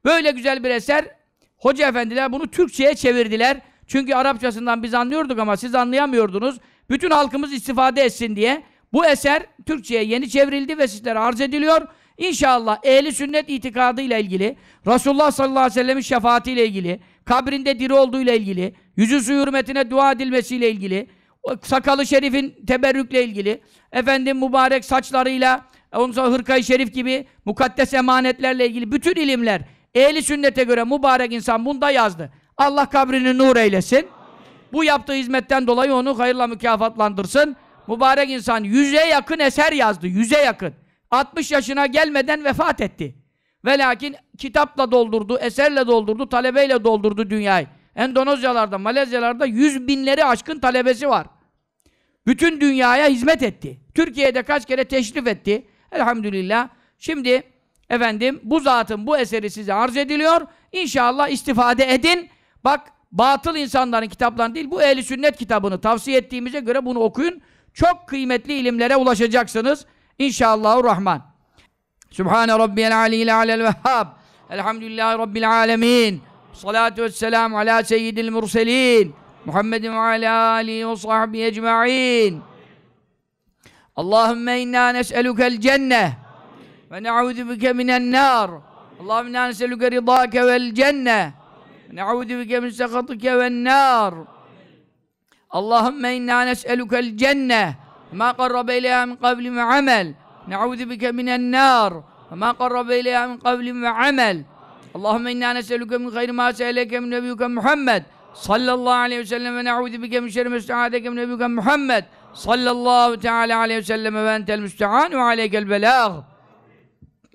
Böyle güzel bir eser hoca efendiler bunu Türkçe'ye çevirdiler. Çünkü Arapçasından biz anlıyorduk ama siz anlayamıyordunuz. Bütün halkımız istifade etsin diye bu eser Türkçe'ye yeni çevrildi ve sizlere arz ediliyor. İnşallah ehli sünnet itikadı ile ilgili, Resulullah sallallahu aleyhi ve sellem'in ile ilgili, kabrinde diri olduğu ile ilgili, yüzü su hürmetine dua ile ilgili, sakalı şerifin teberrükle ilgili, efendim mübarek saçlarıyla, ondan sonra hırkayı şerif gibi mukaddes emanetlerle ilgili bütün ilimler ehli sünnete göre mübarek insan bunda yazdı. Allah kabrini nur eylesin. Bu yaptığı hizmetten dolayı onu hayırla mükafatlandırsın. Mübarek insan yüze yakın eser yazdı. Yüze yakın. 60 yaşına gelmeden vefat etti. Ve lakin kitapla doldurdu, eserle doldurdu, talebeyle doldurdu dünyayı. Endonezyalarda, Malezyalarda yüz binleri aşkın talebesi var. Bütün dünyaya hizmet etti. Türkiye'de kaç kere teşrif etti. Elhamdülillah. Şimdi efendim bu zatın bu eseri size arz ediliyor. İnşallah istifade edin. Bak batıl insanların kitaplarını değil bu ehli sünnet kitabını tavsiye ettiğimize göre bunu okuyun. Çok kıymetli ilimlere ulaşacaksınız. İnşallahü Rahman. Sübhane Rabbiyel Aliyil Alel Vehhab. Elhamdülillahi Rabbil Alemin. Salatu vesselamu ala seyyidil murselin. Muhammedin ve ala alihi ve sahbihi ecma'in. Allahümme inna nes'elukel cenneh. Ve ne'udhu bike minen nar. Allahümme inna nes'eluke ridâke vel cenneh. Ne'udhu bike min sekatike vel nar. Allahümme inna nes'elukel cenneh. ما قرب إليها من قبل من عمل نعوذ بك من النار وما قرب إليها من قبل من عمل اللهم إنا نسألك من خير ما سألك من نبيك محمد صلى الله عليه وسلم ونعوذ بك من شر ما استعاذك من نبيك محمد صلى الله تعالى عليه وسلم وأنت المستعان وعليك البلاغ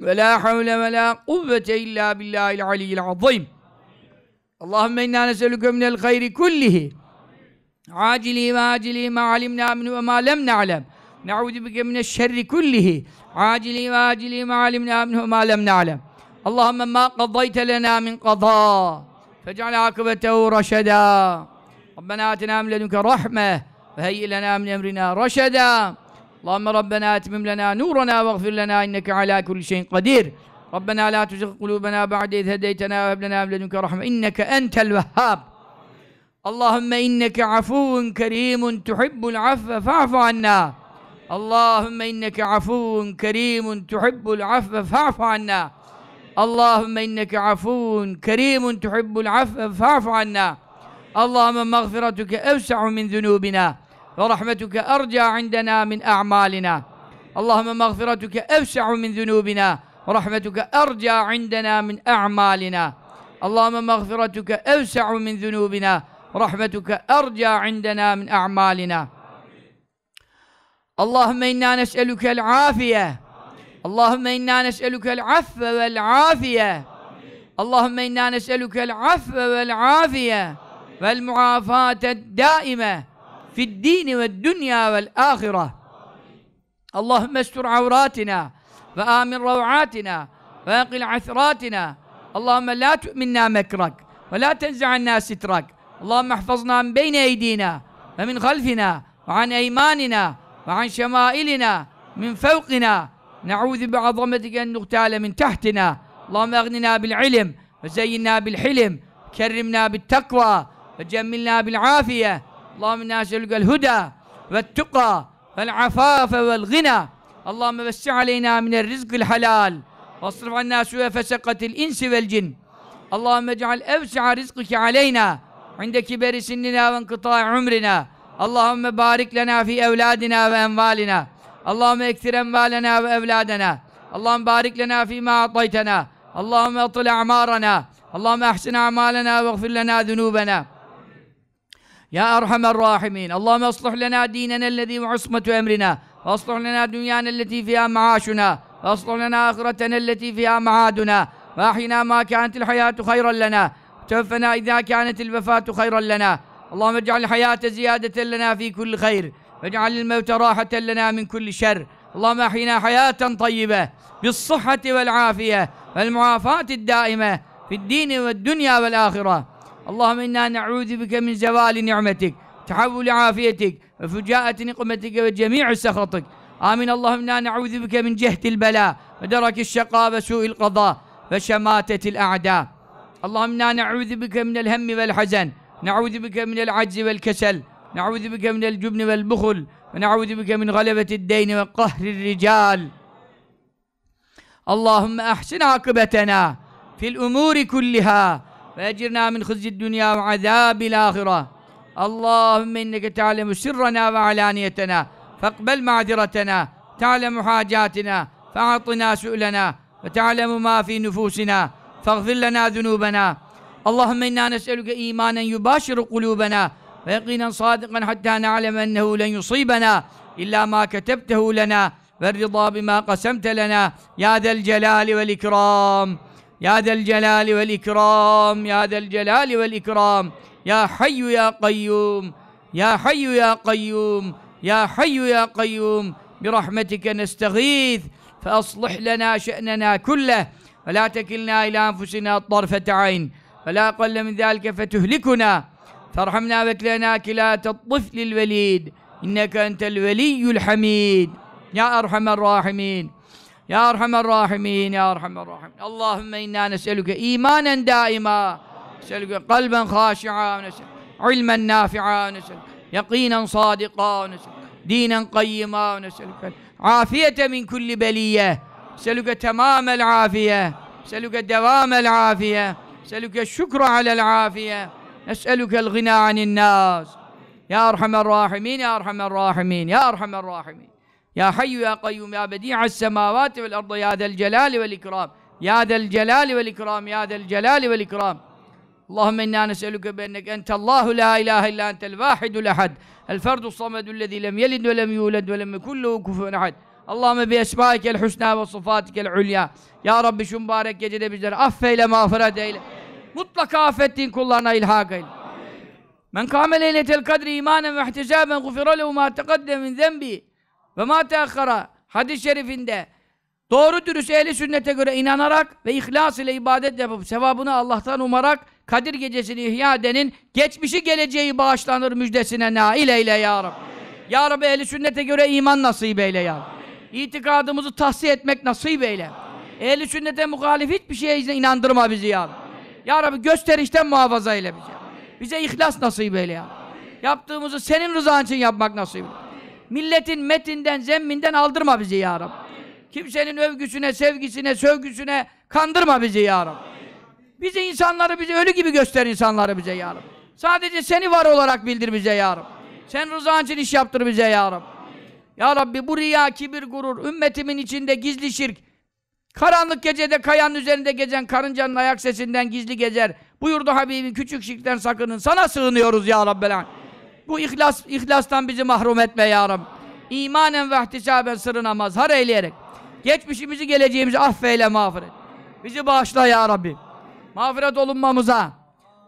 ولا حول ولا قوة إلا بالله العلي العظيم اللهم إنا نسألك من الخير كله ما عاجلي ما علمنا منه وما لم نعلم نعوذ بك من الشر كله ما عاجلي ما علمنا منه وما لم نعلم اللهم ما قضيت لنا من قضاء فاجعل عاقبته رشدا ربنا آتنا من لدنك رحمة وهيئ لنا من أمرنا رشدا اللهم ربنا أتمم لنا نورنا واغفر لنا إنك على كل شيء قدير ربنا لا تزغ قلوبنا بعد إذ هديتنا وهب لنا من لدنك رحمة إنك أنت الوهاب اللهم إنك عفو كريم تحب العفو فاعف عنا اللهم إنك عفو كريم تحب العفو فاعف عنا اللهم إنك عفو كريم تحب العفو فاعف عنا اللهم مغفرتك أوسع من ذنوبنا ورحمتك أرجى عندنا من أعمالنا اللهم مغفرتك أوسع من ذنوبنا ورحمتك أرجى عندنا من أعمالنا اللهم مغفرتك أوسع من ذنوبنا رحمتك أرجى عندنا من أعمالنا اللهم إنا نسألك العافية اللهم إنا نسألك العفو والعافية اللهم إنا نسألك العفو والعافية والمعافاة الدائمة في الدين والدنيا والآخرة اللهم استر عوراتنا وآمن روعاتنا وأقل عثراتنا اللهم لا تؤمنا مكرك ولا تنزعنا سترك اللهم احفظنا من بين أيدينا ومن خلفنا وعن أيماننا وعن شمائلنا من فوقنا نعوذ بعظمتك أن نغتال من تحتنا اللهم أغننا بالعلم وزينا بالحلم كرمنا بالتقوى وجملنا بالعافية اللهم الناس يلقى الهدى والتقى والعفاف والغنى اللهم وسع علينا من الرزق الحلال واصرف عنا سوء فسقة الإنس والجن اللهم اجعل أوسع رزقك علينا عند كبر سننا وانقطاع عمرنا اللهم بارك لنا في أولادنا وأموالنا اللهم اكثر أموالنا وأولادنا اللهم بارك لنا فيما أعطيتنا اللهم اطل أعمارنا اللهم احسن أعمالنا واغفر لنا ذنوبنا يا أرحم الراحمين اللهم اصلح لنا ديننا الذي عصمة أمرنا واصلح لنا دنيانا التي فيها معاشنا واصلح لنا آخرتنا التي فيها معادنا واحينا ما كانت الحياة خيرا لنا توفنا إذا كانت الوفاة خيرا لنا اللهم اجعل الحياة زيادة لنا في كل خير واجعل الموت راحة لنا من كل شر اللهم أحينا حياة طيبة بالصحة والعافية والمعافاة الدائمة في الدين والدنيا والآخرة اللهم إنا نعوذ بك من زوال نعمتك تحول عافيتك وفجاءة نقمتك وجميع سخطك آمين اللهم إنا نعوذ بك من جهد البلاء ودرك الشقاء وسوء القضاء وشماتة الأعداء اللهم إنا نعوذ بك من الهم والحزن نعوذ بك من العجز والكسل نعوذ بك من الجبن والبخل ونعوذ بك من غلبة الدين وقهر الرجال اللهم أحسن عاقبتنا في الأمور كلها وأجرنا من خزي الدنيا وعذاب الآخرة اللهم إنك تعلم سرنا وعلانيتنا فاقبل معذرتنا تعلم حاجاتنا فأعطنا سؤلنا وتعلم ما في نفوسنا فاغفر لنا ذنوبنا اللهم إنا نسألك إيمانا يباشر قلوبنا ويقينا صادقا حتى نعلم أنه لن يصيبنا إلا ما كتبته لنا والرضا بما قسمت لنا يا ذا الجلال والإكرام يا ذا الجلال والإكرام يا ذا الجلال والإكرام يا حي يا قيوم يا حي يا قيوم يا حي يا قيوم برحمتك نستغيث فأصلح لنا شأننا كله ولا تكلنا إلى أنفسنا طرفة عين ولا أقل من ذلك فتهلكنا فارحمنا واكلنا كلات الطفل الوليد إنك أنت الولي الحميد يا أرحم الراحمين يا أرحم الراحمين يا أرحم الراحمين اللهم إنا نسألك إيمانا دائما نسألك قلبا خاشعا نسألك علما نافعا نسألك يقينا صادقا نسألك دينا قيما نسألك عافية من كل بلية أسألك تمام العافية أسألك دوام العافية أسألك الشكر على العافية أسألك الغنى عن الناس يا أرحم الراحمين يا أرحم الراحمين يا أرحم الراحمين يا حي يا قيوم يا بديع السماوات والأرض يا ذا الجلال والإكرام يا ذا الجلال والإكرام يا ذا الجلال والإكرام اللهم إنا نسألك بأنك أنت الله لا إله إلا أنت الواحد الأحد الفرد الصمد الذي لم يلد ولم يولد ولم يكن له كفوا أحد Allahümme bi esmaikel husna ve sıfatikel ulya. Ya Rabbi şu mübarek gecede bizleri affeyle, mağfiret eyle. Mutlaka affettiğin kullarına ilhak eyle. Men kâme leyletel kadri imanen ve ihtizâben gufira lehu mâ teqaddem min zembi ve mâ teakhara hadis-i şerifinde doğru dürüst ehli sünnete göre inanarak ve ihlas ile ibadet yapıp sevabını Allah'tan umarak Kadir gecesini ihya edenin geçmişi geleceği bağışlanır müjdesine nail eyle ya Rabbi. Ya Rabbi ehli sünnete göre iman nasip eyle ya Rabbi itikadımızı tahsiye etmek nasip eyle. Ehli sünnete muhalif hiçbir şeye inandırma bizi ya. Amin. Ya Rabbi gösterişten muhafaza eyle bizi. Amin. Bize ihlas nasip eyle ya. Amin. Yaptığımızı senin rızan için yapmak nasip eyle. Milletin metinden, zemminden aldırma bizi ya Rabbi. Kimsenin övgüsüne, sevgisine, sövgüsüne kandırma bizi ya Rabbi. Bizi insanları bizi ölü gibi göster insanları bize ya Rabbi. Sadece seni var olarak bildir bize ya Rabbi. Sen rızan için iş yaptır bize ya Rabbi. Ya Rabbi bu riya, kibir, gurur, ümmetimin içinde gizli şirk, karanlık gecede kayanın üzerinde gezen karıncanın ayak sesinden gizli gezer. Buyurdu Habibim küçük şirkten sakının. Sana sığınıyoruz ya Rabbi. Bu ihlas, ihlastan bizi mahrum etme ya Rabbi. İmanen ve ihtisaben sırrına mazhar eyleyerek. Geçmişimizi, geleceğimizi affeyle mağfiret. Bizi bağışla ya Rabbi. Mağfiret olunmamıza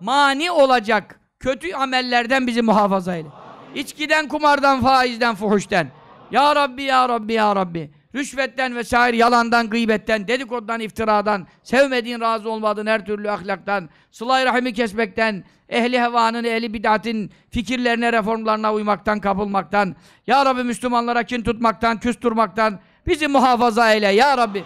mani olacak kötü amellerden bizi muhafaza eyle. İçkiden, kumardan, faizden, fuhuşten. Ya Rabbi, Ya Rabbi, Ya Rabbi. Rüşvetten vesaire, yalandan, gıybetten, dedikodudan, iftiradan, sevmediğin, razı olmadığın her türlü ahlaktan, sıla rahimi kesmekten, ehli hevanın, ehli bidatin fikirlerine, reformlarına uymaktan, kapılmaktan, Ya Rabbi Müslümanlara kin tutmaktan, küstürmaktan, bizi muhafaza eyle Ya Rabbi.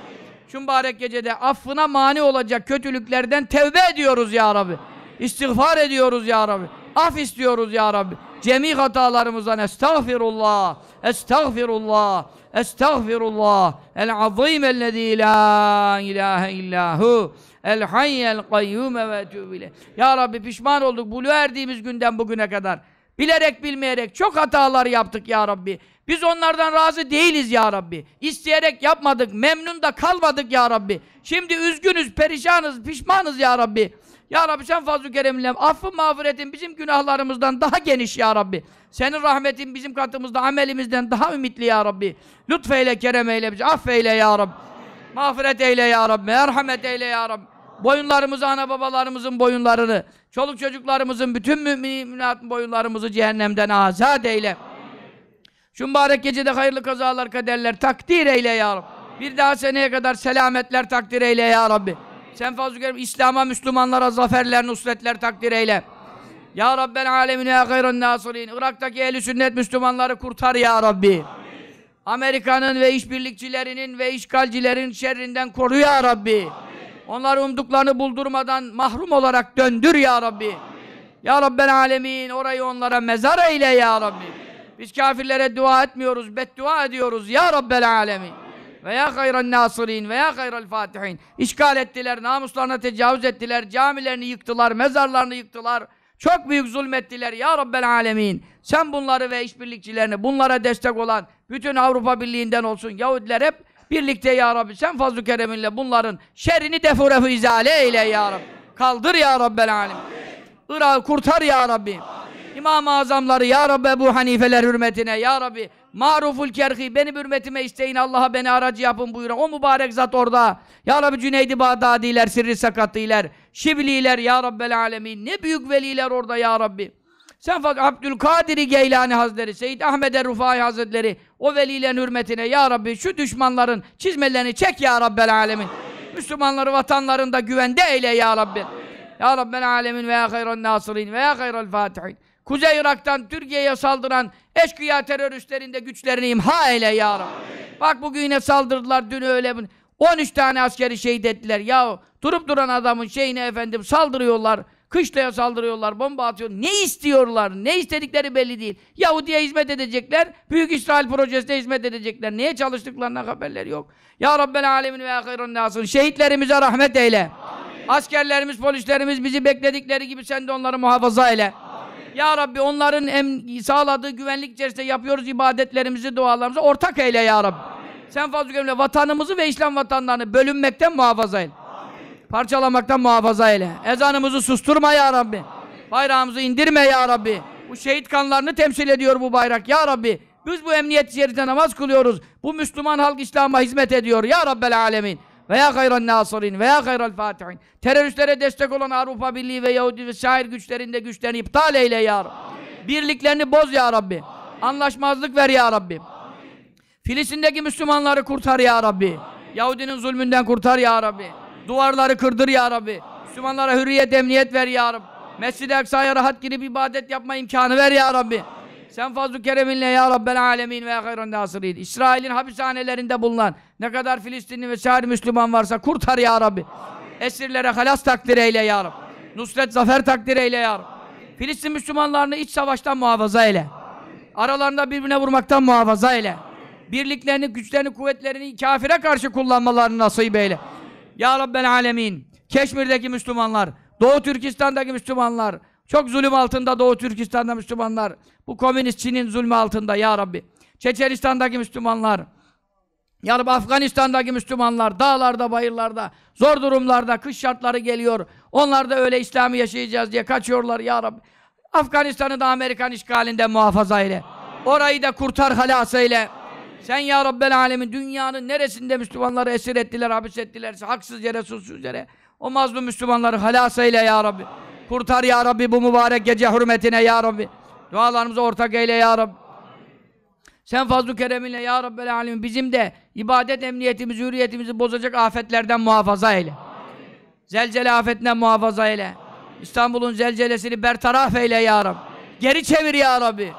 Şu mübarek gecede affına mani olacak kötülüklerden tevbe ediyoruz Ya Rabbi. İstiğfar ediyoruz Ya Rabbi. Af istiyoruz ya Rabbi. Cemi hatalarımızdan estağfirullah. Estağfirullah. Estağfirullah. El azim ellezî la ilahe illahu. El hayyel kayyume ve tübile. Ya Rabbi pişman olduk. Bulu erdiğimiz günden bugüne kadar. Bilerek bilmeyerek çok hatalar yaptık ya Rabbi. Biz onlardan razı değiliz ya Rabbi. İsteyerek yapmadık, memnun da kalmadık ya Rabbi. Şimdi üzgünüz, perişanız, pişmanız ya Rabbi. Ya Rabbi sen fazl-ı kereminle affın mağfiretin bizim günahlarımızdan daha geniş ya Rabbi. Senin rahmetin bizim katımızda amelimizden daha ümitli ya Rabbi. Lütfeyle, keremeyle bizi affeyle ya Rabbi. Mağfiret eyle ya Rabbi. Merhamet eyle ya Rabbi. Boyunlarımızı, ana babalarımızın boyunlarını, çoluk çocuklarımızın, bütün müminatın boyunlarımızı cehennemden azat eyle. Şu mübarek gecede hayırlı kazalar, kaderler takdir eyle ya Rabbi. Bir daha seneye kadar selametler takdir eyle ya Rabbi. Sen fazl-ı kerim İslam'a, Müslümanlara zaferler, nusretler takdir eyle. Ya Rabbel alemin ya hayrun nasirin. Irak'taki ehli sünnet Müslümanları kurtar ya Rabbi. Amerika'nın ve işbirlikçilerinin ve işgalcilerin şerrinden koru ya Rabbi. Onları umduklarını buldurmadan mahrum olarak döndür ya Rabbi. Ya Rabbel alemin orayı onlara mezar eyle ya Rabbi. Biz kafirlere dua etmiyoruz, beddua ediyoruz ya Rabbel alemin veya hayran nasirin veya hayral fatihin işgal ettiler, namuslarına tecavüz ettiler, camilerini yıktılar, mezarlarını yıktılar. Çok büyük zulmettiler ya Rabbel Alemin. Sen bunları ve işbirlikçilerini, bunlara destek olan bütün Avrupa Birliği'nden olsun Yahudiler hep birlikte ya Rabbi sen fazl-ı kereminle bunların şerrini defurefu izale eyle ya Rabbi. Kaldır ya Rabbel Alemin. Irak'ı kurtar ya Rabbi. İmam-ı Azamları ya Rabbi bu Hanifeler hürmetine ya Rabbi Maruful kerhi, beni hürmetime isteyin, Allah'a beni aracı yapın buyuran o mübarek zat orada. Ya Rabbi Cüneydi Bağdadiler, Sirri Sakatliler, Şibliler, Ya Rabbel Alemin. Ne büyük veliler orada Ya Rabbi. Sen fakat Abdülkadir Geylani Hazretleri, Seyyid Ahmed er Rufai Hazretleri, o velilerin hürmetine Ya Rabbi şu düşmanların çizmelerini çek Ya Rabbel Alemin. Amin. Müslümanları vatanlarında güvende eyle Ya Rabbi. Amin. Ya Rabbel Alemin ve ya hayran nasirin ve ya hayral fatihin. Kuzey Irak'tan Türkiye'ye saldıran Eşkıya teröristlerinde güçlerini imha eyle ya Rabbi. Bak bugün yine saldırdılar dün öyle. 13 tane askeri şehit ettiler. Ya durup duran adamın şeyine efendim saldırıyorlar. Kışlaya saldırıyorlar, bomba atıyor. Ne istiyorlar? Ne istedikleri belli değil. Yahudi'ye hizmet edecekler, Büyük İsrail projesine hizmet edecekler. Neye çalıştıklarına haberleri yok. Ya Rabbel Alemin ve Akhirun Nasın. Şehitlerimize rahmet eyle. Amin. Askerlerimiz, polislerimiz bizi bekledikleri gibi sen de onları muhafaza eyle. Amin. Ya Rabbi onların em sağladığı güvenlik içerisinde yapıyoruz ibadetlerimizi, dualarımızı. Ortak eyle Ya Rabbi. Amin. Sen fazla gömle vatanımızı ve İslam vatanlarını bölünmekten muhafaza eyle. Amin. Parçalamaktan muhafaza eyle. Amin. Ezanımızı susturma Ya Rabbi. Amin. Bayrağımızı indirme Ya Rabbi. Bu şehit kanlarını temsil ediyor bu bayrak Ya Rabbi. Biz bu emniyet içerisinde namaz kılıyoruz. Bu Müslüman halk İslam'a hizmet ediyor. Ya Rabbel Alemin veya gayran nasirin veya gayral fatihin. Teröristlere destek olan Avrupa Birliği ve Yahudi ve şair güçlerinde güçlerini iptal eyle ya Rabbi. Amin. Birliklerini boz ya Rabbi. Amin. Anlaşmazlık ver ya Rabbi. Amin. Filistin'deki Müslümanları kurtar ya Rabbi. Amin. Yahudinin zulmünden kurtar ya Rabbi. Amin. Duvarları kırdır ya Rabbi. Amin. Müslümanlara hürriyet, emniyet ver ya Rabbi. Mescid-i Aksa'ya rahat girip ibadet yapma imkanı ver ya Rabbi. Amin. Sen fazl-ı kereminle ya Rabbel alemin ve hayran nasirin. İsrail'in hapishanelerinde bulunan ne kadar Filistinli ve şair Müslüman varsa kurtar ya Rabbi. Amin. Esirlere halas takdir eyle ya Rabbi. Amin. Nusret zafer takdir eyle ya Rabbi. Amin. Filistin Müslümanlarını iç savaştan muhafaza eyle. Amin. Aralarında birbirine vurmaktan muhafaza eyle. Amin. Birliklerini, güçlerini, kuvvetlerini kafire karşı kullanmalarını nasip eyle. Amin. Ya Rabbel Alemin. Keşmir'deki Müslümanlar, Doğu Türkistan'daki Müslümanlar, çok zulüm altında Doğu Türkistan'da Müslümanlar, bu komünist Çin'in zulmü altında ya Rabbi. Çeçenistan'daki Müslümanlar, ya Afganistan'daki Müslümanlar dağlarda, bayırlarda, zor durumlarda, kış şartları geliyor. Onlar da öyle İslam'ı yaşayacağız diye kaçıyorlar Ya Rabbi. Afganistan'ı da Amerikan işgalinde muhafaza ile Orayı da kurtar halasa ile. Sen Ya Rabbel Alemin dünyanın neresinde Müslümanları esir ettiler, hapis ettilerse haksız yere, susuz yere. O mazlum Müslümanları halasa ile Ya Rabbi. Kurtar Ya Rabbi bu mübarek gece hürmetine Ya Rabbi. Dualarımıza ortak eyle Ya Rabbi. Sen fazl-ı kereminle ya Rabbel alemin bizim de ibadet emniyetimizi, hürriyetimizi bozacak afetlerden muhafaza eyle. Amin. Zelcele afetinden muhafaza eyle. Amin. İstanbul'un zelcelesini bertaraf eyle ya Rabbi. Amin. Geri çevir ya Rabbi.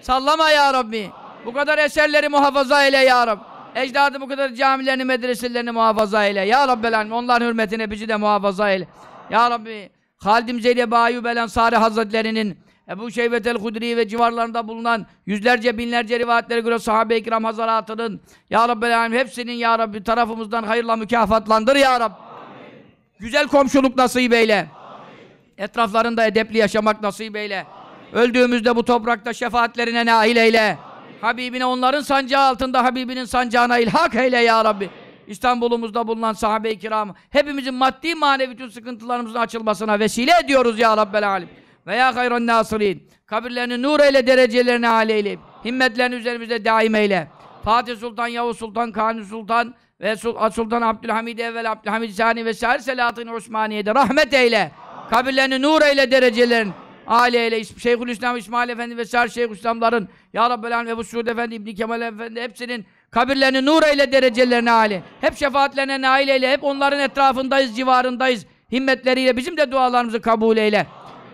Sallama ya Rabbi. Bu kadar eserleri muhafaza eyle ya Rabbi. Ecdadı bu kadar camilerini, medreselerini muhafaza eyle. Ya Rabbel alemin onların hürmetine bizi de muhafaza eyle. Ya Rabbi Halid-i Bayu Bayyub Sari Hazretlerinin Ebu Şeybet el-Hudri ve civarlarında bulunan yüzlerce binlerce rivayetlere göre sahabe-i kiram hazaratının Ya Rabbi Alem hepsinin Ya Rabbi tarafımızdan hayırla mükafatlandır Ya Rabbi. Amin. Güzel komşuluk nasip eyle. Amin. Etraflarında edepli yaşamak nasip eyle. Amin. Öldüğümüzde bu toprakta şefaatlerine nail eyle. Amin. Habibine onların sancağı altında Habibinin sancağına ilhak eyle Ya Rabbi. İstanbul'umuzda bulunan sahabe-i kiram hepimizin maddi manevi tüm sıkıntılarımızın açılmasına vesile ediyoruz ya Rabbi Alim. Veya ya hayran nasirin. Kabirlerini nur eyle, derecelerini âli eyle. Himmetlerini üzerimizde daim eyle. Fatih Sultan, Yavuz Sultan, Kanuni Sultan ve Sultan Abdülhamid evvel Abdülhamid Sani vesaire Selahattin Osmaniye'de rahmet eyle. Kabirlerini nur eyle, derecelerini âli eyle. Şeyhülislam İsmail Efendi ve vesaire Şeyhülislamların Ya Rabbel Alem Ebu Suud Efendi, İbni Kemal Efendi hepsinin kabirlerini nur eyle, derecelerini âli. Hep şefaatlerine nail eyle. Hep onların etrafındayız, civarındayız himmetleriyle bizim de dualarımızı kabul eyle.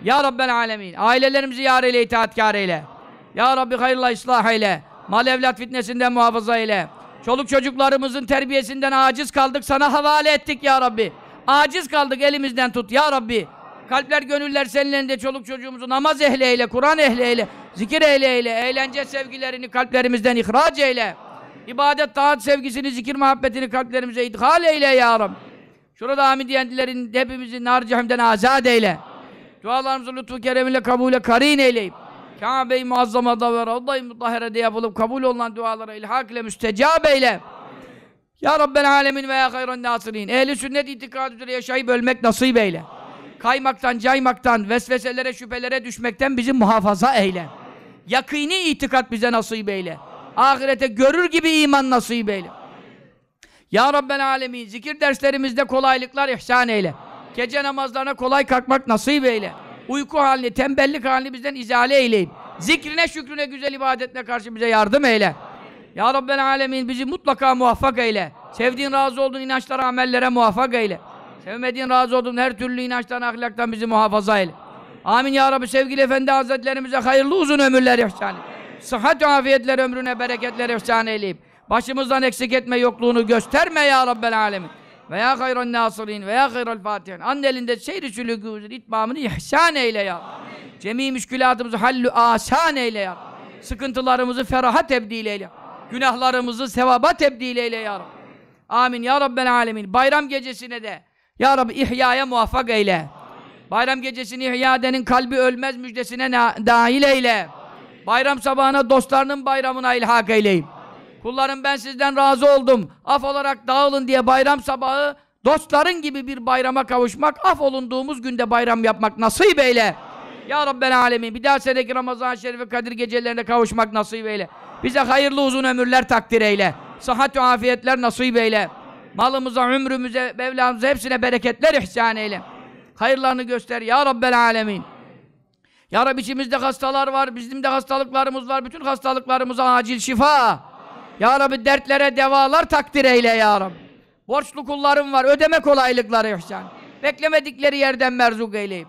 Ya Rabbel Alemin. Ailelerimizi yar itaatkâr itaatkar eyle. Ya Rabbi hayırla ıslah eyle. Mal evlat fitnesinden muhafaza eyle. Çoluk çocuklarımızın terbiyesinden aciz kaldık. Sana havale ettik ya Rabbi. Aciz kaldık elimizden tut ya Rabbi. Kalpler gönüller senin çoluk çocuğumuzu namaz ehli Kur'an ehli zikir ehli eğlence sevgilerini kalplerimizden ihraç eyle. İbadet, taat sevgisini, zikir muhabbetini kalplerimize idhal eyle ya Rabbi. Şurada amin diyenlerin hepimizi nar cehennemden azat eyle. Dualarımızı lütfu keremiyle kabule karin eyleyip Kabe-i Muazzama'da ve Ravda-i Mutahhere'de yapılıp kabul olan dualara ilhak ile müstecab eyle. Amin. Ya Rabbel Alemin ve ya hayran nasirin. Ehli sünnet itikad üzere yaşayıp ölmek nasip eyle. Amin. Kaymaktan, caymaktan, vesveselere, şüphelere düşmekten bizi muhafaza eyle. Amin. Yakini itikat bize nasip eyle. Ahirete görür gibi iman nasip eyle. Ya Rabbel Alemin zikir derslerimizde kolaylıklar ihsan eyle. Gece namazlarına kolay kalkmak nasip eyle. Uyku halini, tembellik halini bizden izale eyleyip zikrine, şükrüne, güzel ibadetle karşı bize yardım eyle. Ya Rabbel Alemin bizi mutlaka muvaffak eyle. Sevdiğin, razı olduğun inançlara, amellere muvaffak eyle. Sevmediğin, razı olduğun her türlü inançtan, ahlaktan bizi muhafaza eyle. Amin ya Rabbi sevgili Efendi Hazretlerimize hayırlı uzun ömürler ihsan et. Sıhhat afiyetler ömrüne bereketler ihsan eyleyip başımızdan eksik etme yokluğunu gösterme ya Rabbel Alemin veya hayran nasirin veya hayral fatihin. Anın elinde seyri sülükümüzün itmamını ihsan eyle ya. Amin. müşkülatımızı hallu asan eyle ya. Sıkıntılarımızı feraha tebdil eyle. Amin. Günahlarımızı sevaba tebdil eyle ya. Amin. Amin ya Rabbel alemin. Bayram gecesine de ya Rabbi ihyaya muvaffak eyle. Bayram gecesini ihya edenin kalbi ölmez müjdesine dahil eyle. Bayram sabahına dostlarının bayramına ilhak eyleyim kullarım ben sizden razı oldum, af olarak dağılın diye bayram sabahı dostların gibi bir bayrama kavuşmak, af olunduğumuz günde bayram yapmak nasip eyle. Amin. Ya Rabbel Alemin, bir daha seneki Ramazan-ı Şerif ve Kadir gecelerinde kavuşmak nasip eyle. Bize hayırlı uzun ömürler takdir eyle. Sıhhat ve afiyetler nasip eyle. Malımıza, ömrümüze, Mevlamıza hepsine bereketler ihsan eyle. Hayırlarını göster ya Rabbel Alemin. Ya Rabbi içimizde hastalar var, bizim de hastalıklarımız var. Bütün hastalıklarımıza acil şifa ya Rabbi dertlere devalar takdir eyle Ya Rabbi. Borçlu kullarım var. Ödeme kolaylıkları ihsan. Beklemedikleri yerden merzuk eyleyip.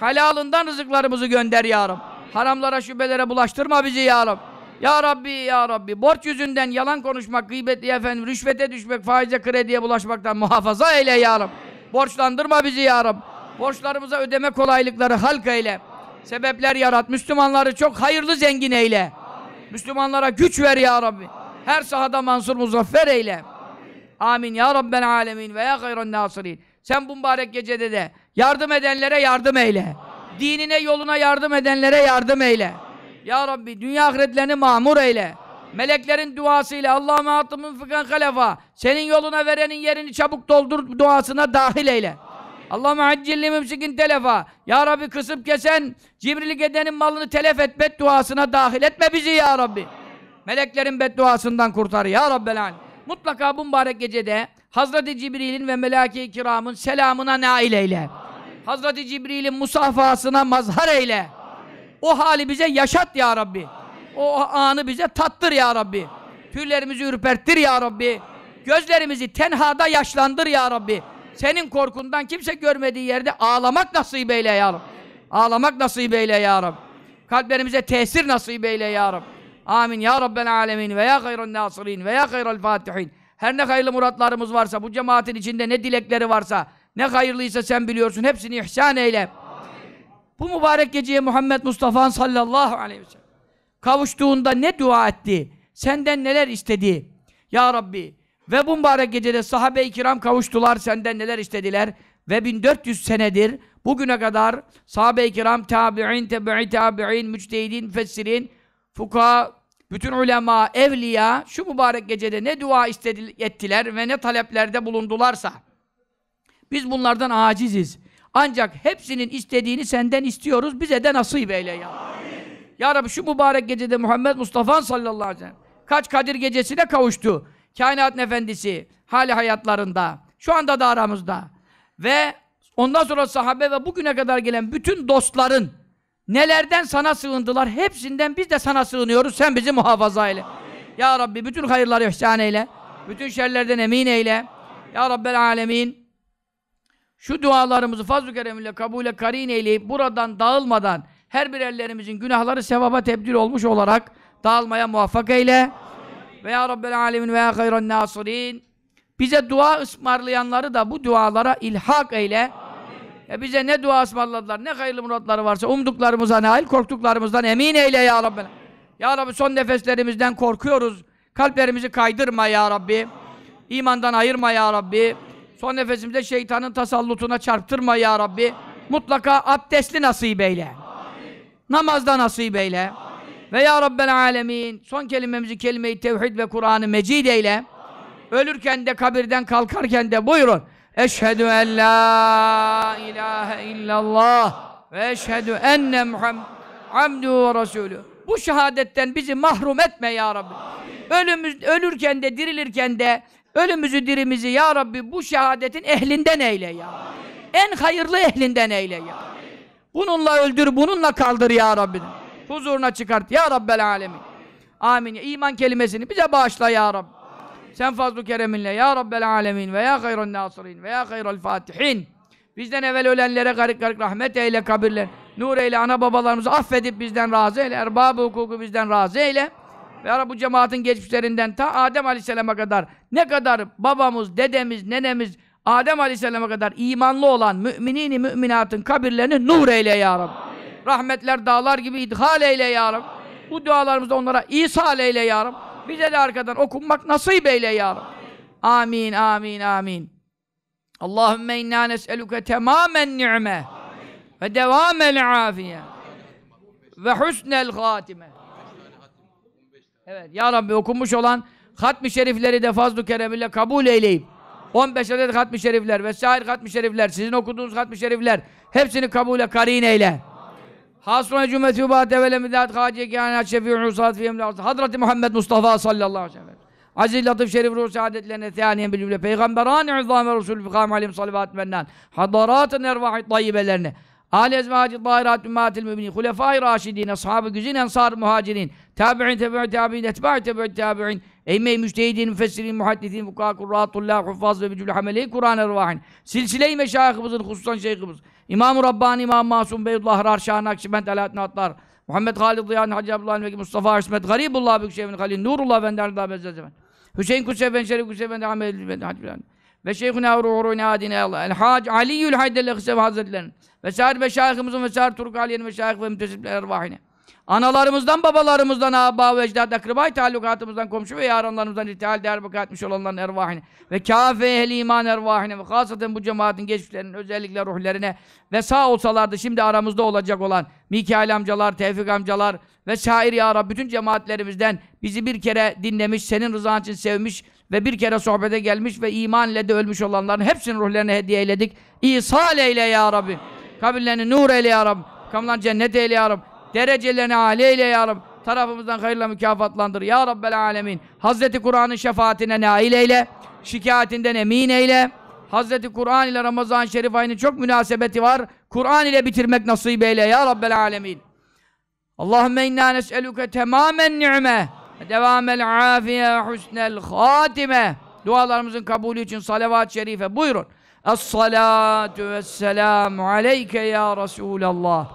Halalından rızıklarımızı gönder Ya Rabbi. Haramlara, şübelere bulaştırma bizi Ya Rabbi. Ya Rabbi, Ya Rabbi. Borç yüzünden yalan konuşmak, gıybetli efendim, rüşvete düşmek, faize, krediye bulaşmaktan muhafaza eyle Ya Rabbi. Borçlandırma bizi Ya Rabbi. Borçlarımıza ödeme kolaylıkları halk eyle. Sebepler yarat. Müslümanları çok hayırlı zengin eyle. Müslümanlara güç ver Ya Rabbi. Her sahada Mansur muzaffer eyle. Amin. Ya Rabbel alemin ve ya hayran nasirin. Sen bu mübarek gecede de yardım edenlere yardım eyle. Amin. Dinine yoluna yardım edenlere yardım eyle. Amin. Ya Rabbi dünya ahiretlerini mamur eyle. Amin. Meleklerin duasıyla Allah'ıma atımın fıkan kalefa senin yoluna verenin yerini çabuk doldur duasına dahil eyle. Allah'ıma accilli mümsikin telefa. Ya Rabbi kısıp kesen, cimrilik edenin malını telef et, duasına dahil etme bizi ya Rabbi. Meleklerin bedduasından kurtar ya Rabbel Alem. Mutlaka bu mübarek gecede Hazreti Cibril'in ve Melaki-i Kiram'ın selamına nail eyle. Amin. Hazreti Cibril'in musafasına mazhar eyle. Amin. O hali bize yaşat ya Rabbi. Amin. O anı bize tattır ya Rabbi. Amin. Tüylerimizi ürperttir ya Rabbi. Amin. Gözlerimizi tenhada yaşlandır ya Rabbi. Senin korkundan kimse görmediği yerde ağlamak nasip eyle ya Rabbi. Ağlamak nasip eyle ya Rabbi. Kalplerimize tesir nasip eyle ya Rabbi. Amin ya Rabbel alemin ve ya hayrun nasirin ve ya hayrul fatihin. Her ne hayırlı muratlarımız varsa, bu cemaatin içinde ne dilekleri varsa, ne hayırlıysa sen biliyorsun. Hepsini ihsan eyle. Amin. Bu mübarek geceye Muhammed Mustafa sallallahu aleyhi ve sellem kavuştuğunda ne dua etti? Senden neler istedi? Ya Rabbi ve bu mübarek gecede sahabe-i kiram kavuştular, senden neler istediler? Ve 1400 senedir bugüne kadar sahabe-i kiram, tabi'in, tebi'i, tabi'in, müçtehidin, müfessirin, fuka bütün ulema, evliya şu mübarek gecede ne dua istedi, ettiler ve ne taleplerde bulundularsa biz bunlardan aciziz. Ancak hepsinin istediğini senden istiyoruz. Bize de nasip eyle ya. Amin. Ya Rabbi şu mübarek gecede Muhammed Mustafa sallallahu aleyhi ve sellem kaç Kadir gecesine kavuştu. kainat efendisi hali hayatlarında. Şu anda da aramızda. Ve ondan sonra sahabe ve bugüne kadar gelen bütün dostların Nelerden sana sığındılar, hepsinden biz de sana sığınıyoruz, sen bizi muhafaza eyle. Amin. Ya Rabbi bütün hayırları ihsan eyle, Amin. bütün şerlerden emin eyle. Amin. Ya Rabbel alemin, şu dualarımızı fazl-ı keremiyle kabule karin eyleyip buradan dağılmadan her bir ellerimizin günahları sevaba tebdil olmuş olarak dağılmaya muvaffak eyle. Amin. Ve ya Rabbel alemin ve ya hayran nasirin. Bize dua ısmarlayanları da bu dualara ilhak eyle. E bize ne dua ısmarladılar, ne hayırlı muratları varsa umduklarımıza nail, korktuklarımızdan emin eyle ya Rabbi. Ya Rabbi son nefeslerimizden korkuyoruz. Kalplerimizi kaydırma ya Rabbi. İmandan ayırma ya Rabbi. Son nefesimizde şeytanın tasallutuna çarptırma ya Rabbi. Mutlaka abdestli nasip eyle. Amin. Namazda nasip eyle. Ve ya Rabbel alemin son kelimemizi kelime-i tevhid ve Kur'anı ı mecid eyle. Ölürken de kabirden kalkarken de buyurun. Eşhedü en la ilahe illallah ve eşhedü enne Muhammed ve resulü. Bu şehadetten bizi mahrum etme ya Rabbi. Ölümüz, ölürken de dirilirken de ölümüzü dirimizi ya Rabbi bu şehadetin ehlinden eyle ya. Amin. En hayırlı ehlinden eyle ya. Amin. Bununla öldür, bununla kaldır ya Rabbi. Amin. Huzuruna çıkart ya Rabbel alemin. Amin. İman kelimesini bize bağışla ya Rabbi. Sen fazlu kereminle ya Rabbel alemin ve ya hayran nasirin ve ya hayral fatihin. Bizden evvel ölenlere garip garip rahmet eyle kabirler. Nur eyle ana babalarımızı affedip bizden razı eyle. Erbab-ı hukuku bizden razı eyle. Ve ara bu cemaatin geçmişlerinden ta Adem Aleyhisselam'a kadar ne kadar babamız, dedemiz, nenemiz Adem Aleyhisselam'a kadar imanlı olan müminini müminatın kabirlerini nur eyle ya Rabbi. Rahmetler dağlar gibi idhal eyle ya Rabbi. Bu dualarımızda onlara ihsal eyle ya Rabbi. Bize de arkadan okunmak nasip eyle ya Rabbi. Amin, amin, amin. Allahümme inna nes'eluke temamen ni'me ve devamel afiye ve husnel hatime. Evet, Ya Rabbi okunmuş olan hatmi şerifleri de fazl-ı keremiyle kabul eyleyip 15 adet hatmi şerifler vesaire hatmi şerifler, sizin okuduğunuz hatmi şerifler hepsini kabule karin eyle. Hasrına cümleti ubâde ve lemidat hâciye kâinat şefî'un usat fîhim lârzı. Hazreti Muhammed Mustafa sallallahu aleyhi ve sellem. Aziz Latif Şerif Ruh Saadetlerine Teyaniyen Bilümle Peygamberan-ı Azam ve Resulü Fikam Alim Salivat Mennan Hadarat-ı Nervahi Tayyibelerine Âli ezvâci dâhirat ümmâtil mübinin, hulefâi râşidîn, ashâb-ı güzin, ensâr muhacirin, tâbi'in, tebû'in, tâbi'in, etbâ'in, tebû'in, tâbi'in, eyyme-i müçtehidîn, müfessirin, muhaddidin, fukâ, kurrâ, tullâh, huffâz ve bücül hamele-i Kur'an-ı Rıvâhin, silsile-i meşâhıbızın, hususan şeyhımız, İmam-ı Rabbani, İmam-ı Masum, Beyullah, Hrar, Şah, Nakşibend, Alaaddin Atlar, Muhammed Halid Ziyan, Hacı Abdullah Mekki, Mustafa Hüsmet, Garibullah Büyükşehir'in Halil, Nurullah Efendi Ardağ Bezzezeben, Hüseyin Kusef, Ben Şerif Kusef, Ben Ahmet Hacı Bilal, ve Şeyhuna Ruhuruna Adine El Hac Aliyyül Haydel Eksev Hazretlerinin vesaire meşayihimizin vesaire Turkaliye'nin meşayih ve ve müntesipler ervahine Analarımızdan, babalarımızdan, aba ve ecdad, akribay talukatımızdan, komşu ve yaranlarımızdan irtihal derbuka etmiş olanların ervahine ve kâfe ehli iman ervahine ve hasaten bu cemaatin geçmişlerinin özellikle ruhlerine ve sağ olsalardı şimdi aramızda olacak olan Mikail amcalar, Tevfik amcalar ve şair ya Rab bütün cemaatlerimizden bizi bir kere dinlemiş, senin rızan için sevmiş ve bir kere sohbete gelmiş ve iman ile de ölmüş olanların hepsinin ruhlarını hediye eyledik. İsal eyle ya Rabbi. Kabirlerini nur eyle ya Rabbi. Kamlan cennet eyle ya Rabbi. Derecelerini âli eyle ya Rabbi. Tarafımızdan hayırla mükafatlandır ya Rabbel alemin. Hazreti Kur'an'ın şefaatine nail eyle. Şikayetinden emin eyle. Hazreti Kur'an ile Ramazan-ı Şerif ayının çok münasebeti var. Kur'an ile bitirmek nasip eyle ya Rabbel alemin. Allahümme inna nes'eluke temamen ni'me devamel afiye husnel hatime dualarımızın kabulü için salavat-ı şerife buyurun Es-salatu vesselamu aleyke ya Resulallah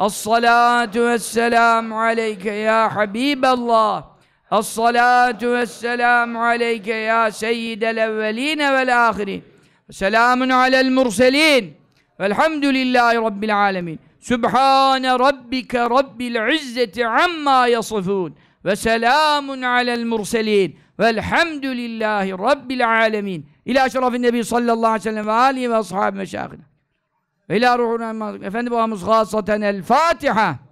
Es-salatu vesselamu aleyke ya Habiballah Es-salatu vesselamu aleyke ya seyyidel evveline vel ahirin Selamun alel murselin Velhamdülillahi Rabbil alemin Sübhane rabbike rabbil izzeti amma yasifun ve selamun alel murselin velhamdülillahi rabbil alemin İlâ şerefin nebi sallallahu aleyhi ve sellem ve âlihi ve ashabı meşâhine ve ilâ ruhuna Efendi babamız gâsaten el Fatiha